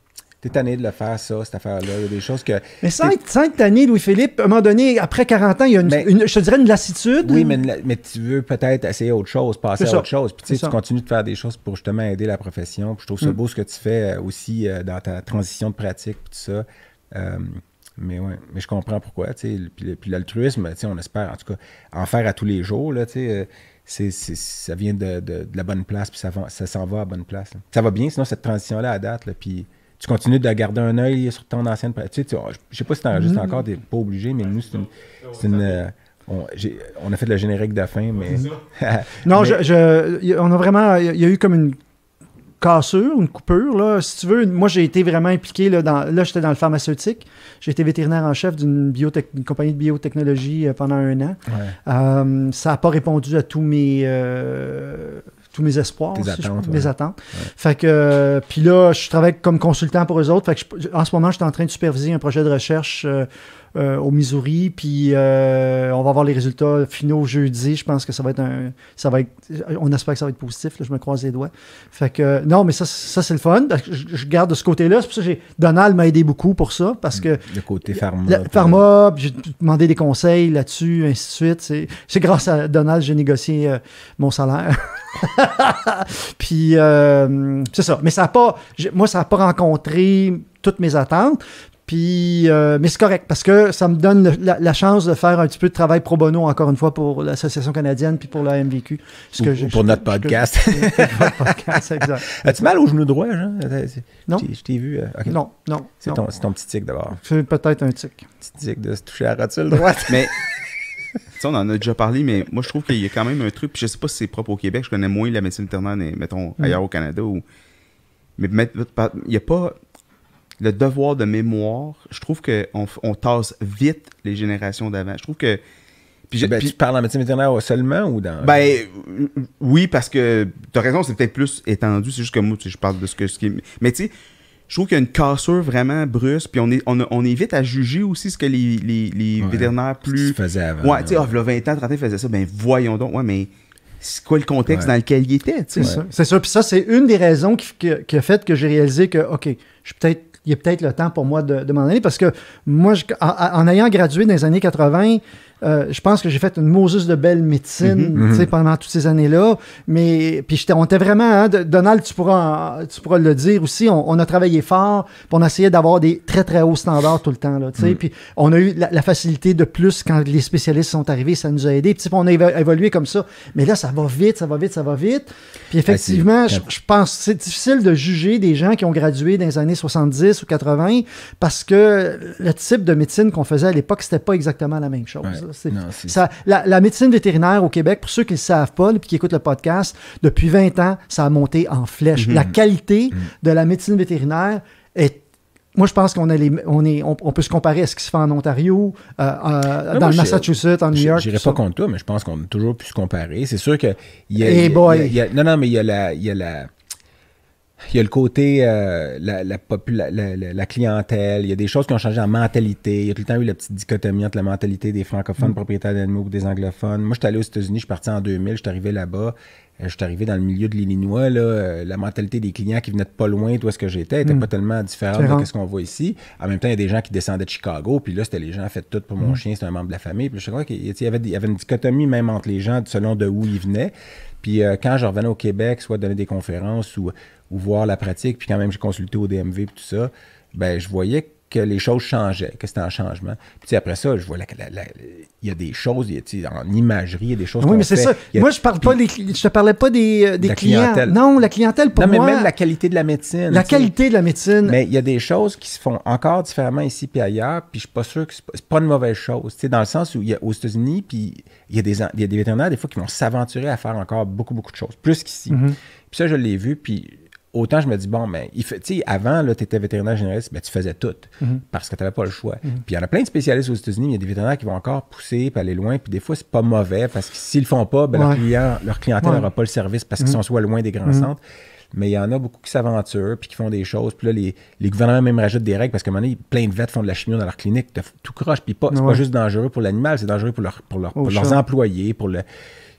T'es tanné de le faire, ça, cette affaire-là. Il y a des choses que. Mais sans être, Louis-Philippe, à un moment donné, après 40 ans, il y a une, je dirais une lassitude. Oui, mais, tu veux peut-être essayer autre chose, passer à autre chose. Puis tu, sais, tu continues de faire des choses pour justement aider la profession. Puis je trouve ça mm. beau ce que tu fais euh, aussi euh, dans ta transition de pratique, puis tout ça. Euh, mais ouais, mais je comprends pourquoi. Tu puis, l'altruisme, on espère en tout cas en faire à tous les jours. Là, tu ça vient de, la bonne place, puis ça, ça s'en va à bonne place. Ça va bien, sinon, cette transition-là à date, puis tu continues de garder un œil sur ton ancienne pratique. Tu sais, je sais pas si tu as juste encore, tu pas obligé, mais nous, c'est une. Euh, on, a fait le générique de la fin, mais. non, on a vraiment. Il y a eu comme une cassure, une coupure. Là. Si tu veux, moi, j'ai été vraiment impliqué. Là, là j'étais dans le pharmaceutique. J'ai été vétérinaire en chef d'une compagnie de biotechnologie euh, pendant un an. Euh, ça n'a pas répondu à tous mes, tous mes espoirs, mes attentes. Fait que, euh, puis là, je travaille comme consultant pour eux autres. Fait que en ce moment, je suis en train de superviser un projet de recherche euh, euh, au Missouri. Puis euh, on va avoir les résultats finaux jeudi. Je pense que ça va être un. Ça va être, on espère que ça va être positif. je me croise les doigts. Fait que non, mais ça, ça c'est le fun. Je, garde de ce côté-là. C'est pour ça que Donald m'a aidé beaucoup pour ça. Parce que. Le côté pharma. pharma, j'ai demandé des conseils là-dessus, ainsi de suite. C'est grâce à Donald que j'ai négocié euh, mon salaire. puis c'est ça. Mais ça n'a pas. Moi, ça n'a pas rencontré toutes mes attentes. Puis, euh, mais c'est correct parce que ça me donne la, chance de faire un petit peu de travail pro bono, encore une fois, pour l'Association canadienne puis pour la MVQ. Ce que pour notre podcast. As-tu mal au genou droit, Jean? Euh, non. Je t'ai vu. Euh, non, non. C'est ton, petit tic d'abord. C'est peut-être un tic. Petit tic de se toucher à la rotule droite. mais, on en a déjà parlé, mais moi, je trouve qu'il y a quand même un truc. Puis je sais pas si c'est propre au Québec. Je connais moins la médecine interne, mettons, mm. ailleurs au Canada. Ou... Mais il n'y a pas le devoir de mémoire, je trouve qu'on on tasse vite les générations d'avant. Je trouve que. Puis je, ben, parle tu parles en médecine vétérinaire seulement ou dans. Ben, euh, oui, parce que t'as raison, c'est peut-être plus étendu. C'est juste que moi, je parle de ce, que, ce qui. Mais tu sais, je trouve qu'il y a une cassure vraiment brusque, puis on est, on, on à juger aussi ce que les, les, les vétérinaires plus. faisaient avant. Ouais, tu sais, ah, y 20 ans, 30 ans, faisaient ça. Ben, voyons donc. Ouais, mais c'est quoi le contexte dans lequel il était, tu C'est ça. C'est ça. Puis ça, c'est une des raisons qui a fait que j'ai réalisé que, OK, je suis peut-être il y a peut-être le temps pour moi de, m'en aller parce que moi, en, en, ayant gradué dans les années 80, euh, je pense que j'ai fait une Moses de belle médecine mhm. mhm. pendant toutes ces années-là. Mais puis on était vraiment, hein, Donald, tu pourras, tu pourras le dire aussi, on, a travaillé fort, pour on a d'avoir des très très hauts standards tout le temps. Là, mhm. Puis on a eu la, facilité de plus quand les spécialistes sont arrivés, ça nous a aidés. Puis on a évolué comme ça. Mais là, ça va vite, ça va vite, ça va vite. Puis ah, effectivement, je, pense pense c'est difficile de juger des gens qui ont gradué dans les années 70 ou 80 parce que le type de médecine qu'on faisait à l'époque, c'était pas exactement la même chose ça, la, médecine vétérinaire au Québec, pour ceux qui ne le savent pas et qui écoutent le podcast, depuis 20 ans, ça a monté en flèche. Mhm. La qualité mhm. de la médecine vétérinaire est moi, je pense qu'on les, on est, on, peut se comparer à ce qui se fait en Ontario, euh, euh, dans le Massachusetts, en New York. pas contre toi, mais je pense qu'on a toujours pu se comparer. C'est sûr que il y a, non, non, mais il il y a la, il y a le côté, euh, la, la, clientèle, il y a des choses qui ont changé en mentalité. Il y a tout le temps eu la petite dichotomie entre la mentalité des francophones mm. propriétaires d'animaux ou des anglophones. Moi, je suis allé aux États-Unis, je suis parti en 2000, je suis arrivé là-bas. Euh, je suis arrivé dans le milieu de l'Illinois, euh, la mentalité des clients qui venaient de pas loin d'où est-ce que j'étais n'était mm. pas tellement différente de ce qu'on voit ici. En même temps, il y a des gens qui descendaient de Chicago, puis là, c'était les gens fait tout pour mon mm. chien, C'était un membre de la famille. Puis je crois qu'il y avait, une dichotomie même entre les gens selon de où ils venaient. Puis quand je revenais au Québec, soit donner des conférences ou ou voir la pratique, puis quand même j'ai consulté au DMV et tout ça, ben je voyais que les choses changeaient, que c'était un changement. Puis après ça, je vois il y a des choses, y a, en imagerie, il y a des choses. Oui, mais c'est ça. moi, je parle pas des, je te parlais pas des, euh, des clients. Non, la clientèle pour moi. Non, mais même la qualité de la médecine. La qualité de la médecine. Mais il y a des choses qui se font encore différemment ici puis ailleurs, puis je suis pas sûr que c'est pas une mauvaise chose. sais, dans le sens où aux États-Unis, puis il y, a des, des vétérinaires des fois qui vont s'aventurer à faire encore beaucoup beaucoup de choses, plus qu'ici. Mhm. Puis ça, je l'ai vu, puis autant je me dis, bon, mais ben, il avant, tu étais vétérinaire généraliste, mais ben, tu faisais tout mhm. parce que tu n'avais pas le choix. Mhm. Puis il y en a plein de spécialistes aux États-Unis, mais il y a des vétérinaires qui vont encore pousser et aller loin. Puis des fois, c'est pas mauvais parce que s'ils le font pas, ben, leur, clientèle n'aura pas le service parce qu'ils mhm. sont soit loin des grands centres mais il y en a beaucoup qui s'aventurent puis qui font des choses. Puis là, les, les, gouvernements même rajoutent des règles parce qu'à un moment donné, plein de vêtements font de la chimie dans leur clinique, tout croche. Puis pas, c'est pas juste dangereux pour l'animal, c'est dangereux pour, leur, pour, leurs employés, pour le.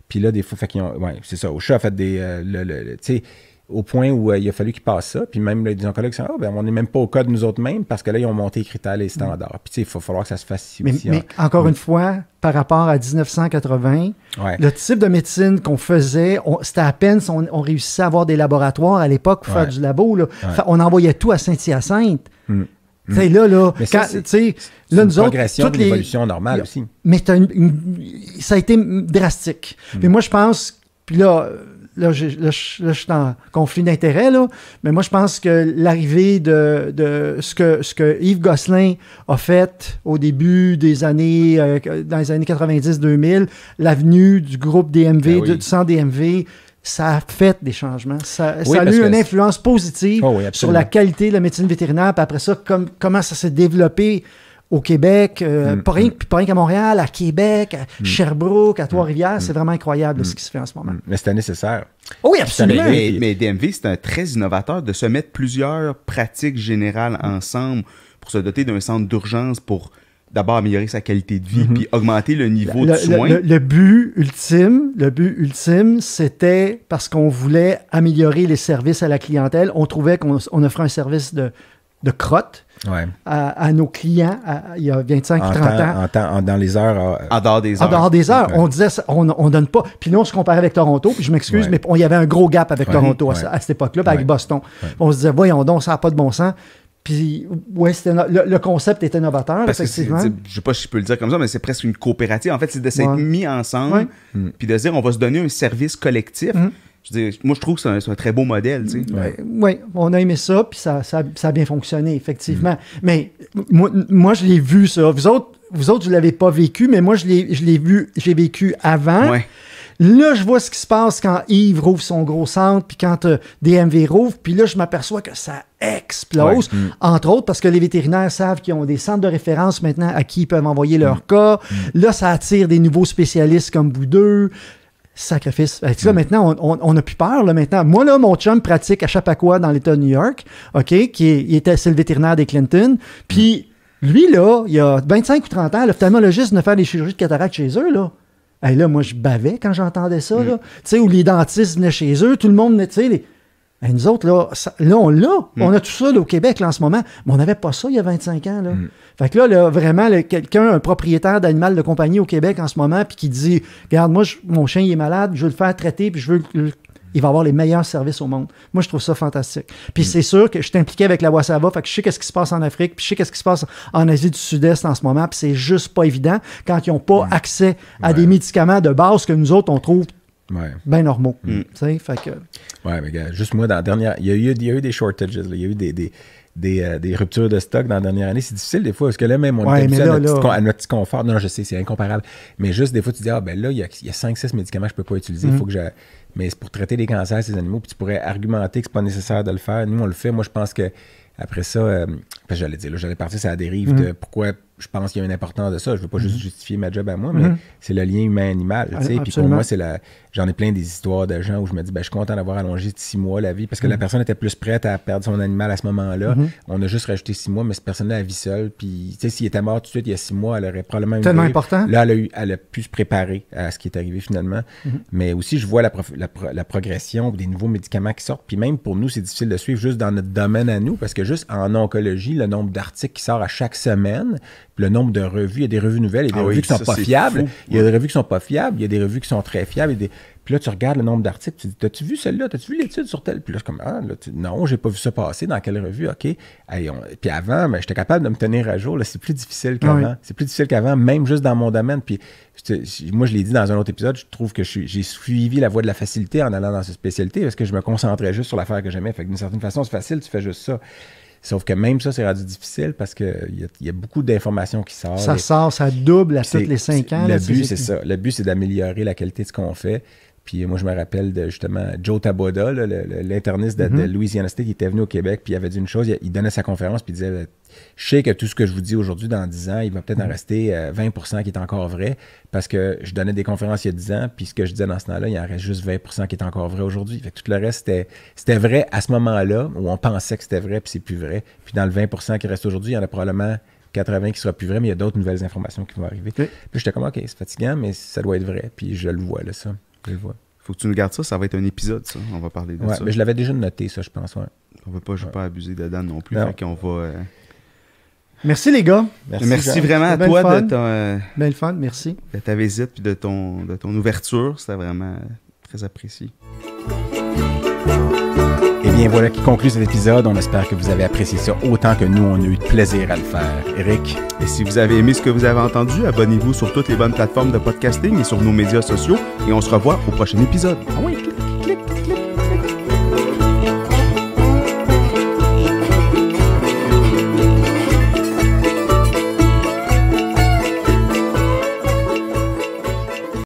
Puis là, des fois, fait ont. Ouais, c'est ça. Au chat, fait des. Euh, tu sais, au point où euh, il a fallu qu'il passe ça. Puis même, les oncologues sont, ah, ben, on n'est même pas au code nous autres mêmes parce que là, ils ont monté les critères, les standards. Puis, il va falloir que ça se fasse Mais, mais hein. encore une fois, par rapport à 1980, le type de médecine qu'on faisait, c'était à peine si on, réussissait à avoir des laboratoires à l'époque pour faire du labo. on envoyait tout à Saint-Hyacinthe. c'est là, là, tu progression de l'évolution normale aussi. Mais ça a été drastique. Mm. Mais moi, je pense, puis là, là, je, suis en conflit d'intérêts, mais moi, je pense que l'arrivée de, ce, que, ce que Yves Gosselin a fait au début des années, euh, dans les années 90-2000, l'avenue du groupe DMV, ben du centre DMV, ça a fait des changements. Ça, a eu une influence positive oh sur la qualité de la médecine vétérinaire. Puis après ça, comment ça s'est développé au Québec, euh, mm, mm. pas rien, qu'à Montréal, à Québec, à mm. Sherbrooke, à Trois-Rivières. C'est vraiment incroyable ce qui se fait en ce moment. Mais c'était nécessaire. Oh oui, absolument. Mais, DMV, c'est un très innovateur de se mettre plusieurs pratiques générales ensemble pour se doter d'un centre d'urgence pour d'abord améliorer sa qualité de vie, mm-hmm. puis augmenter le niveau de soins. Le, but ultime, le but ultime, c'était parce qu'on voulait améliorer les services à la clientèle. On trouvait qu'on offrait un service de, de crotte à, nos clients il y a 25, 30 ans. En dans les heures. En euh, dehors des heures. des heures. On disait, on, on, donne pas. Puis nous, on se comparait avec Toronto. Puis je m'excuse, mais on y avait un gros gap avec Toronto à, cette époque-là, avec Boston. On se disait, voyons donc, ça n'a pas de bon sens. Puis, ouais, le, concept était innovateur. Parce effectivement. Que je sais pas si je peux le dire comme ça, mais c'est presque une coopérative. En fait, c'est de s'être mis ensemble, mm. puis de dire on va se donner un service collectif. Mm moi, je trouve que c'est un, très beau modèle. Ouais. Oui, on a aimé ça, puis ça, ça, a bien fonctionné, effectivement. Mm-hmm. Mais moi, je l'ai vu, ça. Vous autres, vous autres, vous l'avez pas vécu, mais moi, je l'ai, vu, j'ai vécu avant. Là, je vois ce qui se passe quand Yves rouvre son gros centre, puis quand euh, DMV rouvre, puis là, je m'aperçois que ça explose, mm. entre autres parce que les vétérinaires savent qu'ils ont des centres de référence maintenant à qui ils peuvent envoyer leur mm. cas. Mm. Là, ça attire des nouveaux spécialistes comme vous deux sacrifice. Tu que là, hmm. maintenant, on n'a plus peur. Là, maintenant. Moi, là, mon chum pratique à Chappaqua dans l'État de New York, OK, qui était, c'est le vétérinaire des Clinton. Puis, hmm. lui, là, il y a 25 ou 30 ans, l'ophtalmologiste venait faire des chirurgies de cataracte chez eux, là. et là, moi, je bavais quand j'entendais ça, hmm. là. Tu sais, où les dentistes venaient chez eux, tout le monde venait, tu sais, nous autres, là, là on l'a. Hmm. On a tout ça au Québec en ce moment, mais on n'avait pas ça il y a 25 ans. Là. Hmm. Fait que là, vraiment, quelqu'un, un propriétaire d'animal de compagnie au Québec en ce moment, puis qui dit Regarde, moi, mon chien, il est malade, je veux le faire traiter, puis je veux il va avoir les meilleurs services au monde. Moi, je trouve ça fantastique. Puis hmm. c'est sûr que je suis impliqué avec la voix fait que je sais ce qui se passe en Afrique, puis je sais ce qui se passe en Asie du Sud-Est en ce moment, puis c'est juste pas évident quand ils n'ont pas accès à des médicaments de base que nous autres, on trouve ben normaux. Mm. fait que. Ouais, mais gars, juste moi, dans dernière. Il y a eu, des shortages, il y a eu des, euh, des, ruptures de stock dans la dernière année. C'est difficile des fois, parce que là, même, on est à, notre petit, confort. Non, je sais, c'est incomparable. Mais juste des fois, tu dis, ah, ben là, il y a, 5-6 médicaments que je peux pas utiliser. Il mm. faut que je. Mais c'est pour traiter les cancers, ces animaux. Puis tu pourrais argumenter que c'est pas nécessaire de le faire. Nous, on le fait. Moi, je pense que après ça, euh, j'allais dire, j'allais partir ça la dérive mm. de pourquoi je pense qu'il y a une importance de ça. Je ne veux pas juste mhm. justifier ma job à moi, mais mhm. c'est le lien humain-animal. Puis pour moi, c'est la... j'en ai plein des histoires de gens où je me dis, ben, je suis content d'avoir allongé six mois la vie parce que la mhm. personne était plus prête à perdre son animal à ce moment-là. On a juste rajouté six mois, mais cette personne-là a vie seule. Puis s'il était mort tout de suite il y a six mois, elle aurait probablement eu. Tellement important. Là, elle a, pu se préparer à ce qui est arrivé finalement. Mais aussi, je vois la, la, progression des nouveaux médicaments qui sortent. Puis même pour nous, c'est difficile de suivre juste dans notre domaine à nous parce que juste en oncologie, le nombre d'articles qui sortent à chaque semaine, le nombre de revues. Il y a des revues nouvelles, il y a des ah revues qui sont pas fiables. Il y a des revues qui sont pas fiables, il y a des revues qui sont très fiables. et Puis là, tu regardes le nombre d'articles, tu dis, t'as-tu vu celle-là? T'as-tu vu l'étude sur telle? Puis là, je suis comme, ah, là, non, j'ai pas vu ça passer. Dans quelle revue? OK. Allez, Puis avant, j'étais capable de me tenir à jour. Là, c'est plus difficile ah qu'avant. C'est plus difficile qu'avant, même juste dans mon domaine. Puis moi, je l'ai dit dans un autre épisode, je trouve que j'ai suivi la voie de la facilité en allant dans cette spécialité parce que je me concentrais juste sur l'affaire que j'aimais. Fait que d'une certaine façon, c'est facile, tu fais juste ça. Sauf que même ça, c'est rendu difficile parce qu'il y, y, a beaucoup d'informations qui sortent. Ça sort, ça double à toutes les cinq ans. Le but, c'est ça. Le but, c'est d'améliorer la qualité de ce qu'on fait. Puis moi, je me rappelle de justement Joe Taboda, l'interniste de, mm-hmm. Louisiana State, qui était venu au Québec, puis il avait dit une chose, il, donnait sa conférence, puis il disait Je sais que tout ce que je vous dis aujourd'hui, dans 10 ans, il va peut-être en mm-hmm. rester 20 euh, qui est encore vrai, parce que je donnais des conférences il y a 10 ans, puis ce que je disais dans ce temps-là, il en reste juste 20 qui est encore vrai aujourd'hui. Fait que tout le reste, c'était vrai à ce moment-là, où on pensait que c'était vrai, puis c'est plus vrai. Puis dans le 20 qui reste aujourd'hui, il y en a probablement 80 qui sera plus vrai, mais il y a d'autres nouvelles informations qui vont arriver. Puis j'étais comme, OK, c'est fatigant, mais ça doit être vrai. Puis je le vois, là, ça il Faut que tu nous gardes ça, ça va être un épisode, ça. On va parler de ouais, ça. Mais je l'avais déjà noté, ça, je pense. On va pas, je pas abuser de Dan non plus. qu'on va. Euh, merci les gars. Merci, vraiment à toi de merci. De ta visite et de ton, de ton ouverture. C'était vraiment très apprécié bien voilà qui conclut cet épisode. On espère que vous avez apprécié ça autant que nous, on a eu de plaisir à le faire. Eric? Et si vous avez aimé ce que vous avez entendu, abonnez-vous sur toutes les bonnes plateformes de podcasting et sur nos médias sociaux. Et on se revoit au prochain épisode. Ah